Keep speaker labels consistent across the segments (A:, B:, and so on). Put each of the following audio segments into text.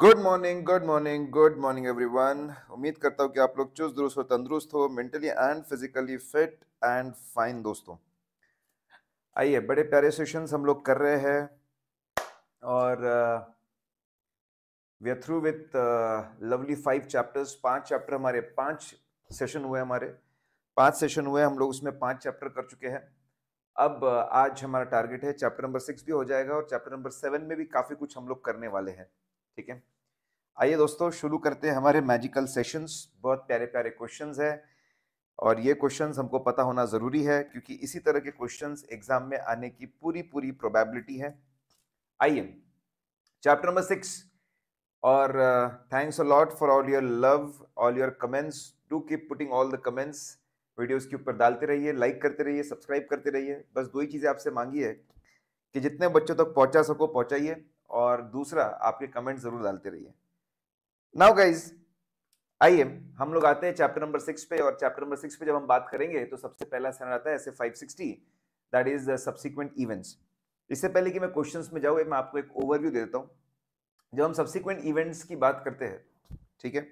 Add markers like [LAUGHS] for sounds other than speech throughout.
A: Good morning good morning
B: good morning everyone उम्मीद करता हूँ कि आप लोग चुस्त दुरुस्त हो तंदुरुस्त हो mentally and physically fit and fine दोस्तों आइए बड़े प्यारे सेशंस हम लोग कर रहे हैं और we are through with lovely five chapters पांच चैप्टर हमारे पांच सेशन हुए हमारे पांच सेशन हुए हम लोग उसमें पांच चैप्टर कर चुके हैं अब uh, आज हमारा टारगेट है चैप्टर नंबर सिक्स भी हो जाएगा और चैप्टर नंबर सेवन में भी काफ़ी कुछ हम लोग करने वाले हैं ठीक है आइए दोस्तों शुरू करते हैं हमारे मैजिकल सेशंस बहुत प्यारे प्यारे क्वेश्चंस है और ये क्वेश्चंस हमको पता होना ज़रूरी है क्योंकि इसी तरह के क्वेश्चंस एग्जाम में आने की पूरी पूरी प्रोबेबिलिटी है आइए चैप्टर नंबर सिक्स और thanks a lot for all your love all your comments do keep putting all the comments videos के ऊपर डालते रहिए लाइक करते रहिए सब्सक्राइब करते रहिए बस दो ही चीज़ें आपसे मांगी है कि जितने बच्चों तक पहुंचा सको पहुंचाइए और दूसरा आपके कमेंट जरूर डालते रहिए नाउ गाइज आइए हम लोग आते हैं चैप्टर नंबर सिक्स पे और चैप्टर नंबर सिक्स पे जब हम बात करेंगे तो सबसे पहला सैनर आता है S F that is subsequent events इससे पहले कि मैं क्वेश्चन में जाऊँ मैं आपको एक ओवरव्यू दे देता हूँ जब हम सब्सिक्वेंट इवेंट्स की बात करते हैं
C: ठीक है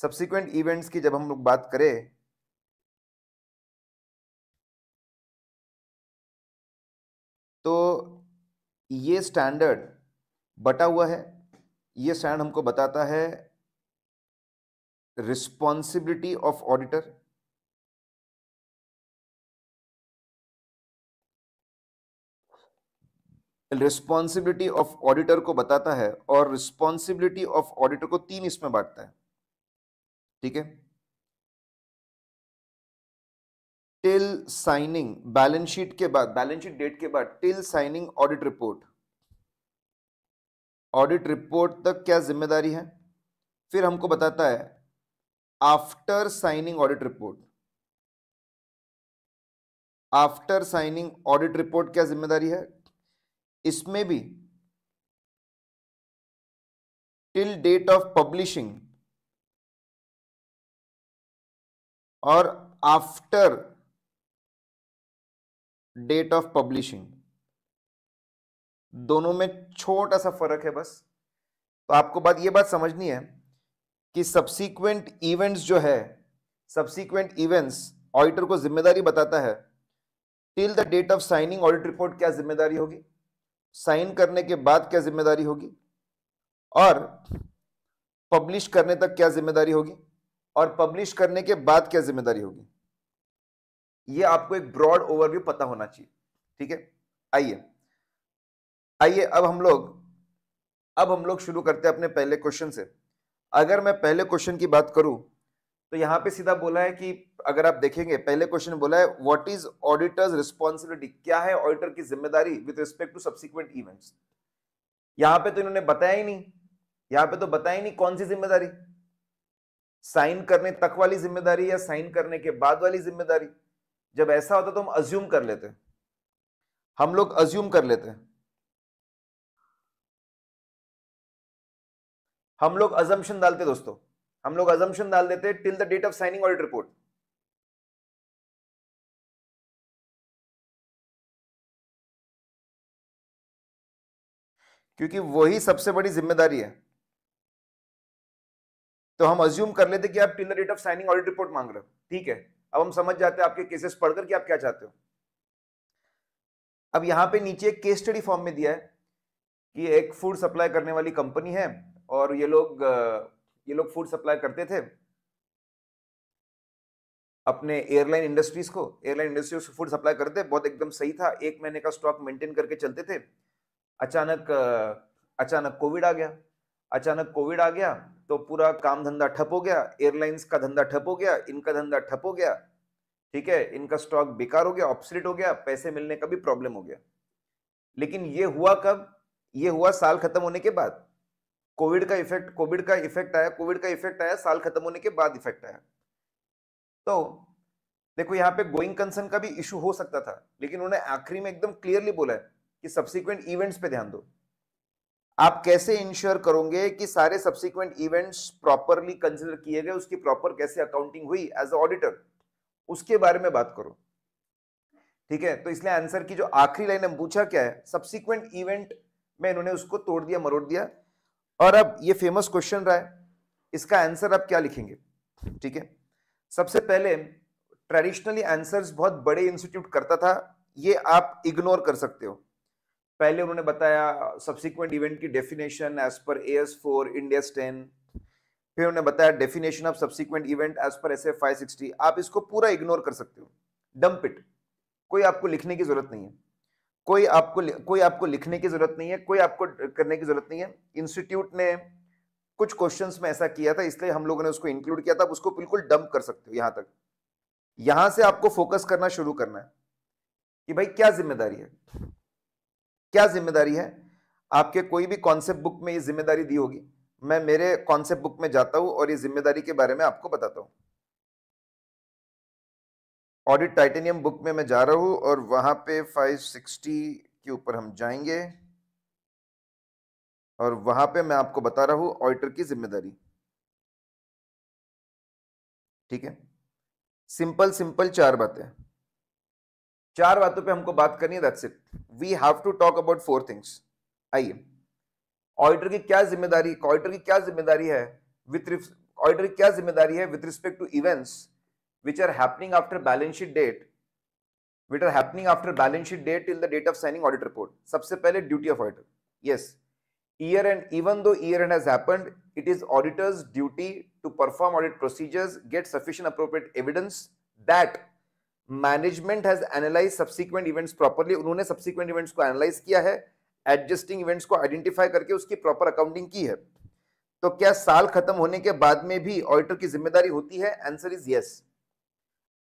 C: सब्सिक्वेंट इवेंट्स की जब हम लोग बात करें तो ये स्टैंडर्ड बटा हुआ है ये सैंड हमको बताता है
A: responsibility of auditor
C: responsibility of auditor को बताता है और रिस्पॉन्सिबिलिटी ऑफ ऑडिटर को तीन इसमें बांटता है ठीक है टिल साइनिंग बैलेंस शीट के बाद बैलेंस शीट डेट के बाद till signing audit
B: report audit report तक क्या जिम्मेदारी है फिर हमको बताता है after signing audit report
C: after signing audit report क्या जिम्मेदारी है
A: इसमें भी टिल डेट ऑफ पब्लिशिंग और आफ्टर डेट ऑफ पब्लिशिंग
C: दोनों में छोटा सा फर्क है बस तो आपको बात ये बात समझनी है
B: कि सब्सिक्वेंट इवेंट्स जो है सब्सिक्वेंट इवेंट्स ऑडिटर को जिम्मेदारी बताता है till the date of signing audit report क्या जिम्मेदारी होगी साइन करने के बाद क्या जिम्मेदारी होगी और पब्लिश करने तक क्या जिम्मेदारी होगी और पब्लिश करने के बाद क्या जिम्मेदारी होगी ये आपको एक ब्रॉड ओवरव्यू पता होना चाहिए ठीक है आइए आइए अब हम लोग अब हम लोग शुरू करते हैं अपने पहले क्वेश्चन से अगर मैं पहले क्वेश्चन की बात करूं तो यहां पे सीधा बोला है कि अगर आप देखेंगे पहले क्वेश्चन बोला है व्हाट इज ऑडिटर्स रिस्पॉन्सिबिलिटी क्या है ऑडिटर की जिम्मेदारी with respect to subsequent events यहां पे तो इन्होंने बताया ही नहीं यहाँ पे तो बताया ही नहीं कौन सी जिम्मेदारी साइन करने तक वाली जिम्मेदारी या साइन करने के बाद वाली जिम्मेदारी
C: जब ऐसा होता तो हम अज्यूम कर लेते हम लोग अज्यूम कर लेते हैं हम लोग अजम्पन डालते
A: दोस्तों हम लोग अजम्पन डाल देते till the date of signing audit report क्योंकि वही सबसे बड़ी जिम्मेदारी है
B: तो हम अज्यूम कर लेते कि आप till the date of signing audit report मांग रहे हो ठीक है अब हम समझ जाते हैं आपके केसेस पढ़कर कि आप क्या चाहते हो अब यहां पे नीचे केस स्टडी फॉर्म में दिया है कि एक फूड सप्लाई करने वाली कंपनी है और ये लोग ये लोग फूड सप्लाई करते थे अपने एयरलाइन इंडस्ट्रीज को एयरलाइन इंडस्ट्रीज को फूड सप्लाई करते बहुत एकदम सही था एक महीने का स्टॉक मेंटेन करके चलते थे अचानक अचानक कोविड आ गया अचानक कोविड आ गया तो पूरा काम धंधा ठप हो गया एयरलाइंस का धंधा ठप हो गया इनका धंधा ठप हो गया ठीक है इनका स्टॉक बेकार हो गया ऑप्सिट हो गया पैसे मिलने का भी प्रॉब्लम हो गया लेकिन ये हुआ कब ये हुआ साल खत्म होने के बाद कोविड का इफेक्ट कोविड का इफेक्ट आया कोविड का इफेक्ट आया साल खत्म होने के बाद इफेक्ट आया तो देखो यहाँ पे गोइंग कंसर्न का भी इशू हो सकता था लेकिन उन्होंने आखिरी में एकदम क्लियरली बोला है कि सब्सिक्वेंट इवेंट्स पे ध्यान दो आप कैसे इंश्योर करोगे कि सारे सब्सिक्वेंट इवेंट्स प्रॉपरली कंसिडर किए गए उसकी प्रॉपर कैसे अकाउंटिंग हुई एज ऑडिटर उसके बारे में बात करो ठीक है तो इसलिए आंसर की जो आखिरी लाइन हम पूछा क्या है सब्सिक्वेंट इवेंट में इन्होंने उसको तोड़ दिया मरोड़ दिया और अब ये फेमस क्वेश्चन रहा है इसका आंसर आप क्या लिखेंगे ठीक है सबसे पहले ट्रेडिशनली आंसर्स बहुत बड़े इंस्टीट्यूट करता था ये आप इग्नोर कर सकते हो पहले उन्होंने बताया सब्सिक्वेंट इवेंट की definition as per A S four Ind AS ten फिर उन्होंने बताया definition of subsequent event as per S F five sixty आप इसको पूरा इग्नोर कर सकते हो डम्प इट कोई आपको लिखने की जरूरत नहीं है कोई आपको कोई आपको लिखने की जरूरत नहीं है कोई आपको करने की जरूरत नहीं है इंस्टीट्यूट ने कुछ क्वेश्चंस में ऐसा किया था इसलिए हम लोगों ने उसको इंक्लूड किया था आप उसको बिल्कुल डंप कर सकते हो यहां तक यहां से आपको फोकस करना शुरू करना है कि भाई क्या जिम्मेदारी है क्या जिम्मेदारी है आपके कोई भी कॉन्सेप्ट बुक में ये जिम्मेदारी दी होगी मैं मेरे कॉन्सेप्ट बुक में जाता हूँ और ये जिम्मेदारी के बारे में आपको बताता हूँ ऑडिट टाइटेनियम बुक में मैं जा रहा हूं और वहां पे 560 के ऊपर हम जाएंगे
C: और वहां पे मैं आपको बता रहा हूं ऑडिटर की जिम्मेदारी ठीक है सिंपल सिंपल चार
B: बातें चार बातों पे हमको बात करनी है that's it we have to talk about four things आइए ऑडिटर की क्या जिम्मेदारी ऑडिटर की क्या जिम्मेदारी है विथ ऑडिटर की क्या जिम्मेदारी है with respect to events which are happening after balance sheet date which are happening after balance sheet date till the date of signing audit report sabse pehle duty of auditor yes year end even though year end has happened it is auditor's duty to perform audit procedures get sufficient appropriate evidence that management has analyse subsequent events properly उन्होंने subsequent events को analyse किया है adjusting events को identify करके उसकी proper accounting की है तो क्या साल खत्म होने के बाद में भी ऑडिटर की जिम्मेदारी होती है आंसर इज यस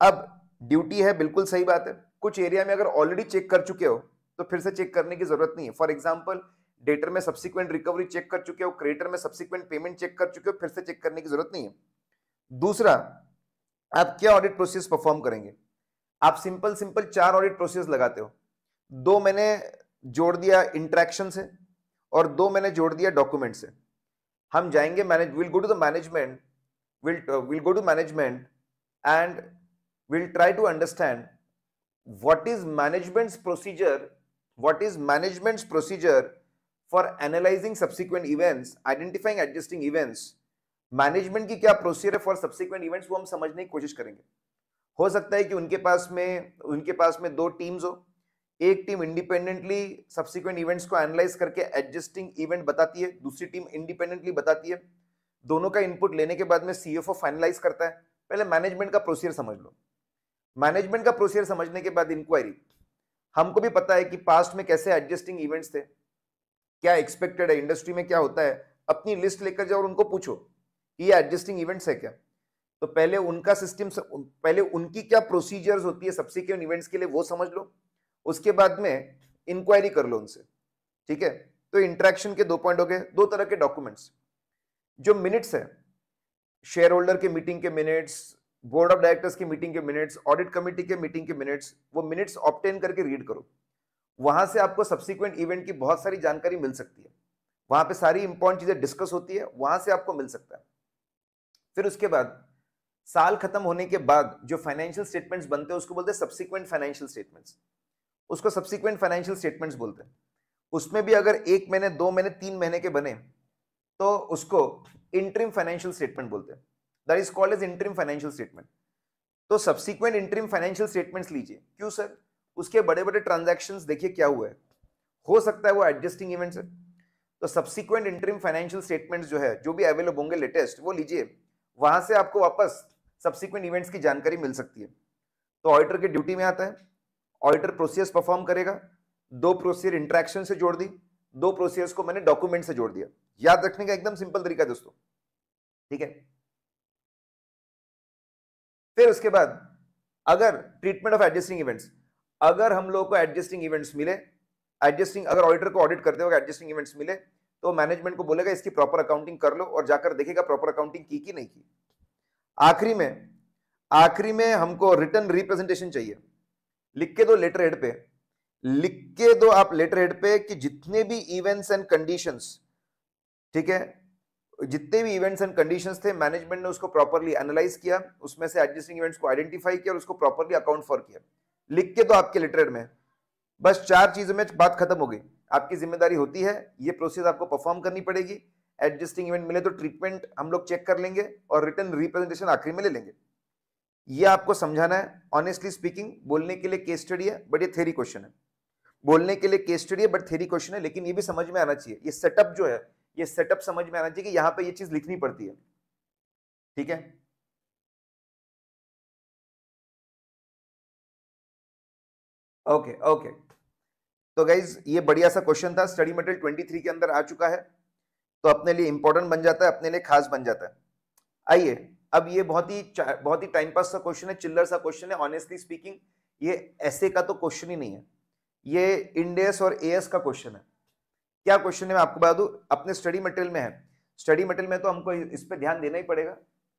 B: अब ड्यूटी है बिल्कुल सही बात है कुछ एरिया में अगर ऑलरेडी चेक कर चुके हो तो फिर से चेक करने की जरूरत नहीं है फॉर एग्जाम्पल डेटर में सब्सिक्वेंट रिकवरी चेक कर चुके हो क्रेडिटर में सब्सिक्वेंट पेमेंट चेक कर चुके हो फिर से चेक करने की जरूरत नहीं है दूसरा आप क्या ऑडिट प्रोसेस परफॉर्म करेंगे आप सिंपल सिंपल चार ऑडिट प्रोसेस लगाते हो दो मैंने जोड़ दिया इंट्रैक्शन से और दो मैंने जोड़ दिया डॉक्यूमेंट से हम जाएंगे manage will go to the management will will go to management and we'll try to understand what is management's procedure, what is management's procedure for analyzing subsequent events, identifying adjusting events, management की क्या procedure है for subsequent events वो हम समझने की कोशिश करेंगे हो सकता है कि उनके पास में उनके पास में दो टीम्स हो एक टीम इंडिपेंडेंटली सब्सिक्वेंट इवेंट्स को एनालाइज करके एडजस्टिंग इवेंट बताती है दूसरी टीम इंडिपेंडेंटली बताती है दोनों का इनपुट लेने के बाद में सीएफओ फाइनलाइज करता है पहले मैनेजमेंट का प्रोसीजर समझ लो मैनेजमेंट का प्रोसीजर समझने के बाद इंक्वायरी हमको भी पता है कि पास्ट में कैसे एडजस्टिंग इवेंट्स थे क्या एक्सपेक्टेड है इंडस्ट्री में क्या होता है अपनी लिस्ट लेकर जाओ और उनको पूछो ये एडजस्टिंग इवेंट्स है क्या तो पहले उनका सिस्टम पहले उनकी क्या प्रोसीजर्स होती है क्यों इवेंट्स के लिए वो समझ लो उसके बाद में इंक्वायरी कर लो उनसे ठीक है तो इंट्रैक्शन के दो पॉइंट हो गए दो तरह के डॉक्यूमेंट्स जो मिनट्स है शेयर होल्डर के मीटिंग के मिनट्स बोर्ड ऑफ डायरेक्टर्स की मीटिंग के मिनट्स ऑडिट कमेटी के मीटिंग के मिनट्स वो मिनट्स ऑप्टेन करके रीड करो वहां से आपको सब्सिक्वेंट इवेंट की बहुत सारी जानकारी मिल सकती है वहां पे सारी इंपॉर्टेंट चीजें डिस्कस होती है वहां से आपको मिल सकता है फिर उसके बाद साल खत्म होने के बाद जो फाइनेंशियल स्टेटमेंट्स बनते हैं उसको बोलते हैं सब्सिक्वेंट फाइनेंशियल स्टेटमेंट्स उसको सब्सिक्वेंट फाइनेंशियल स्टेटमेंट्स बोलते हैं उसमें भी अगर एक महीने दो महीने तीन महीने के बने तो उसको इंट्रीम फाइनेंशियल स्टेटमेंट बोलते हैं that is called as interim financial statement तो सब्सिक्वेंट इंटरिम फाइनेंशियल स्टेटमेंट्स लीजिए क्यों सर उसके बड़े बड़े ट्रांजेक्शन देखिए क्या हुआ है हो सकता है वो एडजस्टिंग इवेंट्स है तो सब्सिक्वेंट इंटरिम फाइनेंशियल स्टेटमेंट्स जो है जो भी अवेलेबल होंगे लेटेस्ट वो लीजिए वहां से आपको वापस सब्सिक्वेंट इवेंट्स की जानकारी मिल सकती है तो ऑडिटर की ड्यूटी में आता है ऑडिटर प्रोसीजर्स परफॉर्म करेगा दो प्रोसीजर इंट्रैक्शन से जोड़ दी दो प्रोसीजर्स को मैंने डॉक्यूमेंट से जोड़ दिया याद रखने का एकदम सिंपल तरीका दोस्तों ठीक है फिर उसके बाद अगर ट्रीटमेंट ऑफ एडजस्टिंग इवेंट्स अगर हम लोग को एडजस्टिंग इवेंट्स मिले एडजस्टिंग अगर ऑडिटर को ऑडिट करते हुए एडजस्टिंग इवेंट्स मिले तो मैनेजमेंट को बोलेगा इसकी प्रॉपर अकाउंटिंग कर लो और जाकर देखेगा प्रॉपर अकाउंटिंग की कि नहीं की आखिरी में आखिरी में हमको रिटर्न रिप्रेजेंटेशन चाहिए लिख के दो लेटर हेड पे लिख के दो आप लेटर हेड पे कि जितने भी इवेंट्स एंड कंडीशंस ठीक है जितने भी इवेंट्स एंड कंडीशंस थे मैनेजमेंट ने उसको प्रॉपरली एनालाइज किया उसमें से एडजस्टिंग इवेंट्स को आइडेंटिफाई किया और उसको प्रॉपरली अकाउंट फॉर किया लिख के तो आपके लिटरेट में बस चार चीजों में बात खत्म हो गई आपकी जिम्मेदारी होती है ये प्रोसेस आपको परफॉर्म करनी पड़ेगी एडजस्टिंग इवेंट मिले तो ट्रीटमेंट हम लोग चेक कर लेंगे और रिटर्न रिप्रेजेंटेशन आखिरी में ले लेंगे ये आपको समझाना है ऑनेस्टली स्पीकिंग बोलने के लिए केस स्टडी है बट ये थेरी क्वेश्चन है बोलने के लिए केस स्टडी है बट थेरी क्वेश्चन है लेकिन
C: ये भी समझ में आना चाहिए ये सेटअप जो है ये सेटअप समझ में आना चाहिए कि यहां पे ये चीज लिखनी पड़ती है
A: ठीक है ओके ओके तो गाइज ये बढ़िया सा क्वेश्चन था
B: स्टडी मटेरियल ट्वेंटी थ्री के अंदर आ चुका है तो अपने लिए इंपॉर्टेंट बन जाता है अपने लिए खास बन जाता है आइए अब ये बहुत ही बहुत ही टाइम पास सा क्वेश्चन है चिल्लर सा क्वेश्चन है ऑनेस्टली स्पीकिंग ये ऐसे का तो क्वेश्चन ही नहीं है ये इंडेस और एएस का क्वेश्चन है क्या क्वेश्चन है मैं आपको बता दू अपने स्टडी मटेरियल में है स्टडी मटेरियल में तो हमको इस पर ध्यान देना ही पड़ेगा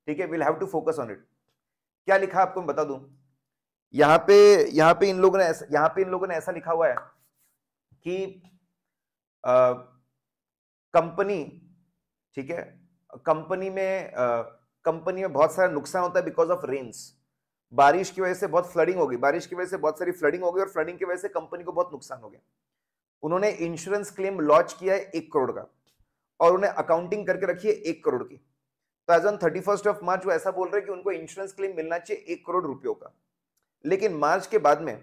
B: ठीक है will have to focus on it क्या लिखा आपको मैं बता दू यहाँ पे यहाँ पे इन लोगों ने ऐसा यहाँ पे इन लोगों ने ऐसा लिखा हुआ है कि कंपनी ठीक है कंपनी में कंपनी में बहुत सारा नुकसान होता है बिकॉज ऑफ रेन्स बारिश की वजह से बहुत फ्लडिंग होगी बारिश की वजह से बहुत सारी फ्लडिंग होगी और फ्लडिंग की वजह से कंपनी को बहुत नुकसान हो गया उन्होंने इंश्योरेंस क्लेम लॉन्च किया है एक करोड़ का और उन्हें अकाउंटिंग करके रखी है एक करोड़ की तो as on thirty first of March वो ऐसा बोल रहे हैं कि उनको इंश्योरेंस क्लेम मिलना चाहिए एक करोड़ रुपयों का लेकिन मार्च के बाद में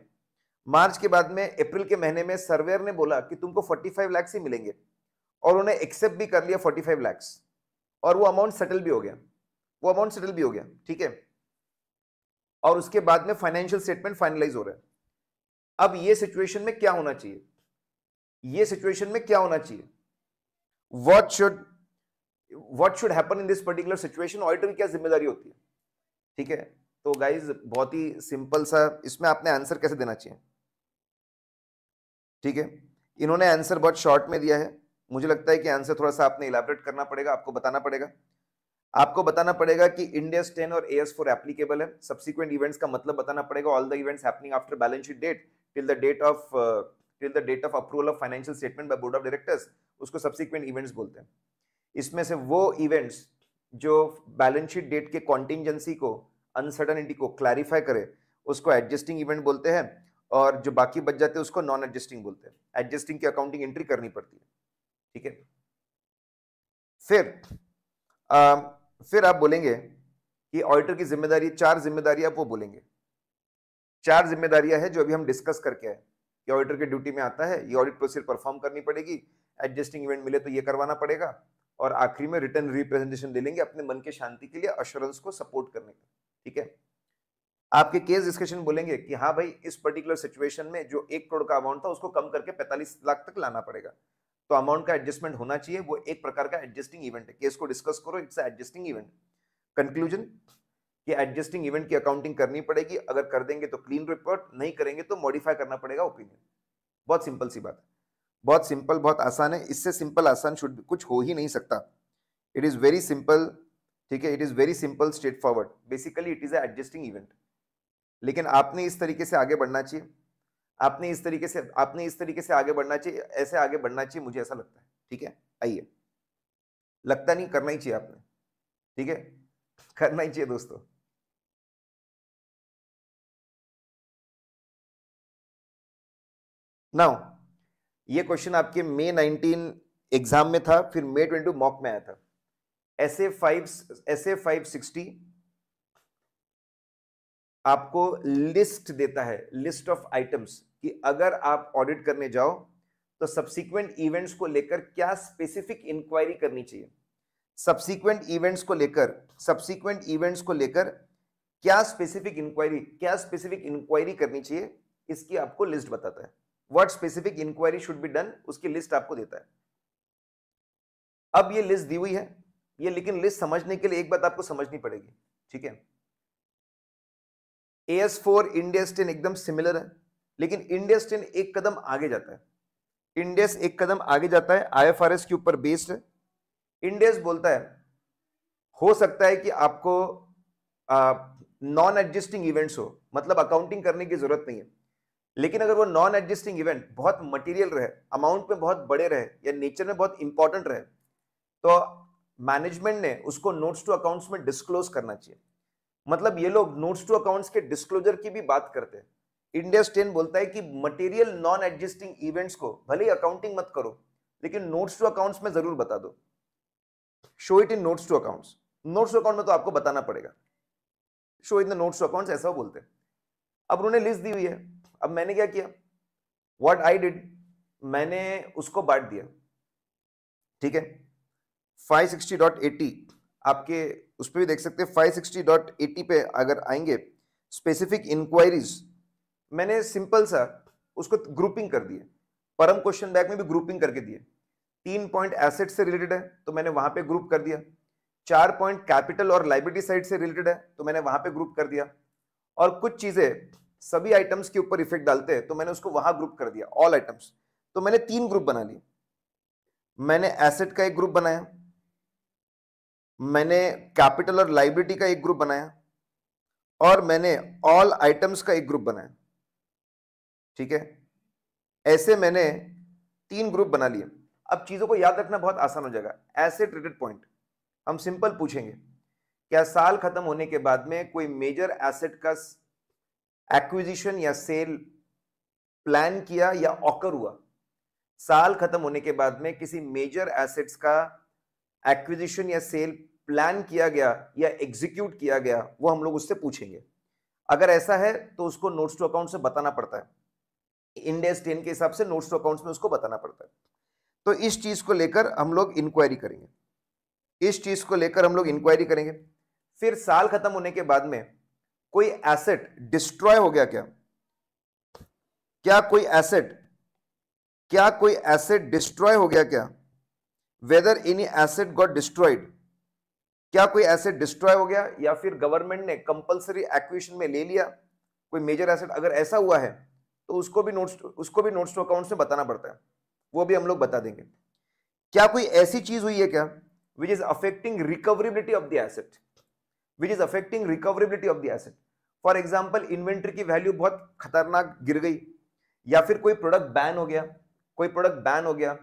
B: मार्च के बाद में अप्रैल के महीने में सर्वेयर ने बोला कि तुमको फाइव लैक्स ही मिलेंगे और उन्हें एक्सेप्ट भी कर लिया फाइव लैक्स और वो अमाउंट सेटल भी हो गया वो अमाउंट सेटल भी हो गया ठीक है और उसके बाद में फाइनेंशियल स्टेटमेंट फाइनलाइज हो रहा है अब ये सिचुएशन में क्या होना चाहिए ये सिचुएशन में क्या होना चाहिए what should what should happen in this particular situation auditor की क्या जिम्मेदारी होती है ठीक है तो गाइज बहुत ही सिंपल सा इसमें आपने आंसर कैसे देना चाहिए ठीक है इन्होंने आंसर बहुत शॉर्ट में दिया है मुझे लगता है कि आंसर थोड़ा सा आपने इलाबरेट करना पड़ेगा आपको बताना पड़ेगा आपको बताना पड़ेगा कि इंडियस टेन और ए एस फोर एप्लीकेबल है सब्सिक्वेंट इवेंट्स का मतलब बताना पड़ेगा all the events happening after balance sheet date till the date of till the date of approval of financial statement by board of directors उसको subsequent events बोलते हैं इसमें से वो इवेंट्स जो बैलेंस शीट डेट के कॉन्टिजेंसी को uncertainty को क्लैरिफाई करे उसको एडजस्टिंग इवेंट बोलते हैं और जो बाकी बच जाते हैं उसको नॉन एडजस्टिंग बोलते हैं एडजस्टिंग की अकाउंटिंग एंट्री करनी पड़ती है ठीक है फिर आ, फिर आप बोलेंगे कि ऑडिटर की जिम्मेदारी चार जिम्मेदारी आप वो बोलेंगे चार जिम्मेदारियां हैं जो अभी हम डिस्कस करके आए ये ऑडिटर के ड्यूटी में आता है ये ऑडिट प्रोसीजर परफॉर्म करनी पड़ेगी एडजस्टिंग इवेंट मिले तो ये करवाना पड़ेगा और आखिरी में रिटर्न रिप्रेजेंटेशन दे लेंगे अपने मन के शांति के लिए अश्योरेंस को सपोर्ट करने का ठीक है आपके केस डिस्कशन बोलेंगे कि हाँ भाई इस पर्टिकुलर सिचुएशन में जो एक करोड़ का अमाउंट था उसको कम करके पैंतालीस लाख तक लाना पड़ेगा तो अमाउंट का एडजस्टमेंट होना चाहिए वो एक प्रकार का एडजस्टिंग इवेंट है केस को डिस्कस करो इट्स एडजस्टिंग इवेंट कंक्लूजन कि एडजस्टिंग इवेंट की अकाउंटिंग करनी पड़ेगी अगर कर देंगे तो क्लीन रिपोर्ट नहीं करेंगे तो मॉडिफाई करना पड़ेगा ओपिनियन बहुत सिंपल सी बात है बहुत सिंपल बहुत आसान है इससे सिंपल आसान शुड कुछ हो ही नहीं सकता इट इज़ वेरी सिंपल ठीक है it is very simple straightforward basically it is adjusting event लेकिन आपने इस तरीके से आगे बढ़ना चाहिए आपने इस तरीके से आपने इस तरीके से आगे बढ़ना चाहिए ऐसे आगे बढ़ना
C: चाहिए मुझे ऐसा लगता है ठीक है आइए लगता नहीं करना ही चाहिए आपने ठीक
A: है [LAUGHS] करना ही चाहिए दोस्तों नाउ ये क्वेश्चन आपके मे
C: 19 एग्जाम में था फिर मे 22 मॉक में आया था S A five
B: S A five sixty आपको लिस्ट देता है लिस्ट ऑफ आइटम्स कि अगर आप ऑडिट करने जाओ तो सब्सिक्वेंट इवेंट्स को लेकर क्या स्पेसिफिक इंक्वायरी करनी चाहिए सब्सिक्वेंट इवेंट्स को लेकर सब्सिक्वेंट इवेंट्स को लेकर क्या स्पेसिफिक इंक्वायरी क्या स्पेसिफिक इंक्वायरी करनी चाहिए इसकी आपको लिस्ट बताता है what specific inquiry should be done उसकी लिस्ट आपको देता है अब ये लिस्ट दी हुई है ये लेकिन लिस्ट समझने के लिए एक बात आपको समझनी पड़ेगी ठीक है A S four Ind AS ten एकदम सिमिलर है लेकिन इंडियस टेन एक कदम आगे जाता है इंडियस एक कदम आगे जाता है आईएफआरएस के ऊपर बेस्ड है इंडियस बोलता है हो सकता है कि आपको नॉन एडजस्टिंग इवेंट्स हो मतलब अकाउंटिंग करने की जरूरत नहीं है लेकिन अगर वो नॉन एडजस्टिंग इवेंट बहुत मटेरियल रहे अमाउंट में बहुत बड़े रहे या नेचर में बहुत इंपॉर्टेंट रहे तो मैनेजमेंट ने उसको नोट्स टू अकाउंट्स में डिस्क्लोज करना चाहिए मतलब ये लोग नोट्स टू अकाउंट्स के डिस्क्लोजर की भी बात करते हैं इंडिया स्टेन बोलता है कि मटेरियल नॉन एडजस्टिंग इवेंट्स को भले ही अकाउंटिंग मत करो लेकिन नोट्स टू अकाउंट्स में जरूर बता दो show it in notes to accounts notes to account में तो आपको बताना पड़ेगा show in the notes to accounts ऐसा बोलते हैं अब उन्होंने लिस्ट दी हुई है अब मैंने क्या किया वॉट आई डिड मैंने उसको बांट दिया ठीक है 560.80 आपके उस पर भी देख सकते हैं 560.80 पे अगर आएंगे स्पेसिफिक इंक्वायरीज मैंने सिंपल सा उसको ग्रुपिंग कर दिया परम क्वेश्चन बैक में भी ग्रुपिंग करके दिए तीन पॉइंट एसेट से रिलेटेड है तो मैंने वहां पे ग्रुप कर दिया चार पॉइंट कैपिटल और लाइब्रेरी साइड से रिलेटेड है तो मैंने वहां पे ग्रुप कर दिया और कुछ चीजें सभी आइटम्स के ऊपर इफेक्ट डालते हैं तो मैंने उसको वहां ग्रुप कर दिया ऑल आइटम्स तो मैंने तीन ग्रुप बना लिए मैंने एसेट का एक ग्रुप बनाया मैंने कैपिटल और लाइब्रेटी का एक ग्रुप बनाया और मैंने ऑल आइटम्स का एक ग्रुप बनाया ठीक है ऐसे मैंने तीन ग्रुप बना लिए अब चीजों को याद रखना बहुत आसान हो जाएगा एसेट रिलेटेड पॉइंट हम सिंपल पूछेंगे क्या साल खत्म होने के बाद में कोई मेजर एसेट का एक्विजिशन या सेल प्लान किया या ऑकर हुआ साल खत्म होने के बाद में किसी मेजर एसेट्स का एक्विजिशन या सेल प्लान किया गया या एग्जीक्यूट किया गया वो हम लोग उससे पूछेंगे अगर ऐसा है तो उसको नोट्स टू अकाउंट से बताना पड़ता है इंडेस टेन के हिसाब से नोट्स टू अकाउंट्स में उसको बताना पड़ता है तो इस चीज को लेकर हम लोग इंक्वायरी करेंगे इस चीज को लेकर हम लोग इंक्वायरी करेंगे फिर साल खत्म होने के बाद में कोई एसेट डिस्ट्रॉय हो गया क्या क्या कोई एसेट क्या कोई एसेट डिस्ट्रॉय हो गया क्या whether any asset got destroyed क्या कोई एसेट डिस्ट्रॉय हो गया या फिर गवर्नमेंट ने कंपलसरी एक्विशन में ले लिया कोई मेजर एसेट अगर ऐसा हुआ है तो उसको भी नोट्स उसको भी नोट्स टू अकाउंट में बताना पड़ता है वो भी हम लोग बता देंगे क्या कोई ऐसी चीज हुई है क्या which is affecting recoverability of the asset which is affecting recoverability of the asset for example inventory की वैल्यू बहुत खतरनाक गिर गई या फिर कोई प्रोडक्ट बैन हो गया कोई प्रोडक्ट बैन हो गया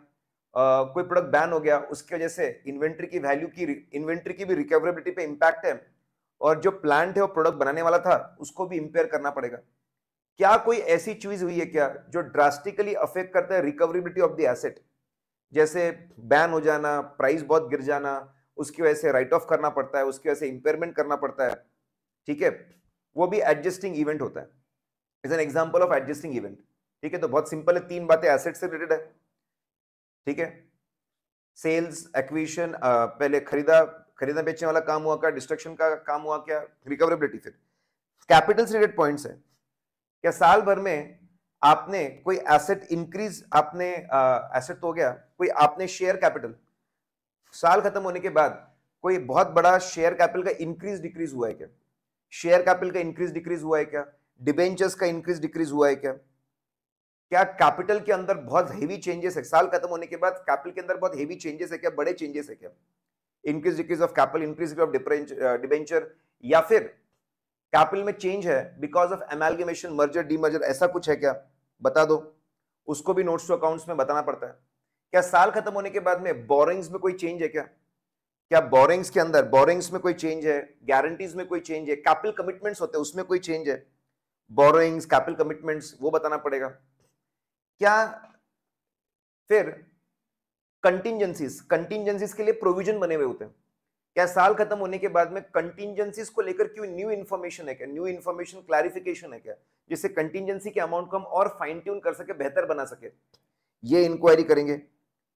B: Uh, कोई प्रोडक्ट बैन हो गया उसकी वजह से इन्वेंट्री की वैल्यू की इन्वेंट्री की भी रिकवरेबिलिटी पे इम्पैक्ट है और जो प्लांट है वो प्रोडक्ट बनाने वाला था उसको भी इम्पेयर करना पड़ेगा क्या कोई ऐसी चीज हुई है क्या जो ड्रास्टिकली अफेक्ट करता है रिकवरेबिलिटी ऑफ द एसेट जैसे बैन हो जाना प्राइस बहुत गिर जाना उसकी वजह से राइट ऑफ करना पड़ता है उसकी वजह से इंपेयरमेंट करना पड़ता है ठीक है वो भी एडजस्टिंग इवेंट होता है is an example of adjusting event ठीक है तो बहुत सिंपल है तीन बातें एसेट से रिलेटेड है ठीक है सेल्स एक्विशन पहले खरीदा खरीदा बेचने वाला काम हुआ क्या डिस्ट्रक्शन का काम हुआ क्या रिकवरेबिलिटी फिर कैपिटल से रिलेटेड पॉइंट्स है क्या साल भर में आपने कोई एसेट इंक्रीज आपने एसेट तो हो गया कोई आपने शेयर कैपिटल साल खत्म होने के बाद कोई बहुत बड़ा शेयर कैपिटल का इंक्रीज डिक्रीज हुआ है क्या शेयर कैपिटल का इंक्रीज डिक्रीज हुआ है क्या डिबेंचर्स का इंक्रीज डिक्रीज हुआ है क्या क्या कैपिटल के अंदर बहुत हेवी चेंजेस है साल खत्म होने के बाद कैपिटल के अंदर बहुत हेवी चेंजेस है क्या बड़े चेंजेस है क्या increase decrease of capital increase of debenture या फिर कैपिटल में चेंज है because of amalgamation merger demerger ऐसा कुछ है क्या बता दो उसको भी नोट्स टू अकाउंट्स में बताना पड़ता है क्या साल खत्म होने के बाद में बोरिंग्स में कोई चेंज है क्या क्या बोरिंग्स के अंदर बोरिंग्स में कोई चेंज है गारंटीज में कोई चेंज है कैपिटल कमिटमेंट्स होते हैं उसमें कोई चेंज है बोरोइंग्स कैपिटल कमिटमेंट्स वो बताना पड़ेगा क्या फिर कंटिजेंसीज कंटिजेंसीज के लिए प्रोविजन बने हुए होते हैं क्या साल खत्म होने के बाद में कंटिजेंसीज को लेकर क्यों न्यू इन्फॉर्मेशन है क्या न्यू इन्फॉर्मेशन क्लैरिफिकेशन है क्या जिससे कंटिजेंसी के अमाउंट को हम और फाइन ट्यून कर सके बेहतर बना सके ये इंक्वायरी करेंगे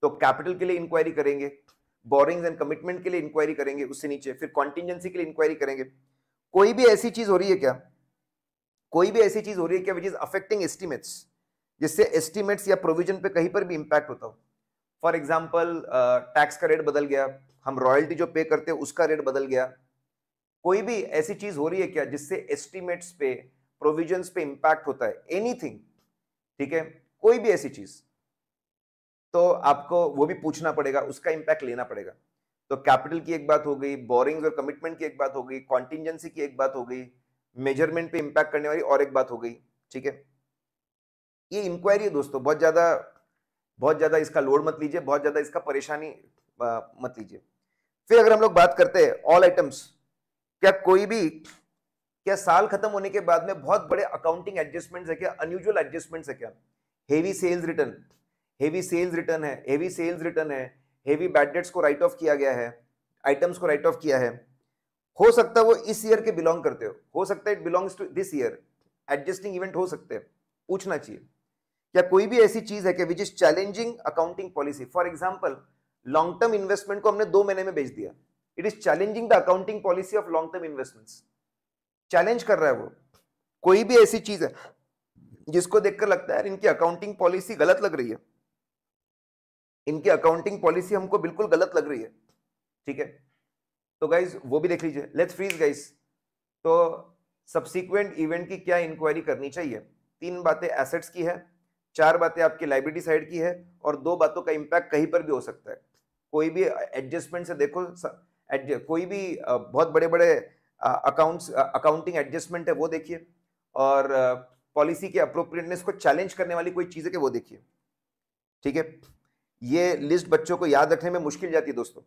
B: तो कैपिटल के लिए इंक्वायरी करेंगे बोरिंग्स एंड कमिटमेंट के लिए इंक्वायरी करेंगे उससे नीचे फिर कॉन्टिजेंसी के लिए इंक्वायरी करेंगे कोई भी ऐसी चीज हो रही है क्या कोई भी ऐसी चीज हो रही है क्या विच इज अफेक्टिंग एस्टिमेट्स जिससे एस्टिमेट्स या प्रोविजन पे कहीं पर भी इंपैक्ट होता हो फॉर एग्जाम्पल टैक्स का रेट बदल गया हम रॉयल्टी जो पे करते हैं उसका रेट बदल गया कोई भी ऐसी चीज हो रही है क्या जिससे एस्टिमेट्स पे प्रोविजन पे इंपैक्ट होता है एनीथिंग ठीक है कोई भी ऐसी चीज़ तो आपको वो भी पूछना पड़ेगा उसका इम्पैक्ट लेना पड़ेगा तो कैपिटल की एक बात हो गई बोरिंग और कमिटमेंट की एक बात हो गई कॉन्टिजेंसी की एक बात हो गई मेजरमेंट पे इम्पैक्ट करने वाली और एक बात हो गई ठीक है ये इंक्वायरी है दोस्तों बहुत ज़्यादा बहुत ज़्यादा इसका लोड मत लीजिए बहुत ज़्यादा इसका परेशानी मत लीजिए फिर अगर हम लोग बात करते हैं ऑल आइटम्स क्या कोई भी क्या साल खत्म होने के बाद में बहुत बड़े अकाउंटिंग एडजस्टमेंट्स है क्या अनयूजल एडजस्टमेंट्स है क्या heavy sales return heavy sales return है हेवी सेल्स रिटर्न है हेवी बैड डेट्स को राइट ऑफ किया गया है आइटम्स को राइट ऑफ किया है हो सकता है वो इस ईयर के बिलोंग करते हो हो सकता है it belongs to this year adjusting event हो सकते हैं पूछना चाहिए क्या कोई भी ऐसी चीज है कि which is challenging accounting policy for example long term investment को हमने दो महीने में बेच दिया it is challenging the accounting policy of long term investment challenge कर रहा है वो कोई भी ऐसी चीज है जिसको देखकर लगता है इनकी अकाउंटिंग पॉलिसी गलत लग रही है इनकी अकाउंटिंग पॉलिसी हमको बिल्कुल गलत लग रही है ठीक है तो गाइज वो भी देख लीजिए लेट्स फ्रीज गाइज तो सब्सिक्वेंट इवेंट की क्या इंक्वायरी करनी चाहिए तीन बातें एसेट्स की है चार बातें आपकी लाइब्रेटी साइड की है और दो बातों का इम्पैक्ट कहीं पर भी हो सकता है कोई भी एडजस्टमेंट से देखो कोई भी बहुत बड़े बड़े अकाउंट्स अकाउंटिंग एडजस्टमेंट है वो देखिए और पॉलिसी के अप्रोप्रिएटनेस को चैलेंज करने वाली कोई चीज़ है कि वो देखिए ठीक है ये लिस्ट बच्चों को याद रखने में मुश्किल जाती है दोस्तों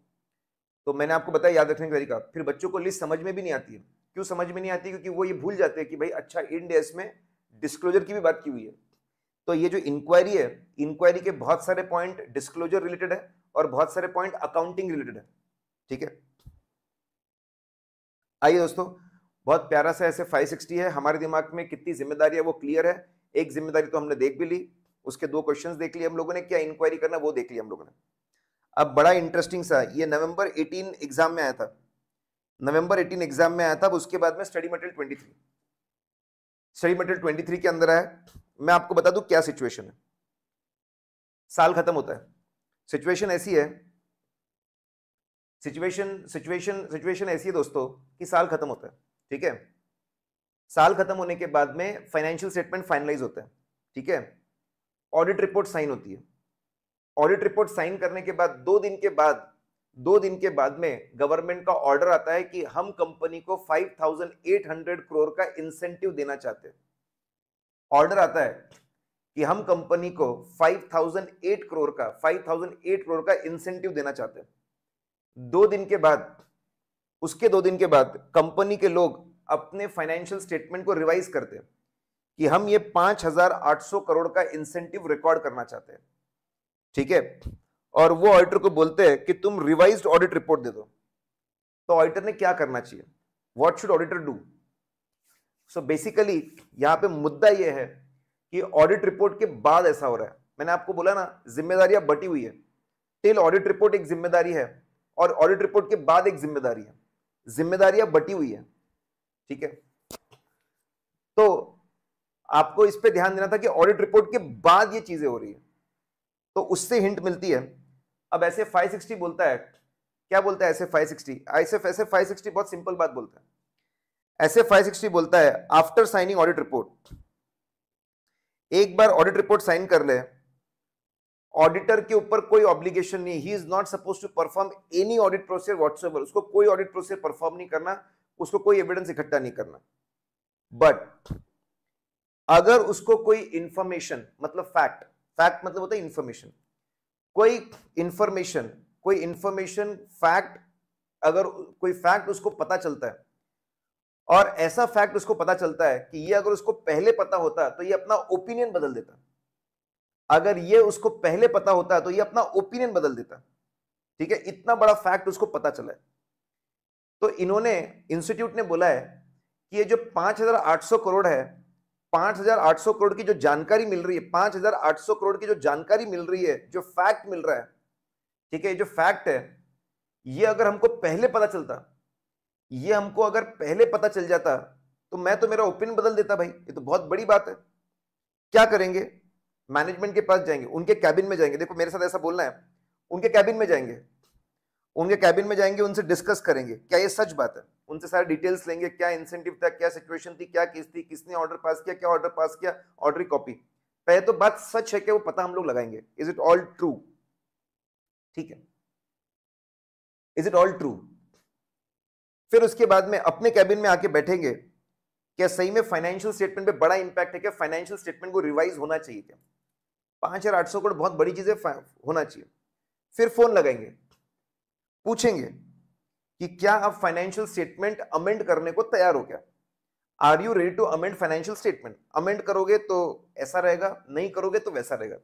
B: तो मैंने आपको बताया याद रखने का तरीका फिर बच्चों को लिस्ट समझ में भी नहीं आती है क्यों समझ में नहीं आती क्योंकि वो ये भूल जाते हैं कि भाई अच्छा इंड एस में डिस्क्लोजर की भी बात की हुई है तो ये जो इंक्वायरी है इंक्वायरी के बहुत सारे पॉइंट डिस्क्लोजर रिलेटेड है और बहुत सारे पॉइंट अकाउंटिंग रिलेटेड है ठीक है आइए दोस्तों बहुत प्यारा सा ऐसे 560 है हमारे दिमाग में कितनी जिम्मेदारी है वो क्लियर है एक जिम्मेदारी तो हमने देख भी ली उसके दो क्वेश्चन देख लिए हम लोगों ने क्या इंक्वायरी करना वो देख लिया हम लोगों ने अब बड़ा इंटरेस्टिंग सा ये नवंबर 18 एग्जाम में आया था नवंबर 18 एग्जाम में आया था उसके बाद में स्टडी मटेरियल 23 स्टडी मटेरियल 23 के अंदर आया मैं आपको बता दू क्या सिचुएशन है साल खत्म होता है सिचुएशन ऐसी है सिचुएशन सिचुएशन सिचुएशन ऐसी है दोस्तों कि साल खत्म होता है ठीक है साल खत्म होने के बाद में फाइनेंशियल स्टेटमेंट फाइनलाइज होता है ठीक है ऑडिट रिपोर्ट साइन होती है ऑडिट रिपोर्ट साइन करने के बाद दो दिन के बाद दो दिन के बाद में गवर्नमेंट का ऑर्डर आता है कि हम कंपनी को 5,800 करोड़ का इंसेंटिव देना चाहते हैं ऑर्डर आता है कि हम कंपनी को 5,008 करोड़ का 5,008 करोड़ का इंसेंटिव देना चाहते हैं दो दिन के बाद उसके दो दिन के बाद कंपनी के लोग अपने फाइनेंशियल स्टेटमेंट को रिवाइज करते हैं कि हम ये 5,800 करोड़ का इंसेंटिव रिकॉर्ड करना चाहते हैं ठीक है और वो ऑडिटर को बोलते हैं कि तुम रिवाइज ऑडिट रिपोर्ट दे दो तो ऑडिटर ने क्या करना चाहिए what should auditor do so basically यहां पे मुद्दा यह है कि ऑडिट रिपोर्ट के बाद ऐसा हो रहा है मैंने आपको बोला ना जिम्मेदारियां बटी हुई है टिल ऑडिट रिपोर्ट एक जिम्मेदारी है और ऑडिट रिपोर्ट के बाद एक जिम्मेदारी है जिम्मेदारियां बटी हुई है ठीक है तो आपको इस पर ध्यान देना था कि ऑडिट रिपोर्ट के बाद ये चीजें हो रही है तो उससे हिंट मिलती है अब ऐसे 560 बोलता है क्या बोलता है ऐसे 560 आईएसएफ ऐसे 560 बहुत सिंपल बात बोलता है ऐसे 560 बोलता है आफ्टर साइनिंग ऑडिट रिपोर्ट एक बार ऑडिट रिपोर्ट साइन कर ले ऑडिटर के ऊपर कोई ऑब्लिगेशन नहीं he is not suppose to perform any audit procedure what's उसको कोई ऑडिट प्रोसीजर परफॉर्म नहीं करना उसको कोई एविडेंस इकट्ठा नहीं करना बट अगर उसको कोई इंफॉर्मेशन मतलब फैक्ट फैक्ट मतलब होता है इंफॉर्मेशन कोई इंफॉर्मेशन कोई इंफॉर्मेशन फैक्ट अगर कोई फैक्ट उसको पता चलता है और ऐसा फैक्ट उसको पता चलता है कि ये अगर उसको पहले पता होता तो ये अपना ओपिनियन बदल देता अगर ये उसको पहले पता होता तो ये अपना ओपिनियन बदल देता ठीक है इतना बड़ा फैक्ट उसको पता चला है तो इन्होंने इंस्टीट्यूट ने बोला है कि ये जो 5,800 करोड़ है 5,800 करोड़ की जो जानकारी मिल रही है 5,800 करोड़ की जो जानकारी मिल रही है जो फैक्ट मिल रहा है ठीक है ये जो फैक्ट है ये अगर हमको पहले पता चलता ये हमको अगर पहले पता चल जाता तो मैं तो मेरा ओपिनियन बदल देता भाई ये तो बहुत बड़ी बात है क्या करेंगे मैनेजमेंट के पास जाएंगे उनके कैबिन में जाएंगे देखो मेरे साथ ऐसा बोलना है उनके कैबिन में जाएंगे उनके कैबिन में जाएंगे उनसे डिस्कस करेंगे क्या ये सच बात है उनसे सारे डिटेल्स लेंगे क्या इंसेंटिव था क्या सिचुएशन थी क्या किस थी किसने ऑर्डर पास किया क्या ऑर्डर पास किया ऑर्डर कॉपी पहले तो बात सच है कि वो पता हम लोग लगाएंगे इज इट ऑल ट्रू ठीक है इज इट ऑल ट्रू फिर उसके बाद में अपने कैबिन में आके बैठेंगे क्या सही में फाइनेंशियल स्टेटमेंट पे बड़ा इंपैक्ट है क्या फाइनेंशियल स्टेटमेंट को रिवाइज होना चाहिए क्या पांच हजार आठ सौ करोड़ बहुत बड़ी चीज है होना चाहिए फिर फोन लगाएंगे पूछेंगे कि क्या आप फाइनेंशियल स्टेटमेंट अमेंड करने को तैयार हो क्या are you ready to amend financial statement amend करोगे तो ऐसा रहेगा नहीं करोगे तो वैसा रहेगा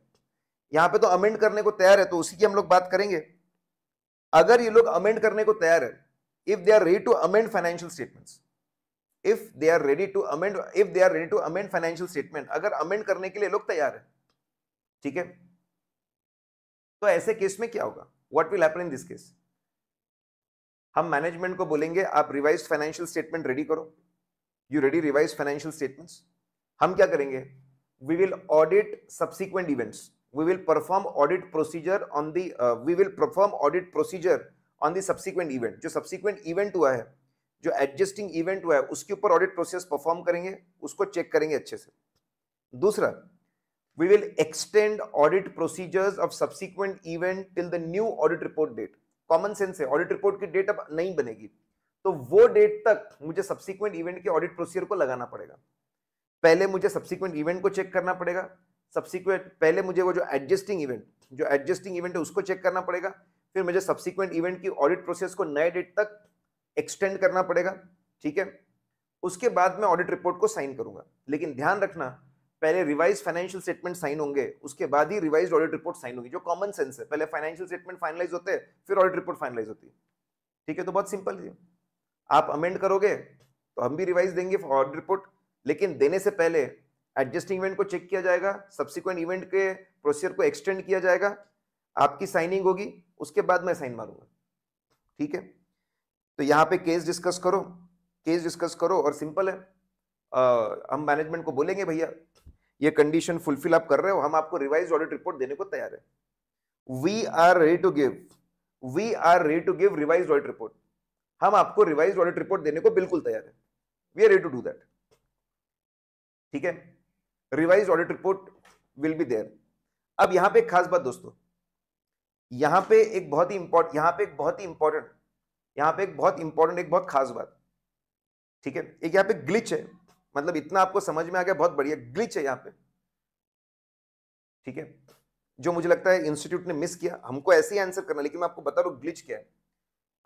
B: यहाँ पे तो अमेंड करने को तैयार है तो उसी की हम लोग बात करेंगे अगर ये लोग अमेंड करने को तैयार है if they are ready to amend financial statement if they are ready to amend if they are ready to amend financial statement अगर अमेंड करने के लिए लोग तैयार है ठीक है तो ऐसे केस में क्या होगा what will happen in this case हम मैनेजमेंट को बोलेंगे आप रिवाइज फाइनेंशियल स्टेटमेंट रेडी करो you ready revise financial statements हम क्या करेंगे we will audit subsequent events we will perform audit procedure on the we will perform audit procedure on the subsequent event जो subsequent event हुआ है जो adjusting event हुआ है उसके ऊपर ऑडिट प्रोसेस परफॉर्म करेंगे उसको चेक करेंगे अच्छे से दूसरा we will extend audit procedures of subsequent event till the new audit report date common sense है ऑडिट रिपोर्ट की डेट अब नहीं बनेगी तो वो डेट तक मुझे सब्सिक्वेंट इवेंट के ऑडिट प्रोसीजर को लगाना पड़ेगा पहले मुझे सब्सिक्वेंट इवेंट को चेक करना पड़ेगा सब्सिक्वेंट पहले मुझे वो जो एडजस्टिंग इवेंट जो एडजस्टिंग इवेंट है उसको चेक करना पड़ेगा फिर मुझे सब्सिक्वेंट इवेंट की ऑडिट प्रोसेस को नए डेट तक एक्सटेंड करना पड़ेगा ठीक है उसके बाद मैं ऑडिट रिपोर्ट को साइन करूंगा लेकिन ध्यान रखना पहले रिवाइज फाइनेंशियल स्टेटमेंट साइन होंगे उसके बाद ही रिवाइज ऑडिट रिपोर्ट साइन होगी जो कॉमन सेंस है पहले फाइनेंशियल स्टेटमेंट फाइनलाइज होते हैं फिर ऑडिट रिपोर्ट फाइनलाइज होती है ठीक है तो बहुत सिंपल है आप अमेंड करोगे तो हम भी रिवाइज देंगे ऑडिट रिपोर्ट लेकिन देने से पहले एडजस्टिंग इवेंट को चेक किया जाएगा सब्सिक्वेंट इवेंट के प्रोसीजर को एक्सटेंड किया जाएगा आपकी साइनिंग होगी उसके बाद मैं साइन मारूंगा ठीक है तो यहाँ पे केस डिस्कस करो केस डिस्कस करो और सिंपल है हम मैनेजमेंट को बोलेंगे भैया ये कंडीशन फुलफिल आप कर रहे हो हम आपको रिवाइज ऑडिट रिपोर्ट देने को तैयार है we are ready to give we are ready to give revise audit report हम आपको रिवाइज ऑडिट रिपोर्ट देने को बिल्कुल तैयार है we are ready to do that ठीक है revise audit report will be there अब यहां पे एक खास बात दोस्तों यहां पे एक बहुत ही इंपॉर्टेंट यहां पे एक बहुत ही इंपॉर्टेंट यहां पे एक बहुत इंपॉर्टेंट एक बहुत खास बात ठीक है एक यहां पे ग्लिच है मतलब इतना आपको समझ में आ गया बहुत बढ़िया ग्लिच है यहाँ पे ठीक है जो मुझे लगता है इंस्टीट्यूट ने मिस किया हमको ऐसे ही आंसर करना लेकिन मैं आपको बता रहा ग्लिच क्या है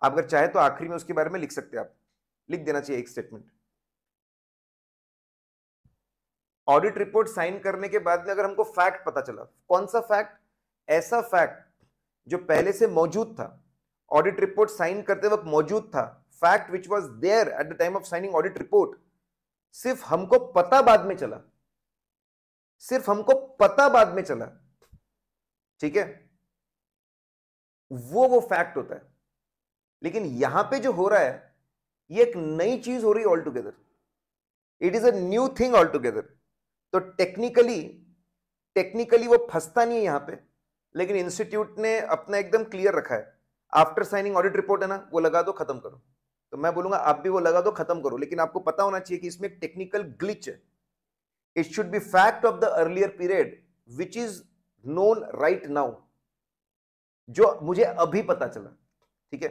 B: आप अगर चाहे तो आखिरी में उसके बारे में लिख सकते हैं आप लिख देना चाहिए एक स्टेटमेंट ऑडिट रिपोर्ट साइन करने के बाद में अगर हमको फैक्ट पता चला कौन सा फैक्ट ऐसा फैक्ट जो पहले से मौजूद था ऑडिट रिपोर्ट साइन करते वक्त मौजूद था fact which was there at the time of signing audit report सिर्फ हमको पता बाद में चला सिर्फ हमको पता बाद में चला ठीक है वो वो फैक्ट होता है लेकिन यहां पे जो हो रहा है ये एक नई चीज हो रही है all together it is a new thing all together तो टेक्निकली टेक्निकली वो फंसता नहीं है यहां पे लेकिन इंस्टीट्यूट ने अपना एकदम क्लियर रखा है आफ्टर साइनिंग ऑडिट रिपोर्ट है ना वो लगा दो खत्म करो तो मैं बोलूंगा आप भी वो लगा दो खत्म करो लेकिन आपको पता होना चाहिए कि इसमें टेक्निकल ग्लिच है it should be fact of the earlier period which is known right now जो मुझे अभी पता चला ठीक है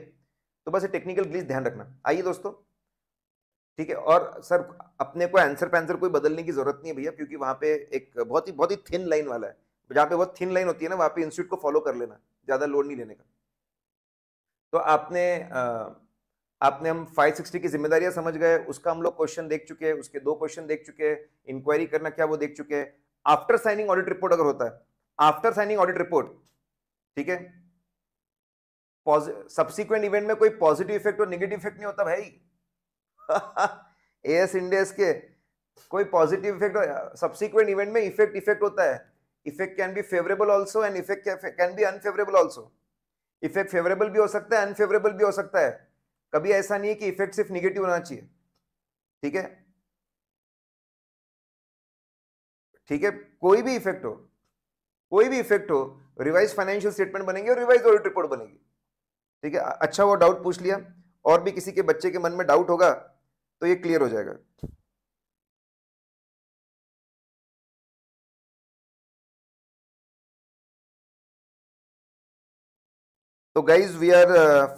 B: तो बस टेक्निकल ग्लिच ध्यान रखना आइए दोस्तों ठीक है और सर अपने को आंसर पैंसर कोई बदलने की जरूरत नहीं है भैया क्योंकि वहां पे एक बहुत ही बहुत ही थिन लाइन वाला है जहां पे बहुत थिन लाइन होती है ना वहां पे इंस्टीट्यूट को फॉलो कर लेना ज़्यादा लोड नहीं लेने का तो आपने आ, आपने हम 560 की जिम्मेदारियां समझ गए उसका हम लोग क्वेश्चन देख चुके हैं उसके दो क्वेश्चन देख चुके हैं इंक्वायरी करना क्या वो देख चुके हैं आफ्टर साइनिंग ऑडिट रिपोर्ट अगर होता है आफ्टर साइनिंग ऑडिट रिपोर्ट ठीक है सब्सिक्वेंट इवेंट में कोई पॉजिटिव इफेक्ट और निगेटिव इफेक्ट नहीं होता भाई ए एस इंडेस के कोई पॉजिटिव इफेक्ट सब्सिक्वेंट इवेंट में इफेक्ट इफेक्ट होता है effect can be favourable also and effect can be unfavourable also effect favourable भी हो सकता है अनफेवरेबल भी हो सकता है कभी ऐसा नहीं है कि इफेक्ट सिर्फ निगेटिव होना चाहिए ठीक है ठीक है कोई भी इफेक्ट हो कोई भी इफेक्ट हो रिवाइज फाइनेंशियल स्टेटमेंट बनेंगे और रिवाइज ऑडिट रिपोर्ट बनेगी ठीक है अच्छा वो डाउट पूछ लिया और भी किसी के बच्चे के मन में डाउट होगा
A: तो ये क्लियर हो जाएगा
C: तो गाइज वी आर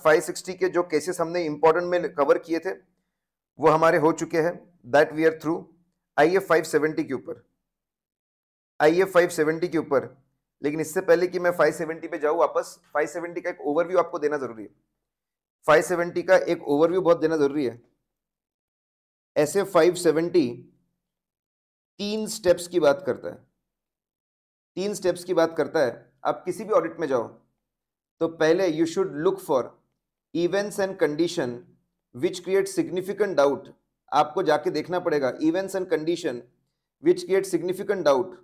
C: 560 के जो केसेस हमने इंपॉर्टेंट में कवर किए थे
B: वो हमारे हो चुके हैं that we are through I A five seventy के ऊपर आई ए फाइव सेवेंटी के ऊपर लेकिन इससे पहले कि मैं फाइव सेवेंटी पे जाऊँ वापस फाइव का एक ओवरव्यू आपको देना ज़रूरी है फाइव सेवेंटी का एक ओवरव्यू बहुत देना ज़रूरी है ऐसे फाइव सेवेंटी तीन स्टेप्स की बात करता है तीन स्टेप्स की बात करता है आप किसी भी ऑडिट में जाओ तो पहले you should look for events and condition which create significant doubt आपको जाके देखना पड़ेगा events and condition which create significant doubt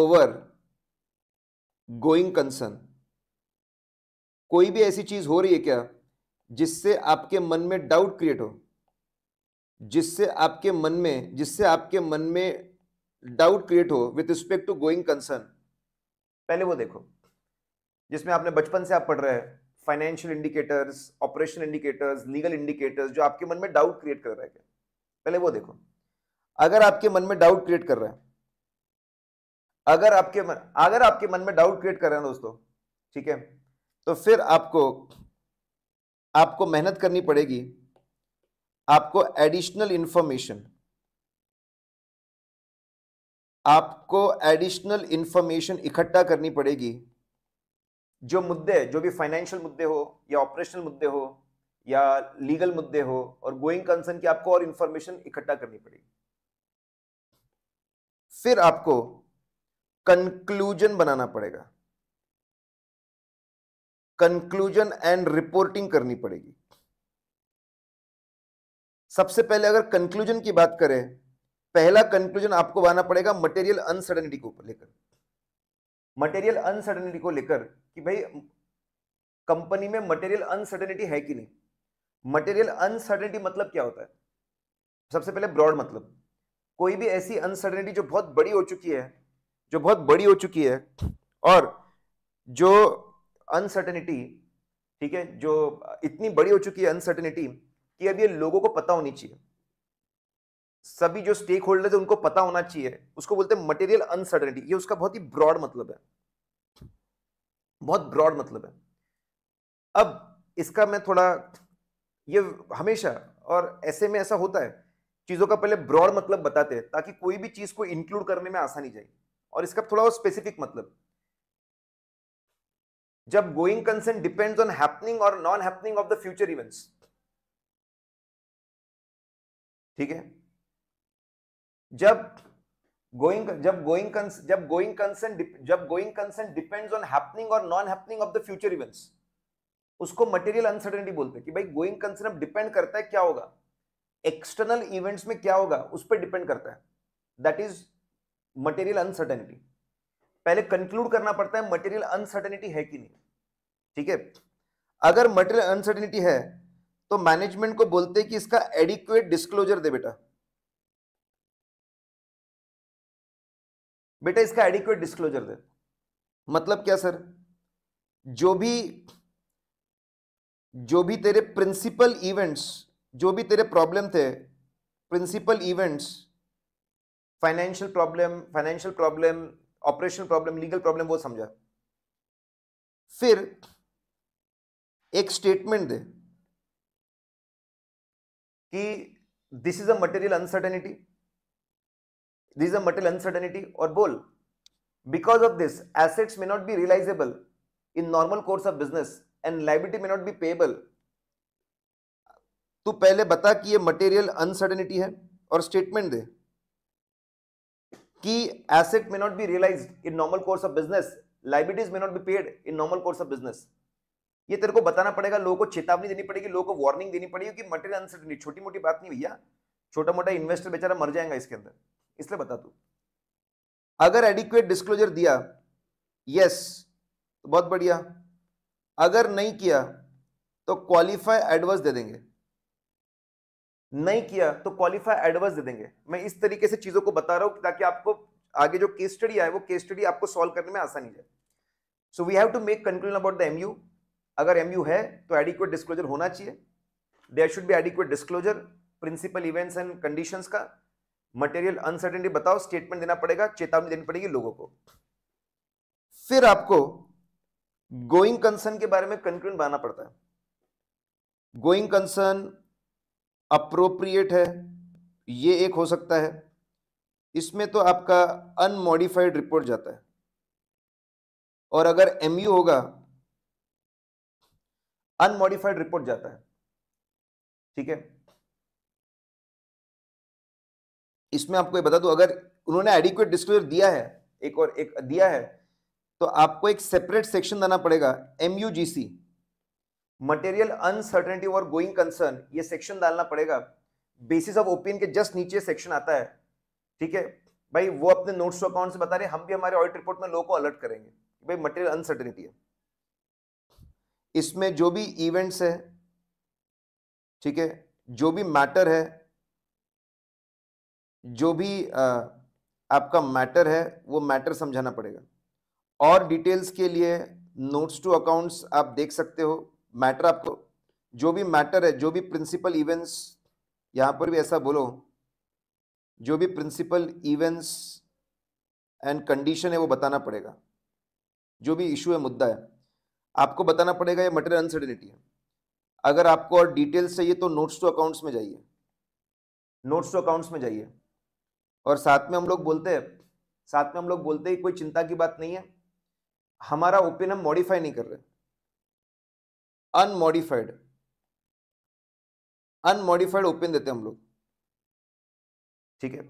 B: over going concern कोई भी ऐसी चीज हो रही है क्या जिससे आपके मन में डाउट क्रिएट हो जिससे आपके मन में जिससे आपके मन में डाउट क्रिएट हो with respect to going concern पहले वो देखो जिसमें आपने बचपन से आप पढ़ रहे हैं financial indicators operation indicators legal indicators जो आपके मन में डाउट क्रिएट कर रहे हैं पहले वो देखो अगर आपके मन में डाउट क्रिएट कर रहा है अगर आपके मन अगर आपके मन में डाउट क्रिएट कर रहे हैं दोस्तों ठीक है तो फिर आपको आपको मेहनत करनी पड़ेगी आपको एडिशनल इंफॉर्मेशन आपको एडिशनल इंफॉर्मेशन इकट्ठा करनी पड़ेगी जो मुद्दे जो भी फाइनेंशियल मुद्दे हो या ऑपरेशनल मुद्दे हो या लीगल मुद्दे हो और गोइंग कंसर्न की आपको और इंफॉर्मेशन इकट्ठा करनी पड़ेगी फिर आपको कंक्लूजन बनाना पड़ेगा कंक्लूजन एंड रिपोर्टिंग करनी पड़ेगी सबसे पहले अगर कंक्लूजन की बात करें पहला कंक्लूजन आपको बनाना पड़ेगा मटेरियल अनसर्टेनिटी को ऊपर लेकर मटेरियल अनसर्टनिटी को लेकर कि भाई कंपनी में मटेरियल अनसर्टेनिटी है कि नहीं मटेरियल अनसर्टेनिटी मतलब क्या होता है सबसे पहले ब्रॉड मतलब कोई भी ऐसी अनसर्टनिटी जो बहुत बड़ी हो चुकी है जो बहुत बड़ी हो चुकी है और जो अनसर्टनिटी ठीक है जो इतनी बड़ी हो चुकी है अनसर्टेनिटी कि अब ये लोगों को पता होनी चाहिए सभी जो स्टेक होल्डर है उनको पता होना चाहिए उसको बोलते हैं मटेरियल अनसर्टेनिटी ये उसका बहुत ही ब्रॉड मतलब है बहुत ब्रॉड मतलब है अब इसका मैं थोड़ा ये हमेशा और ऐसे में ऐसा होता है चीज़ों का पहले ब्रॉड मतलब बताते हैं ताकि कोई भी चीज़ को इंक्लूड करने में आसानी जाए और इसका थोड़ा और स्पेसिफिक मतलब
C: जब going concern depends on happening और non happening of the future events ठीक है जब
B: गोइंग जब गोइंग जब गोइंग कंसर्न जब going concern depends on happening और non happening of the future events उसको मटेरियल अनसर्टेनिटी बोलते हैं कि भाई गोइंग कंसर्न अब डिपेंड करता है क्या होगा एक्सटर्नल इवेंट्स में क्या होगा उस पर डिपेंड करता है दैट इज मटेरियल अनसर्टेनिटी पहले कंक्लूड करना पड़ता है मटेरियल अनसर्टेनिटी है कि नहीं ठीक है अगर मटेरियल अनसर्टेनिटी है तो मैनेजमेंट को बोलते हैं
C: कि इसका एडिक्वेट डिस्क्लोजर दे बेटा बेटा इसका एडिक्वेट डिस्क्लोजर दे मतलब क्या सर
B: जो भी जो भी तेरे प्रिंसिपल इवेंट्स जो भी तेरे प्रॉब्लम थे principal events financial problem financial problem operational problem legal problem वो समझा
C: फिर एक स्टेटमेंट दे कि this is a material uncertainty this is a material
B: uncertainty और बोल because of this assets may not be realisable in normal course of business and liability may not be payable तो पहले बता कि ये मटेरियल अनसर्टेनिटी है और statement दे कि asset may not be realise in normal course of business liabilities may not be paid in normal course of business ये तेरे को बताना पड़ेगा लोगों को चेतावनी देनी पड़ेगी लोगों को वार्निंग देनी पड़ेगी कि मटेरियल अनसर्टेनिटी छोटी मोटी बात नहीं भैया छोटा मोटा इन्वेस्टर बेचारा मर जाएगा इसके अंदर इसलिए बता दू अगर एडिक्वेट डिस्क्लोजर दिया यस तो बहुत बढ़िया अगर नहीं किया तो क्वालिफाई एडवर्स दे देंगे नहीं किया तो क्वालिफाई एडवर्स दे देंगे मैं इस तरीके से चीजों को बता रहा हूं ताकि आपको आगे जो केस स्टडी आए वो केस स्टडी आपको सॉल्व करने में आसानी जाए so we have to make conclusion about the MU अगर एमयू है तो एडिक्वेट डिस्क्लोजर होना चाहिए there should be adequate disclosure principal events and conditions का मटेरियल अनसर्टेनिटी बताओ स्टेटमेंट देना पड़ेगा चेतावनी देनी पड़ेगी लोगों को फिर आपको गोइंग कंसर्न के बारे में कंक्लूड बनाना पड़ता है गोइंग कंसर्न अप्रोप्रिएट है ये एक हो सकता है इसमें तो आपका अनमॉडिफाइड रिपोर्ट जाता है और अगर एमयू होगा
C: अनमॉडिफाइड रिपोर्ट जाता है ठीक है इसमें आपको ये बता दूं अगर उन्होंने एडिक्वेट
B: डिस्क्लोजर दिया है एक और एक दिया है तो आपको एक सेपरेट सेक्शन देना पड़ेगा M U G C material uncertainty और गोइंग कंसर्न ये सेक्शन डालना पड़ेगा बेसिस ऑफ ओपिनियन के जस्ट नीचे सेक्शन आता है ठीक है भाई वो अपने नोट्स टू अकाउंट से बता रहे हम भी हमारे ऑडिट रिपोर्ट में लोगों को अलर्ट करेंगे भाई मटेरियल अनसर्टेनिटी है इसमें जो भी इवेंट्स है ठीक है जो भी मैटर है जो भी आ, आपका मैटर है वो मैटर समझाना पड़ेगा और डिटेल्स के लिए नोट्स टू अकाउंट्स आप देख सकते हो मैटर आपको जो भी मैटर है जो भी प्रिंसिपल इवेंट्स यहाँ पर भी ऐसा बोलो जो भी प्रिंसिपल इवेंट्स एंड कंडीशन है वो बताना पड़ेगा जो भी इशू है मुद्दा है आपको बताना पड़ेगा ये मटेरियल अनसर्टिनिटी है अगर आपको और डिटेल्स चाहिए तो नोट्स टू अकाउंट्स में जाइए नोट्स टू अकाउंट्स में जाइए और साथ में हम लोग बोलते हैं साथ में हम लोग बोलते हैं कोई चिंता की बात नहीं है हमारा ओपिनियन हम मॉडिफाई नहीं कर रहे
C: अनमॉडिफाइड अनमॉडिफाइड ओपिनियन देते हम लोग
A: ठीक है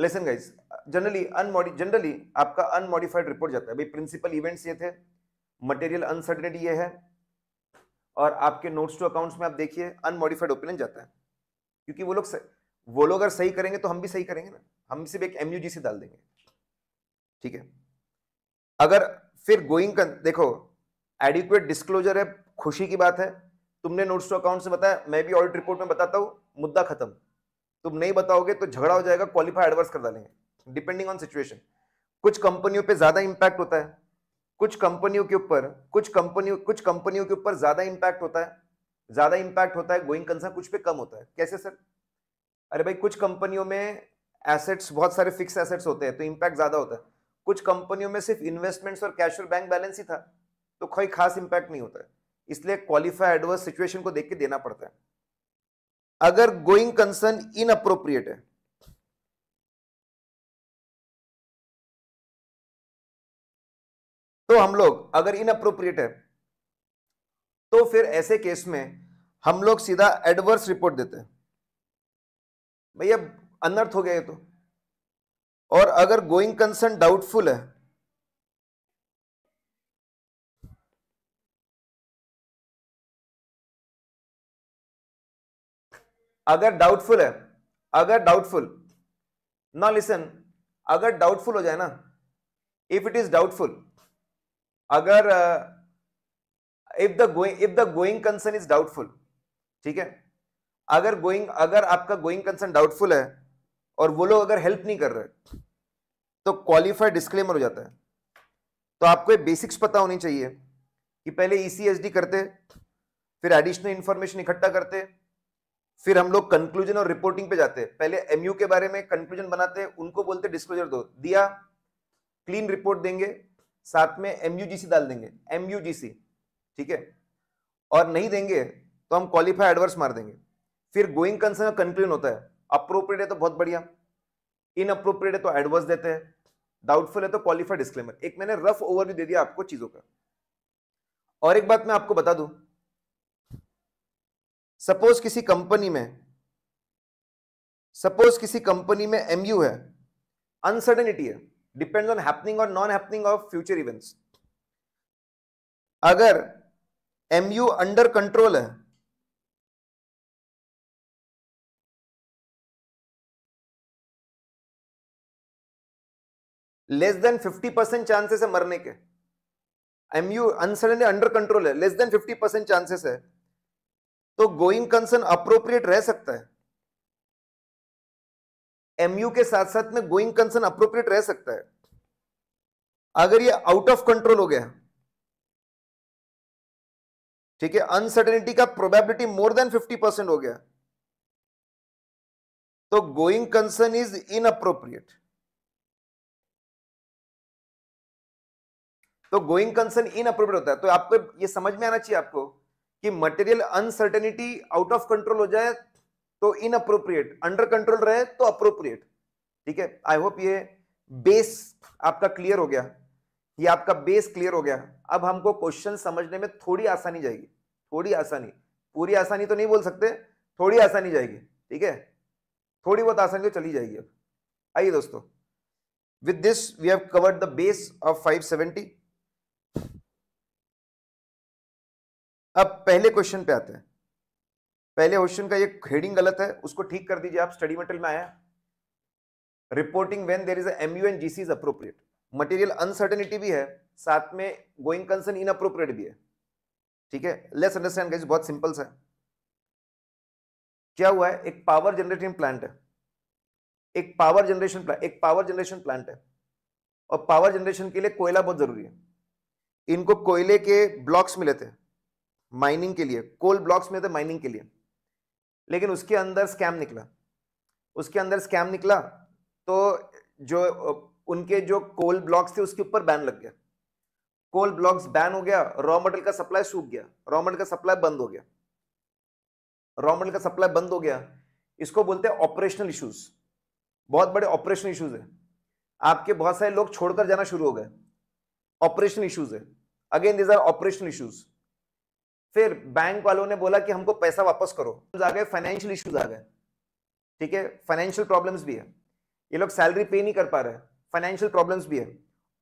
B: लेसन गाइस जनरली अनमोडी जनरली आपका अनमोडिफाइड रिपोर्ट जाता है भाई प्रिंसिपल इवेंट्स ये थे मटेरियल अनसर्टेनिटी ये है और आपके नोट्स टू अकाउंट्स में आप देखिए अनमोडिफाइड ओपिनियन जाता है क्योंकि वो लोग वो लोग अगर सही करेंगे तो हम भी सही करेंगे ना हम सिर्फ एक जी से डाल देंगे ठीक है अगर फिर गोइंग देखो एडिक्वेट डिस्क्लोजर है खुशी की बात है तुमने नोट्स टू अकाउंट से बताया मैं भी ऑडिट रिपोर्ट में बताता हूँ मुद्दा खत्म तुम नहीं बताओगे तो झगड़ा हो जाएगा क्वालिफाई एडवर्स कर डालेंगे डिपेंडिंग ऑन सिचुएशन कुछ कंपनियों पे ज्यादा इंपैक्ट होता है कुछ कंपनियों के ऊपर कुछ कंपनियों कुछ कंपनियों के ऊपर ज्यादा इंपैक्ट होता है ज्यादा इंपैक्ट होता है गोइंग कंसर्न कुछ पे कम होता है कैसे सर अरे भाई कुछ कंपनियों में एसेट्स बहुत सारे फिक्स एसेट्स होते हैं तो इम्पैक्ट ज्यादा होता है कुछ कंपनियों में सिर्फ इन्वेस्टमेंट्स और कैश और बैंक बैलेंस ही था तो कोई खास इम्पैक्ट नहीं होता है इसलिए क्वालिफाई एडवर्स सिचुएशन को देख के देना पड़ता है
A: अगर गोइंग कंसर्न इन अप्रोप्रिएट है तो हम लोग
C: अगर इन अप्रोप्रिएट है तो फिर ऐसे केस में हम लोग सीधा
B: एडवर्स रिपोर्ट देते हैं भैया अनर्थ हो गया तो
A: और अगर गोइंग कंसर्न डाउटफुल है अगर डाउटफुल है अगर डाउटफुल ना
B: लिसन अगर डाउटफुल हो जाए ना इफ इट इज डाउटफुल अगर if the going if the going concern is doubtful ठीक है अगर गोइंग अगर आपका गोइंग कंसर्न डाउटफुल है और वो लोग अगर हेल्प नहीं कर रहे तो क्वालिफाइड डिस्क्लेमर हो जाता है तो आपको ये बेसिक्स पता होनी चाहिए कि पहले ई e करते फिर एडिशनल इंफॉर्मेशन इकट्ठा करते फिर हम लोग कंक्लूजन और रिपोर्टिंग पे जाते पहले एमयू के बारे में कंक्लूजन बनाते उनको बोलते डिस्क्लोजर दो दिया क्लीन रिपोर्ट देंगे साथ में एमयूजीसी डाल देंगे एमयूजीसी ठीक है और नहीं देंगे तो हम क्वालिफाई एडवर्स मार देंगे फिर गोइंग कंसर्न का कंक्लूजन होता है अप्रोप्रिएट है तो बहुत बढ़िया इन अप्रोप्रिएट है तो एडवर्स देते हैं डाउटफुल है तो क्वालिफाइड डिस्क्लेमर एक मैंने रफ भी दे दिया आपको चीजों का और एक बात मैं आपको बता दू सपोज किसी कंपनी में सपोज किसी कंपनी में एमयू है अनसर्टेनिटी है डिपेंड्स ऑन हैपनिंग और non happening of future events
A: अगर एमयू अंडर कंट्रोल है less than fifty percent chances है मरने के
B: M U uncertainty under control है less than fifty percent chances है तो गोइंग कंसर्न अप्रोप्रिएट रह सकता है एमयू के साथ साथ में गोइंग कंसर्न अप्रोप्रिएट रह सकता है अगर ये आउट ऑफ कंट्रोल हो गया
C: ठीक है अनसर्टेनिटी का प्रोबेबिलिटी मोर देन 50 परसेंट हो गया तो going concern is inappropriate तो गोइंग कंसर्न
B: इन अप्रोप्रिएट होता है तो आपको ये समझ में आना चाहिए आपको कि material uncertainty out of control हो जाए तो इन अप्रोप्रिएट अंडर कंट्रोल रहे तो अप्रोप्रिएट ठीक है आई होप ये बेस आपका क्लियर हो गया ये आपका बेस क्लियर हो गया अब हमको क्वेश्चन समझने में थोड़ी आसानी जाएगी थोड़ी आसानी पूरी आसानी तो नहीं बोल सकते थोड़ी आसानी जाएगी ठीक है थोड़ी बहुत आसानी तो चली जाएगी अब आइए दोस्तों with this we have covered the base of 570 अब पहले क्वेश्चन पे आते हैं पहले क्वेश्चन का ये हेडिंग गलत है उसको ठीक कर दीजिए आप स्टडी मटेरियल में आया reporting when there is MU and GC is appropriate material uncertainty भी है साथ में गोइंग कंसर्न इन अप्रोप्रिएट भी है ठीक है लेस अंडरस्टैंड गाइस बहुत सिंपल सा है क्या हुआ है एक पावर जनरेटिंग प्लांट है एक पावर जनरेशन प्लांट एक पावर जनरेशन प्लांट है और पावर जनरेशन के लिए कोयला बहुत जरूरी है इनको कोयले के ब्लॉक्स मिले थे माइनिंग के लिए कोल ब्लॉक्स में थे माइनिंग के लिए लेकिन उसके अंदर स्कैम निकला उसके अंदर स्कैम निकला तो जो उनके जो कोल ब्लॉक्स थे उसके ऊपर बैन लग गया कोल ब्लॉक्स बैन हो गया रॉ मटेरियल का सप्लाई सूख गया रॉ मटेरियल का सप्लाई बंद हो गया रॉ मटेरियल का सप्लाई बंद हो गया इसको बोलते हैं ऑपरेशनल इश्यूज बहुत बड़े ऑपरेशनल इश्यूज है आपके बहुत सारे लोग छोड़कर जाना शुरू हो गए ऑपरेशन इश्यूज है again these are operational issues फिर बैंक वालों ने बोला कि हमको पैसा वापस करो आ गए फाइनेंशियल इश्यूज आ गए ठीक है फाइनेंशियल प्रॉब्लम्स भी है ये लोग सैलरी पे नहीं कर पा रहे फाइनेंशियल प्रॉब्लम्स भी है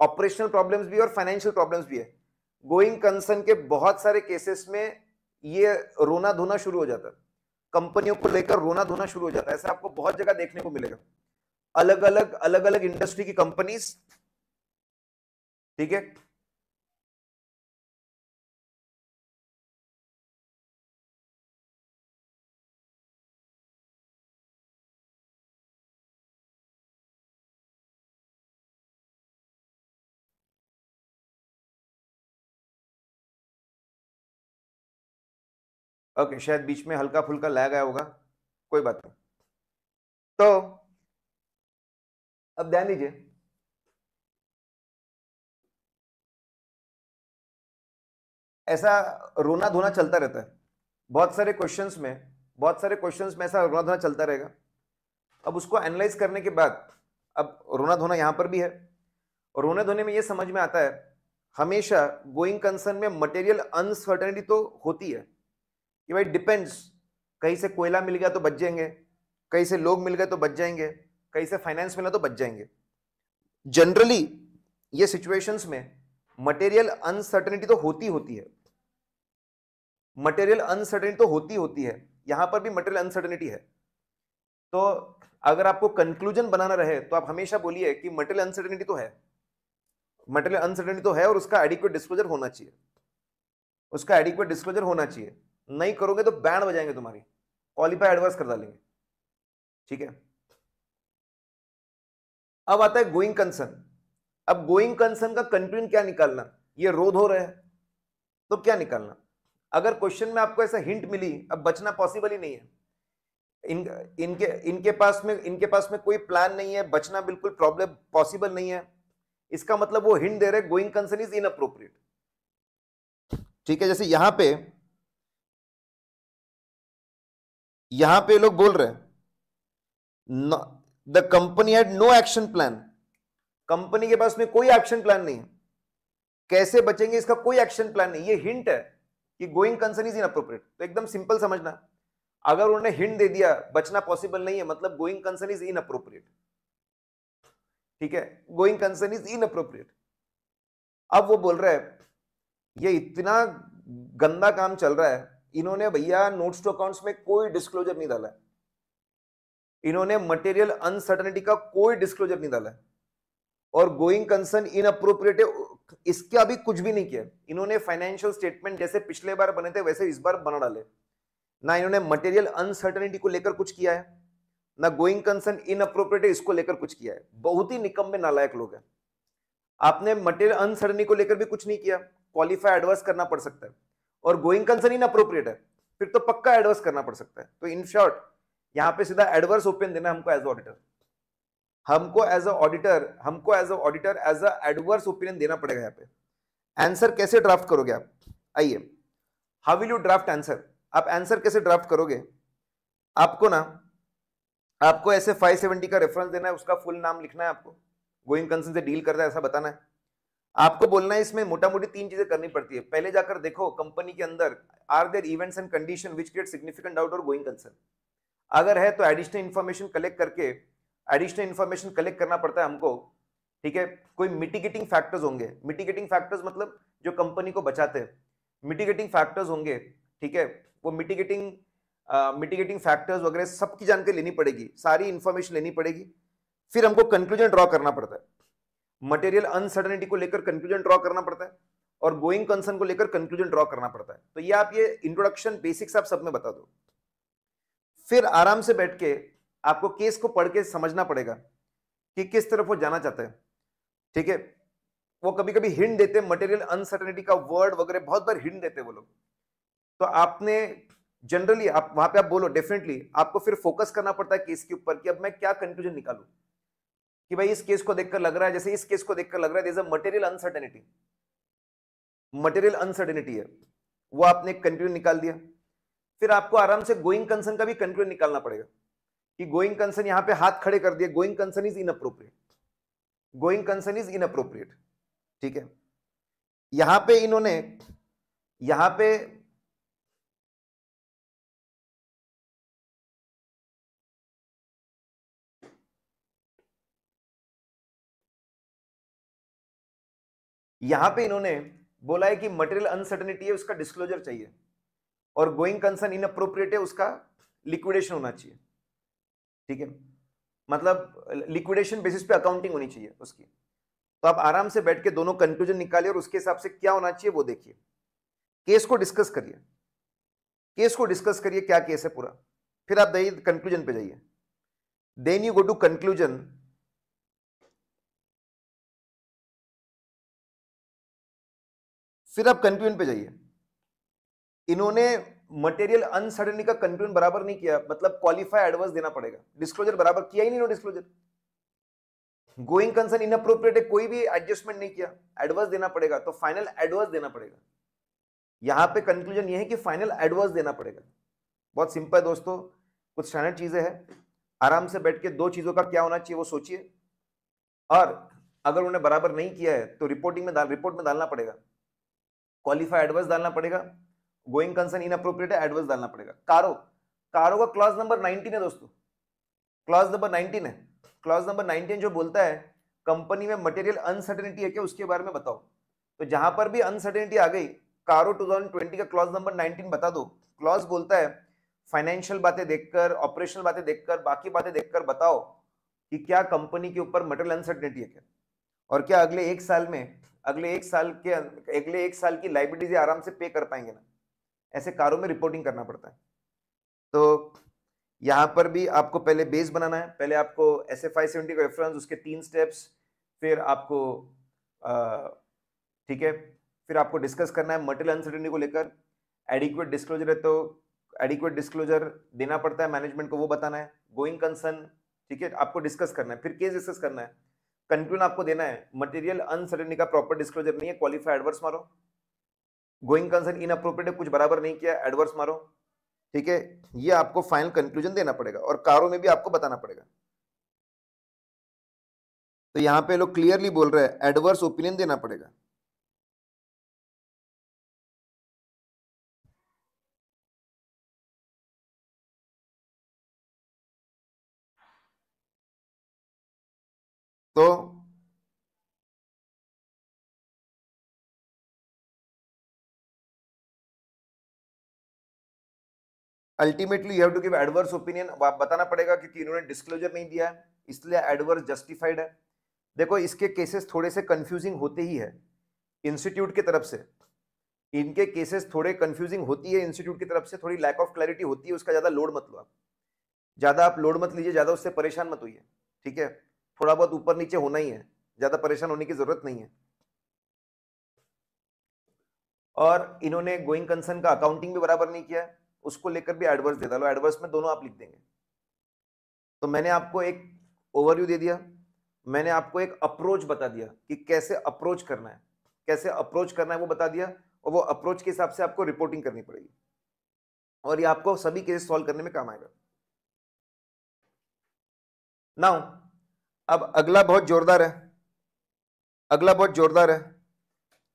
B: ऑपरेशनल प्रॉब्लम्स भी और फाइनेंशियल प्रॉब्लम्स भी है गोइंग कंसर्न के बहुत सारे केसेस में ये रोना धोना शुरू हो जाता है कंपनियों को लेकर रोना धोना शुरू हो जाता है ऐसा आपको बहुत जगह देखने को मिलेगा अलग अलग
A: अलग अलग इंडस्ट्री की कंपनीज ठीक है ओके शायद बीच में हल्का फुल्का लाया गया होगा कोई बात नहीं तो
C: अब ध्यान दीजिए ऐसा रोना धोना चलता रहता है बहुत सारे क्वेश्चंस में
B: बहुत सारे क्वेश्चंस में ऐसा रोना धोना चलता रहेगा अब उसको एनालाइज करने के बाद अब रोना धोना यहां पर भी है और रोने धोने में यह समझ में आता है हमेशा गोइंग कंसर्न में मटेरियल अनसर्टेनिटी तो होती है कि भाई डिपेंड्स कहीं से कोयला मिल गया तो बच जाएंगे कहीं से लोग मिल गए तो बच जाएंगे कहीं से फाइनेंस मिला तो बच जाएंगे जनरली ये सिचुएशंस में मटेरियल अनसर्टेनिटी तो होती होती है मटेरियल अनसर्टेनिटी तो होती होती है यहां पर भी मटेरियल अनसर्टेनिटी है तो अगर आपको कंक्लूजन बनाना रहे तो आप हमेशा बोलिए कि मटेरियल अनसर्टेनिटी तो है मटेरियल अनसर्टेनिटी तो है और उसका एडिक्वेट डिस्क्लोजर होना चाहिए उसका एडिक्वेट डिस्क्लोजर होना चाहिए नहीं करोगे तो बैंड बजाएंगे तुम्हारी क्वालिफाई एडवर्स कर डालेंगे ठीक है अब आता है गोइंग कंसर्न अब गोइंग कंसर्न का कंट्रीन क्या निकालना ये रोध हो रहे हैं तो क्या निकालना अगर क्वेश्चन में आपको ऐसा हिंट मिली अब बचना पॉसिबल ही नहीं है इन इनके इनके पास में इनके पास में कोई प्लान नहीं है बचना बिल्कुल प्रॉब्लम पॉसिबल नहीं है इसका मतलब वो हिंट दे रहे गोइंग कंसर्न इज इन
C: ठीक है जैसे यहां पे यहां पे लोग बोल रहे हैं the company had no action
B: plan company के पास में कोई एक्शन प्लान नहीं है कैसे बचेंगे इसका कोई एक्शन प्लान नहीं ये हिंट है कि going concern is inappropriate तो एकदम सिंपल समझना अगर उन्होंने हिंट दे दिया बचना पॉसिबल नहीं है मतलब going concern is inappropriate ठीक है going concern is inappropriate अब वो बोल रहा है ये इतना गंदा काम चल रहा है इन्होंने भैया नोट्स टू अकाउंट्स में कोई डिस्क्लोजर नहीं डाला इन्होंने मटेरियल अनसर्टनिटी का कोई डिस्क्लोजर नहीं डाला और गोइंग कंसर्न इन अप्रोप्रिएटिव इसका भी कुछ भी नहीं किया इन्होंने फाइनेंशियल स्टेटमेंट जैसे पिछले बार बने थे वैसे इस बार बना डाले ना इन्होंने मटेरियल अनसर्टनिटी को लेकर कुछ किया है ना गोइंग कंसर्न इन अप्रोप्रिएटिव इसको लेकर कुछ किया है बहुत ही निकम में नालायक लोग हैं आपने मटेरियल अनसर्टनिटी को लेकर भी कुछ नहीं किया क्वालिफाई एडवर्स करना पड़ सकता है और गोइंग कंसर्न इन अप्रोप्रिएट है फिर तो पक्का एडवर्स करना पड़ सकता है तो इन शॉर्ट यहाँ पे सीधा एडवर्स ओपिनियन देना हमको एज ऑडिटर हमको एज अ ऑडिटर हमको as a auditor as a adverse opinion देना पड़ेगा यहाँ पे आंसर कैसे ड्राफ्ट करोगे आप आइए how will you draft answer आप आंसर कैसे ड्राफ्ट करोगे आपको ना आपको ऐसे 570 का रेफरेंस देना है उसका फुल नाम लिखना है आपको गोइंग कंसर्न से डील करता है ऐसा बताना है आपको बोलना है इसमें मोटा मोटी तीन चीजें करनी पड़ती है पहले जाकर देखो कंपनी के अंदर are there events and condition which create significant doubt और गोइंग कंसर्न अगर है तो एडिशनल इन्फॉर्मेशन कलेक्ट करके एडिशनल इन्फॉर्मेशन कलेक्ट करना पड़ता है हमको ठीक है कोई मिटिगेटिंग फैक्टर्स होंगे मिटिगेटिंग फैक्टर्स मतलब जो कंपनी को बचाते हैं मिटिगेटिंग फैक्टर्स होंगे ठीक है वो मिटिगेटिंग मिटिगेटिंग फैक्टर्स वगैरह सबकी जानकारी लेनी पड़ेगी सारी इन्फॉर्मेशन लेनी पड़ेगी फिर हमको कंक्लूजन ड्रॉ करना पड़ता है मटेरियल अनसर्टनिटी को लेकर कंक्लूजन ड्रॉ करना पड़ता है और गोइंग कंसर्न को लेकर कंक्लूजन ड्रॉ करना पड़ता है तो ये आप ये इंट्रोडक्शन बेसिक्स आप सब में बता दो फिर आराम से बैठ के आपको केस को पढ़ के समझना पड़ेगा कि किस तरफ वो जाना चाहते हैं ठीक है वो कभी कभी हिंट देते हैं मटेरियल अनसर्टनिटी का वर्ड वगैरह बहुत बार हिंट देते हैं वो लोग तो आपने जनरली आप वहां पे आप बोलो डेफिनेटली आपको फिर फोकस करना पड़ता है केस के ऊपर कि अब मैं क्या कंक्लूजन निकालू कि भाई इस केस को देखकर लग रहा है जैसे इस केस को देखकर लग रहा है is material uncertainty material uncertainty है वो आपने कंक्लूजन निकाल दिया फिर आपको आराम से गोइंग कंसर्न का भी कंक्लूजन निकालना पड़ेगा कि गोइंग कंसर्न यहां पे हाथ खड़े कर दिए going concern is inappropriate going concern is inappropriate ठीक है यहां पे इन्होंने
A: यहां पे यहां पे इन्होंने बोला है
C: कि मटेरियल अनसर्टनिटी है उसका डिस्क्लोजर चाहिए और गोइंग कंसर्न इन अप्रोप्रिएट है उसका
B: लिक्विडेशन होना चाहिए ठीक है मतलब लिक्विडेशन बेसिस पे अकाउंटिंग होनी चाहिए उसकी तो आप आराम से बैठ के दोनों कंक्लूजन निकालिए और उसके हिसाब से क्या होना चाहिए वो देखिए केस को डिस्कस करिए केस को डिस्कस करिए क्या केस है पूरा
C: फिर आप कंक्लूजन पे जाइए then you go to conclusion फिर आप कंट्यून पे जाइए इन्होंने मटेरियल अनसर्टनिटी का कंक्लूजन बराबर
B: नहीं किया मतलब क्वालिफाई एडवांस देना पड़ेगा डिस्क्लोजर बराबर किया ही नहीं डिस्क्लोजर गोइंग कंसर्न है कोई भी एडजस्टमेंट नहीं किया एडवांस देना पड़ेगा तो फाइनल एडवांस देना पड़ेगा यहां पे कंक्लूजन ये है कि फाइनल एडवांस देना पड़ेगा बहुत सिंपल है दोस्तों कुछ स्टैंडर्ड चीजें हैं आराम से बैठ के दो चीजों का क्या होना चाहिए वो सोचिए और अगर उन्हें बराबर नहीं किया है तो रिपोर्टिंग में रिपोर्ट में डालना पड़ेगा क्वालिफाई एडवर्स डालना पड़ेगा going concern inappropriate adverse डालना पड़ेगा कारो कारो का क्लॉज नंबर नाइनटीन है दोस्तों क्लॉज नंबर नाइनटीन है क्लॉज नंबर नाइनटीन जो बोलता है कंपनी में मटेरियल अनसर्टेनिटी है क्या उसके बारे में बताओ तो जहां पर भी अनसर्टेनिटी आ गई कारो 2020 का क्लॉज नंबर 19 बता दो क्लॉज बोलता है फाइनेंशियल बातें देखकर ऑपरेशनल बातें देखकर बाकी बातें देखकर बताओ कि क्या कंपनी के ऊपर मटेरियल अनसर्टेनिटी है क्या और क्या अगले एक साल में अगले एक साल के अं, अगले एक साल की लाइब्रेटीज आराम से पे कर पाएंगे ना ऐसे कारों में रिपोर्टिंग करना पड़ता है तो यहाँ पर भी आपको पहले बेस बनाना है पहले आपको एस एफ आई सेवेंटी का रेफरेंस उसके तीन स्टेप्स फिर आपको ठीक है फिर आपको डिस्कस करना है मटेरियल अनसर्टिनिटी को लेकर एडिक्वेट डिस्क्लोजर है तो एडिक्वेट डिस्क्लोजर देना पड़ता है मैनेजमेंट को वो बताना है गोइंग कंसर्न ठीक है आपको डिस्कस करना है फिर केस डिस्कस करना है कंक्लूजन आपको देना है मटेरियल अनसर्टेनिटी का प्रॉपर डिस्क्लोजर नहीं है क्वालिफाई एडवर्स मारो गोइंग कंसर्न इनअप्रोप्रिएट कुछ बराबर नहीं किया एडवर्स मारो ठीक है ये आपको फाइनल कंक्लूजन देना पड़ेगा और कारों में भी आपको बताना पड़ेगा
A: तो यहाँ पे लोग क्लियरली बोल रहे हैं एडवर्स ओपिनियन देना पड़ेगा तो ultimately you have to
C: give adverse opinion बताना पड़ेगा क्योंकि इन्होंने डिस्क्लोजर नहीं दिया है इसलिए एडवर्स जस्टिफाइड है
B: देखो इसके केसेस थोड़े से कंफ्यूजिंग होते ही है इंस्टीट्यूट की तरफ से इनके केसेस थोड़े कंफ्यूजिंग होती है इंस्टीट्यूट की तरफ से थोड़ी लैक ऑफ क्लैरिटी होती है उसका ज़्यादा लोड मत लो आप ज़्यादा आप लोड मत लीजिए ज़्यादा उससे परेशान मत होइए ठीक है थोड़ा बहुत ऊपर नीचे होना ही है ज्यादा परेशान होने की जरूरत नहीं है और इन्होंने गोइंग कंसर्न का अकाउंटिंग भी बराबर नहीं किया उसको लेकर भी एडवर्स दे डालो एडवर्स में दोनों आप लिख देंगे तो मैंने आपको एक ओवरव्यू दे दिया मैंने आपको एक अप्रोच बता दिया कि कैसे अप्रोच करना है कैसे अप्रोच करना है वो बता दिया और वो अप्रोच के हिसाब से आपको रिपोर्टिंग करनी पड़ेगी और ये आपको सभी केसेस सॉल्व करने में काम
C: आएगा नाउ अब अगला बहुत जोरदार है अगला बहुत जोरदार है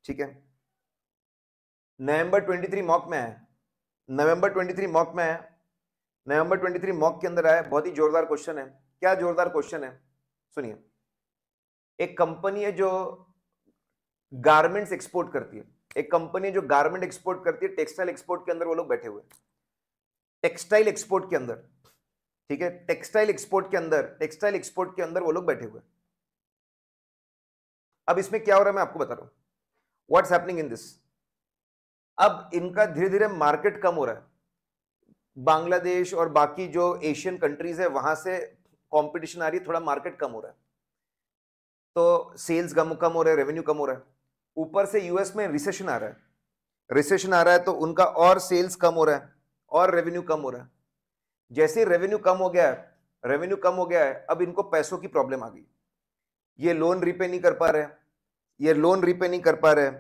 C: ठीक है
B: नवंबर 23 मॉक में है नवंबर 23 मॉक में है नवंबर 23 मॉक के अंदर आया बहुत ही जोरदार क्वेश्चन है क्या जोरदार क्वेश्चन है सुनिए एक कंपनी है जो गारमेंट्स एक्सपोर्ट करती है एक कंपनी जो गारमेंट एक्सपोर्ट करती है टेक्सटाइल एक्सपोर्ट के अंदर वो लोग बैठे हुए टेक्सटाइल एक्सपोर्ट के अंदर ठीक है टेक्सटाइल एक्सपोर्ट के अंदर टेक्सटाइल एक्सपोर्ट के अंदर वो लोग बैठे हुए अब इसमें क्या हो रहा है मैं आपको बता रहा हूं व्हाट्स हैपनिंग इन दिस अब इनका धीरे धीरे मार्केट कम हो रहा है बांग्लादेश और बाकी जो एशियन कंट्रीज है वहां से कंपटीशन आ रही है थोड़ा मार्केट कम हो रहा है तो सेल्स कम कम हो रहे हैं रेवेन्यू कम हो रहा है ऊपर से यूएस में रिसेशन आ रहा है रिसेशन आ रहा है तो उनका और सेल्स कम हो रहा है और रेवेन्यू कम हो रहा है जैसे रेवेन्यू कम हो गया है रेवेन्यू कम हो गया है अब इनको पैसों की प्रॉब्लम आ गई ये लोन रिपे नहीं कर पा रहे ये लोन रिपे नहीं कर पा रहे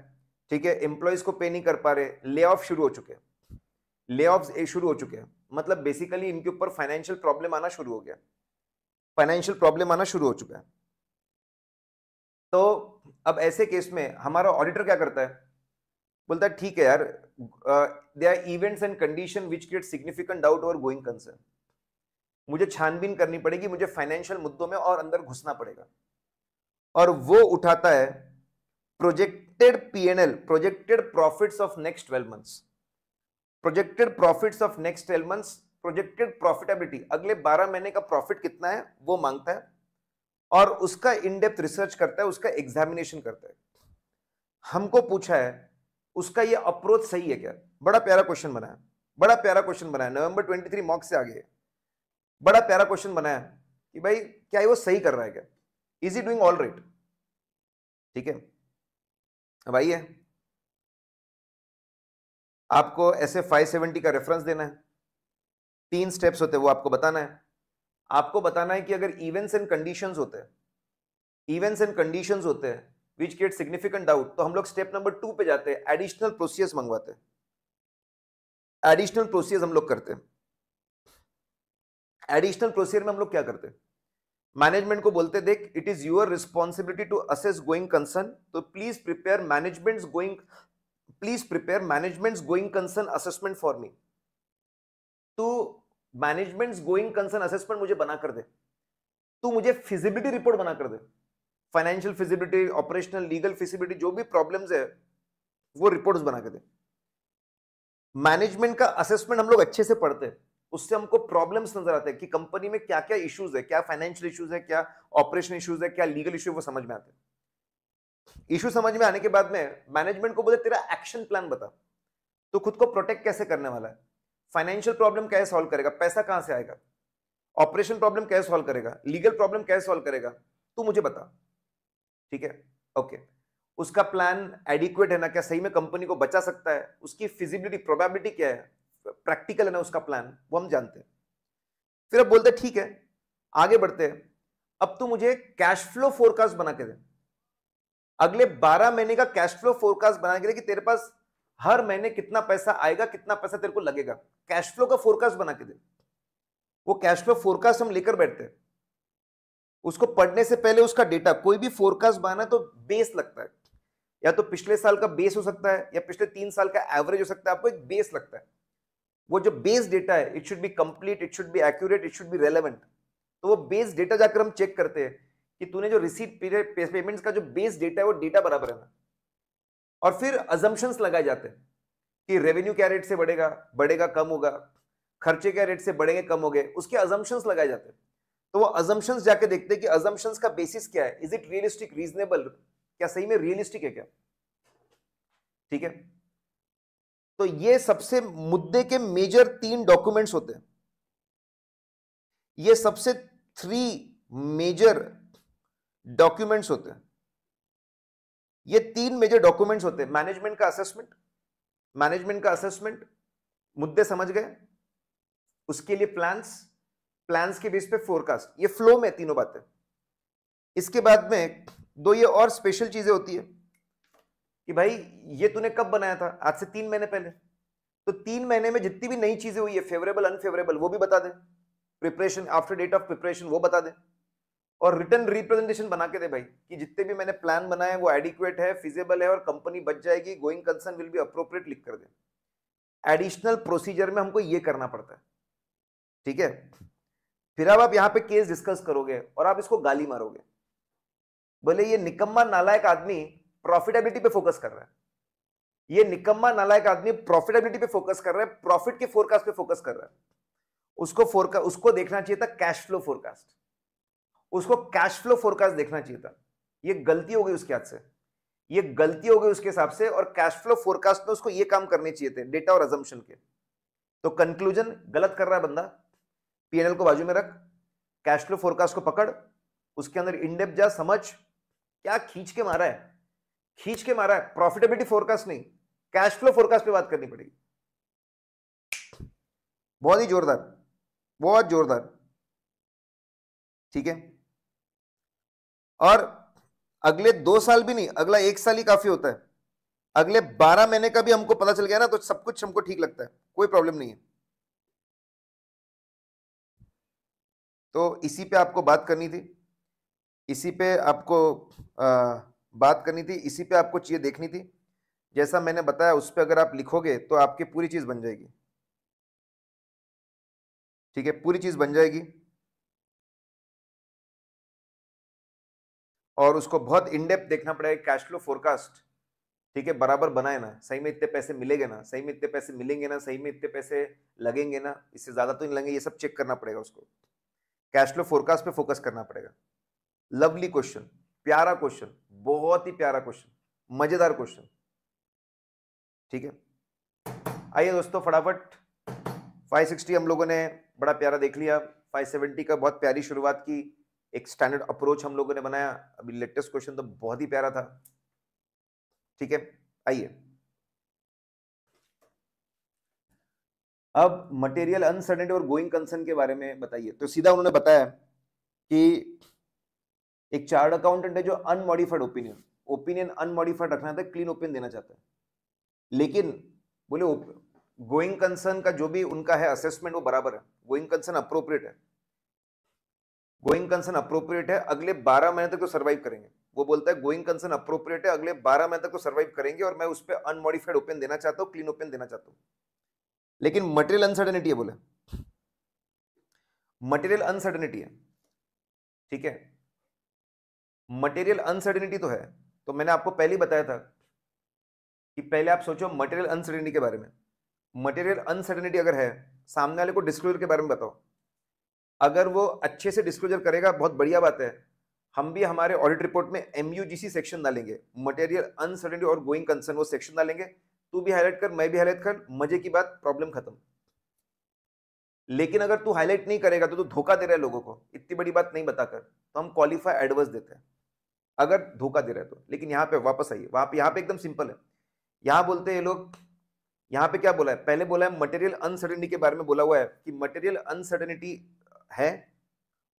B: ठीक है एम्प्लॉयज को पे नहीं कर पा रहे ले ऑफ शुरू हो चुके हैं ले ऑफ शुरू हो चुके हैं मतलब बेसिकली इनके ऊपर फाइनेंशियल प्रॉब्लम आना शुरू हो गया फाइनेंशियल प्रॉब्लम आना शुरू हो चुका है तो अब ऐसे केस में हमारा ऑडिटर क्या करता है बोलता ठीक है यार there are events and condition which create significant doubt और गोइंग कंसर्न मुझे छानबीन करनी पड़ेगी मुझे फाइनेंशियल मुद्दों में और अंदर घुसना पड़ेगा और वो उठाता है projected PnL projected profits of next twelve months projected profits of next twelve months projected profitability अगले बारह महीने का प्रॉफिट कितना है वो मांगता है और उसका इनडेप्थ रिसर्च करता है उसका एग्जामिनेशन करता है हमको पूछा है उसका ये अप्रोच सही है क्या बड़ा प्यारा क्वेश्चन बनाया बड़ा प्यारा क्वेश्चन बनाया नवंबर 23 मॉक से आगे बड़ा प्यारा क्वेश्चन बनाया कि भाई क्या वो सही कर रहा है क्या is he
C: doing all right ठीक है अब आइए आपको ऐसे 570 का रेफरेंस देना है तीन
B: स्टेप्स होते हैं वो आपको बताना है आपको बताना है कि अगर इवेंट्स एंड कंडीशंस होते हैं इवेंट्स एंड कंडीशंस होते हैं विच क्रिएट सिग्निफिकेंट डाउट तो हम लोग स्टेप नंबर टू पे जाते हैं एडिशनल प्रोसीजर्स मंगवाते हैं एडिशनल प्रोसीजर्स हम लोग करते हैं एडिशनल प्रोसीजर में हम लोग क्या करते हैं मैनेजमेंट को बोलते देख it is your responsibility to assess going concern तो please prepare management going please prepare management going concern assessment for me तो मैनेजमेंट गोइंग कंसर्न असेसमेंट मुझे बना कर दे तू मुझे फिजिबिलिटी रिपोर्ट बना कर दे financial feasibility operational legal feasibility जो भी प्रॉब्लम है वो रिपोर्ट बना के दे मैनेजमेंट का असेसमेंट हम लोग अच्छे से पढ़ते हैं उससे हमको प्रॉब्लम्स नजर आते हैं कि कंपनी में क्या क्या इश्यूज है क्या फाइनेंशियल इश्यूज है क्या ऑपरेशन इश्यूज है क्या लीगल इश्यू वो समझ में आते हैं इश्यू समझ में आने के बाद में मैनेजमेंट को बोले तेरा एक्शन प्लान बता तो खुद को प्रोटेक्ट कैसे करने वाला है फाइनेंशियल प्रॉब्लम कैसे सॉल्व करेगा पैसा कहां से आएगा ऑपरेशन प्रॉब्लम कैसे सॉल्व करेगा लीगल प्रॉब्लम कैसे सॉल्व करेगा तू मुझे बता ठीक है ओके उसका प्लान एडिक्वेट है ना क्या सही में कंपनी को बचा सकता है उसकी फिजिबिलिटी प्रोबेबिलिटी क्या है प्रैक्टिकल है ना उसका प्लान वो हम जानते हैं फिर अब बोलते ठीक है आगे बढ़ते हैं अब तो मुझे कैश फ्लो फोरकास्ट बना के दे अगले 12 महीने का कैश फ्लो फोरकास्ट बना के दे कि तेरे पास हर महीने कितना पैसा आएगा कितना पैसा तेरे को लगेगा कैश फ्लो का फोरकास्ट बना के दे वो कैश फ्लो फोरकास्ट हम लेकर बैठते हैं उसको पढ़ने से पहले उसका डेटा कोई भी फोरकास्ट बनाना तो बेस लगता है या तो पिछले साल का बेस हो सकता है या पिछले तीन साल का एवरेज हो सकता है आपको एक बेस लगता है वो जो बेस डेटा है it should be complete it should be accurate it should be relevant तो वो बेस डेटा जाकर हम चेक करते हैं कि तूने जो रिसीट पेमेंट्स का जो बेस डेटा है वो डेटा बराबर है ना और फिर अजम्पन्स लगाए जाते हैं कि रेवेन्यू क्या रेट से बढ़ेगा बढ़ेगा कम होगा खर्चे क्या रेट से बढ़ेंगे कम हो गए उसके अजम्पन्स लगाए जाते हैं तो वो अजम्पन्स जाके देखते हैं कि अजम्पन्स का बेसिस क्या है इज इट रियलिस्टिक रीजनेबल क्या सही में रियलिस्टिक है क्या ठीक है तो ये सबसे मुद्दे के मेजर तीन डॉक्यूमेंट्स होते हैं ये सबसे थ्री मेजर डॉक्यूमेंट्स होते हैं ये तीन मेजर डॉक्यूमेंट्स होते हैं मैनेजमेंट का असेसमेंट मैनेजमेंट का असेसमेंट मुद्दे समझ गए उसके लिए प्लान्स प्लान के बेस पे फोरकास्ट ये फ्लो में तीनों बातें इसके बाद में दो ये और स्पेशल चीजें होती है कि भाई ये तूने कब बनाया था आज से तीन महीने पहले तो तीन महीने में जितनी भी नई चीजें हुई है फेवरेबल अनफेवरेबल वो भी बता दे preparation after date of preparation वो बता दे और रिटर्न रिप्रेजेंटेशन बना के दे भाई कि जितने भी मैंने प्लान बनाए वो एडिक्वेट है फिजेबल है और कंपनी बच जाएगी going concern will be appropriate लिख कर दे एडिशनल प्रोसीजर में हमको ये करना पड़ता है ठीक है फिर अब आप यहाँ पे केस डिस्कस करोगे और आप इसको गाली मारोगे बोले ये निकम्मा नालायक आदमी प्रॉफिटेबिलिटी पे फोकस कर रहा है ये निकम्मा नालायक आदमी प्रॉफिटेबिलिटी पे फोकस कर रहा है प्रॉफिट के फोरकास्ट पे फोकस कर रहा है उसको फोरका उसको देखना चाहिए था कैश फ्लो फोरकास्ट उसको कैश फ्लो फोरकास्ट देखना चाहिए था ये गलती हो गई उसके हाथ से ये गलती हो गई उसके हिसाब से और कैश फ्लो फोरकास्ट में उसको ये काम करने चाहिए थे डेटा और एजम्पन के तो कंक्लूजन गलत कर रहा है बंदा पीएनएल को बाजू में रख कैश फ्लो फोरकास्ट को पकड़ उसके अंदर इनडेप जा समझ क्या खींच के मारा है खींच के मारा है प्रॉफिटेबिलिटी फोरकास्ट नहीं कैश
C: फ्लो फोरकास्ट पे बात करनी पड़ेगी बहुत ही जोरदार बहुत जोरदार ठीक है और
B: अगले दो साल भी नहीं अगला एक साल ही काफी होता है अगले बारह महीने का भी हमको पता चल गया ना तो सब कुछ हमको ठीक लगता है कोई प्रॉब्लम नहीं है तो इसी पे आपको बात करनी थी इसी पे आपको आ, बात करनी थी इसी पे आपको चीज़ें देखनी थी जैसा मैंने बताया उस
C: पर अगर आप लिखोगे तो आपकी पूरी चीज़ बन जाएगी ठीक है पूरी चीज़ बन जाएगी
B: और उसको बहुत इनडेप देखना पड़ेगा कैश फ्लो फोरकास्ट ठीक है बराबर बनाए ना सही में इतने पैसे मिलेंगे ना सही में इतने पैसे मिलेंगे ना सही में इतने पैसे लगेंगे ना इससे ज़्यादा तो नहीं लगेंगे ये सब चेक करना पड़ेगा उसको कैश फ्लो फोरकास्ट पे फोकस करना पड़ेगा लवली क्वेश्चन प्यारा क्वेश्चन बहुत ही प्यारा क्वेश्चन मजेदार क्वेश्चन ठीक है आइए दोस्तों फटाफट 560 हम लोगों ने बड़ा प्यारा देख लिया 570 का बहुत प्यारी शुरुआत की एक स्टैंडर्ड अप्रोच हम लोगों ने बनाया अभी लेटेस्ट क्वेश्चन तो बहुत ही प्यारा था ठीक है आइए अब मटेरियल अनसर्टेनिटी और गोइंग कंसर्न के बारे में बताइए तो सीधा उन्होंने बताया कि एक चार्ट अकाउंटेंट है जो अनमॉडिफाइड ओपिनियन ओपिनियन अनमॉडिफाइड रखना चाहता है क्लीन ओपिनियन देना चाहता है लेकिन बोले गोइंग कंसर्न का जो भी उनका है असेसमेंट वो बराबर है गोइंग कंसर्न अप्रोप्रिएट है गोइंग कंसर्न अप्रोप्रिएट है अगले 12 महीने तक तो सर्वाइव करेंगे वो बोलता है गोइंग कंसर्न अप्रोप्रिएट है अगले 12 महीने तक तो सर्वाइव करेंगे और मैं उस पर अनमॉडिफाइड ओपिनियन देना चाहता हूँ क्लीन ओपिनियन देना चाहता हूँ लेकिन मटेरियल अनसर्टेनिटी है बोले मटेरियल अनसर्टेनिटी है ठीक है मटेरियल अनसर्टेनिटी तो है तो मैंने आपको पहले ही बताया था कि पहले आप सोचो मटेरियल अनसर्टेनिटी के बारे में मटेरियल अनसर्टेनिटी अगर है सामने वाले को डिस्क्लोजर के बारे में बताओ अगर वो अच्छे से डिस्क्लोजर करेगा बहुत बढ़िया बात है हम भी हमारे ऑडिट रिपोर्ट में एमयूजीसी सेक्शन डालेंगे मटेरियल अनसर्टेनिटी और गोइंग कंसर्न वो सेक्शन डालेंगे तू भी हाईलाइट कर मैं भी हाईलाइट कर मजे की बात प्रॉब्लम खत्म लेकिन अगर तू हाईलाइट नहीं करेगा तो तू धोखा दे रहा है लोगों को इतनी बड़ी बात नहीं बताकर तो हम क्वालिफाई एडवर्स देते हैं अगर धोखा दे रहे तो लेकिन यहाँ पे वापस आइए वहां पे यहाँ पे एकदम सिंपल है यहाँ बोलते हैं ये लोग यहाँ पे क्या बोला है पहले बोला है मटेरियल अनसर्टेनिटी के बारे में बोला हुआ है कि मटेरियल अनसर्टेनिटी है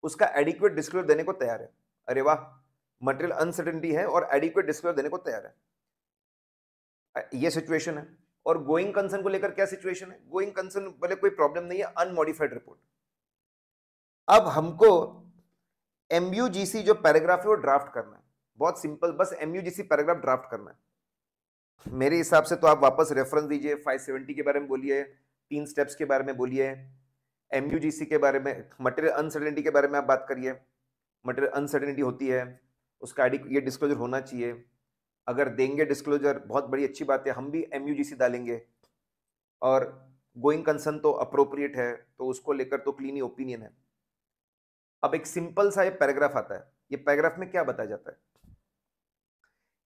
B: उसका एडिक्वेट डिस्क्लोजर देने को तैयार है अरे वाह मटेरियल अनसर्टेनिटी है और एडिक्वेट डिस्क्लोजर देने को तैयार है ये सिचुएशन है और गोइंग कंसर्न को लेकर क्या सिचुएशन है गोइंग कंसर्न बोले कोई प्रॉब्लम नहीं है अनमोडिफाइड रिपोर्ट अब हमको एम जो पैराग्राफ है वो ड्राफ्ट करना है बहुत सिंपल बस एमयूजीसी पैराग्राफ ड्राफ्ट करना है मेरे हिसाब से तो आप वापस रेफरेंस दीजिए 570 के बारे में बोलिए तीन स्टेप्स के बारे में बोलिए एमयूजीसी के बारे में मटेरियल अनसर्टेनिटी के बारे में आप बात करिए मटेरियल अनसर्टेनिटी होती है उसका आईडी ये डिस्क्लोजर होना चाहिए अगर देंगे डिस्क्लोजर बहुत बड़ी अच्छी बात है हम भी एम डालेंगे और गोइंग कंसर्न तो अप्रोप्रिएट है तो उसको लेकर तो क्लीन ही ओपिनियन है अब एक सिंपल सा ये पैराग्राफ आता है ये पैराग्राफ में क्या बताया जाता है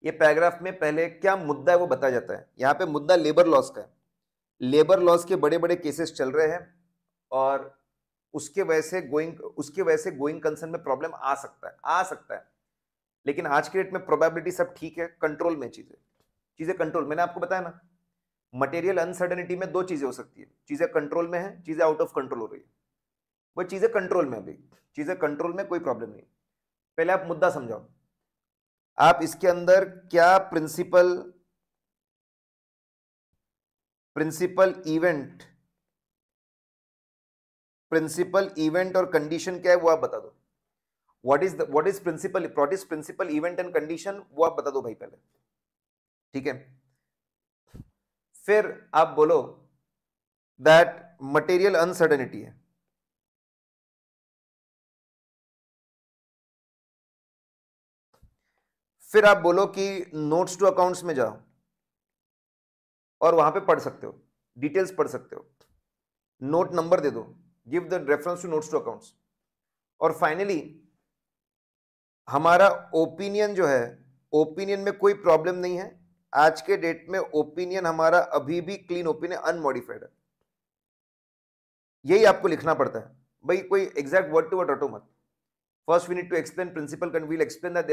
B: ये पैराग्राफ में पहले क्या मुद्दा है वो बताया जाता है यहाँ पे मुद्दा लेबर लॉस का है लेबर लॉस के बड़े बड़े केसेस चल रहे हैं और उसके वजह से गोइंग उसके वजह से गोइंग कंसर्न में प्रॉब्लम आ सकता है आ सकता है लेकिन आज के डेट में प्रोबेबिलिटी सब ठीक है कंट्रोल में चीजें चीजें कंट्रोल मैंने आपको बताया ना मटेरियल अनसर्टेनिटी में दो चीजें हो सकती है चीजें कंट्रोल में है चीजें आउट ऑफ कंट्रोल हो रही है वो चीजें कंट्रोल में अभी चीजें कंट्रोल में कोई प्रॉब्लम नहीं पहले आप मुद्दा समझाओ
C: आप इसके अंदर क्या principal principal event
B: principal event और कंडीशन क्या है वो आप बता दो what is what is principal what is principal event and condition वो आप बता दो भाई पहले ठीक है
A: फिर आप बोलो दैट मटेरियल अनसर्टेनिटी है फिर आप बोलो कि नोट्स टू अकाउंट्स में जाओ
B: और वहां पे पढ़ सकते हो डिटेल्स पढ़ सकते हो नोट नंबर दे दो give the reference to notes to accounts और फाइनली हमारा ओपिनियन जो है ओपिनियन में कोई प्रॉब्लम नहीं है आज के डेट में ओपिनियन हमारा अभी भी क्लीन ओपिनियन अनमोडिफाइड है यही आपको लिखना पड़ता है भाई कोई एग्जैक्ट वर्ड टू वर्ड रटो मत first we need to explain principle can we'll explain that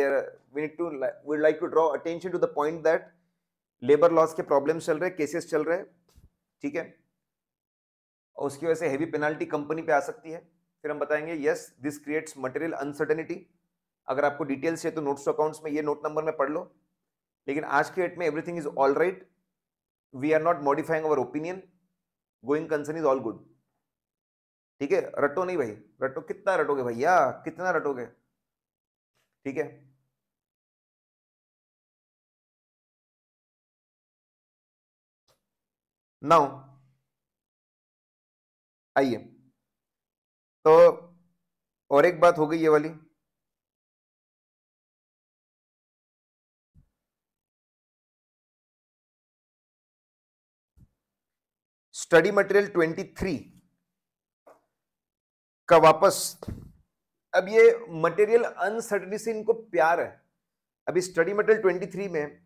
B: there are we need to to like to draw attention to the point that labour loss के प्रॉब्लम चल रहे cases चल रहे ठीक है और उसकी वजह से हैवी पेनाल्टी कंपनी पे आ सकती है फिर हम बताएंगे yes this creates material uncertainty अगर आपको डिटेल्स है तो नोट्स अकाउंट्स में ये नोट नंबर में पढ़ लो लेकिन आज के डेट में everything is all right we are not modifying our opinion going concern is all good
C: ठीक है रटो नहीं भाई रटो कितना रटोगे भैया कितना रटोगे ठीक है
A: नाउ आइए तो और एक बात हो गई ये वाली स्टडी मटेरियल 23
B: का वापस अब ये मटेरियल अनसर्टनिटी से इनको प्यार है अभी स्टडी मटेरियल 23 में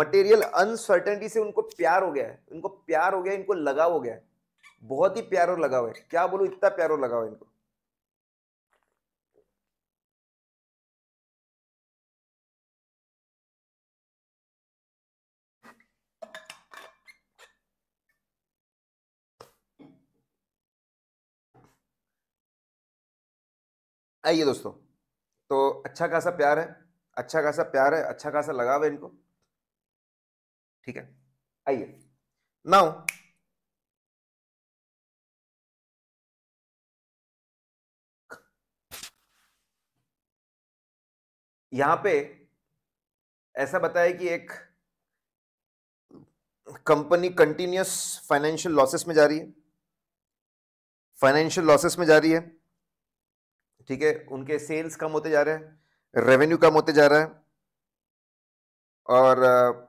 B: मटेरियल अनसर्टनिटी से उनको
C: प्यार हो गया है इनको प्यार हो गया इनको लगाव हो गया है बहुत ही प्यार और लगाव है क्या बोलो इतना
A: प्यार और लगाव है इनको
C: आइए दोस्तों तो अच्छा खासा प्यार है अच्छा खासा प्यार है अच्छा खासा लगाव है इनको
A: ठीक है आइए नाउ
C: यहां पे ऐसा बताया कि एक
B: कंपनी कंटिन्यूस फाइनेंशियल लॉसेस में जा रही है फाइनेंशियल लॉसेस में जा रही है ठीक है उनके सेल्स कम होते जा रहे हैं रेवेन्यू कम होते जा रहा है और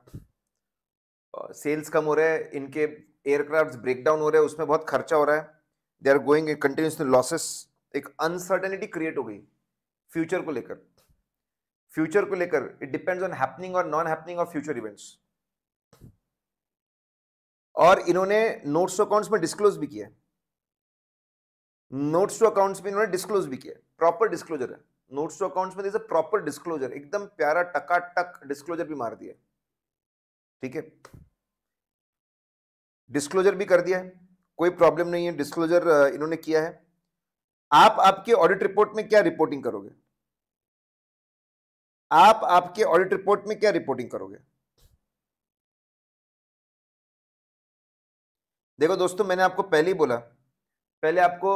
B: सेल्स कम हो रहे हैं इनके एयरक्राफ्ट ब्रेकडाउन हो रहे हैं उसमें बहुत खर्चा हो रहा है they are going continuous losses एक अनसर्टेनिटी क्रिएट हो गई फ्यूचर को लेकर फ्यूचर को लेकर इट डिपेंड्स ऑन हैपनिंग और non happening of future events और इन्होंने नोट्स तो अकाउंट्स में डिस्क्लोज भी किया है नोट्स टू अकाउंट्स में इन्होंने डिस्क्लोज भी किया प्रॉपर डिस्क्लोजर है नोट्स टू अकाउंट्स में प्रॉपर डिस्क्लोजर एकदम प्यारा टकाटक डिस्क्लोजर भी मार दिया ठीक है डिस्क्लोजर भी कर दिया है कोई प्रॉब्लम नहीं है डिस्क्लोजर इन्होंने किया है
C: आप आपके ऑडिट रिपोर्ट में क्या रिपोर्टिंग करोगे आप आपके ऑडिट रिपोर्ट में क्या रिपोर्टिंग करोगे देखो दोस्तों मैंने आपको पहले ही बोला पहले आपको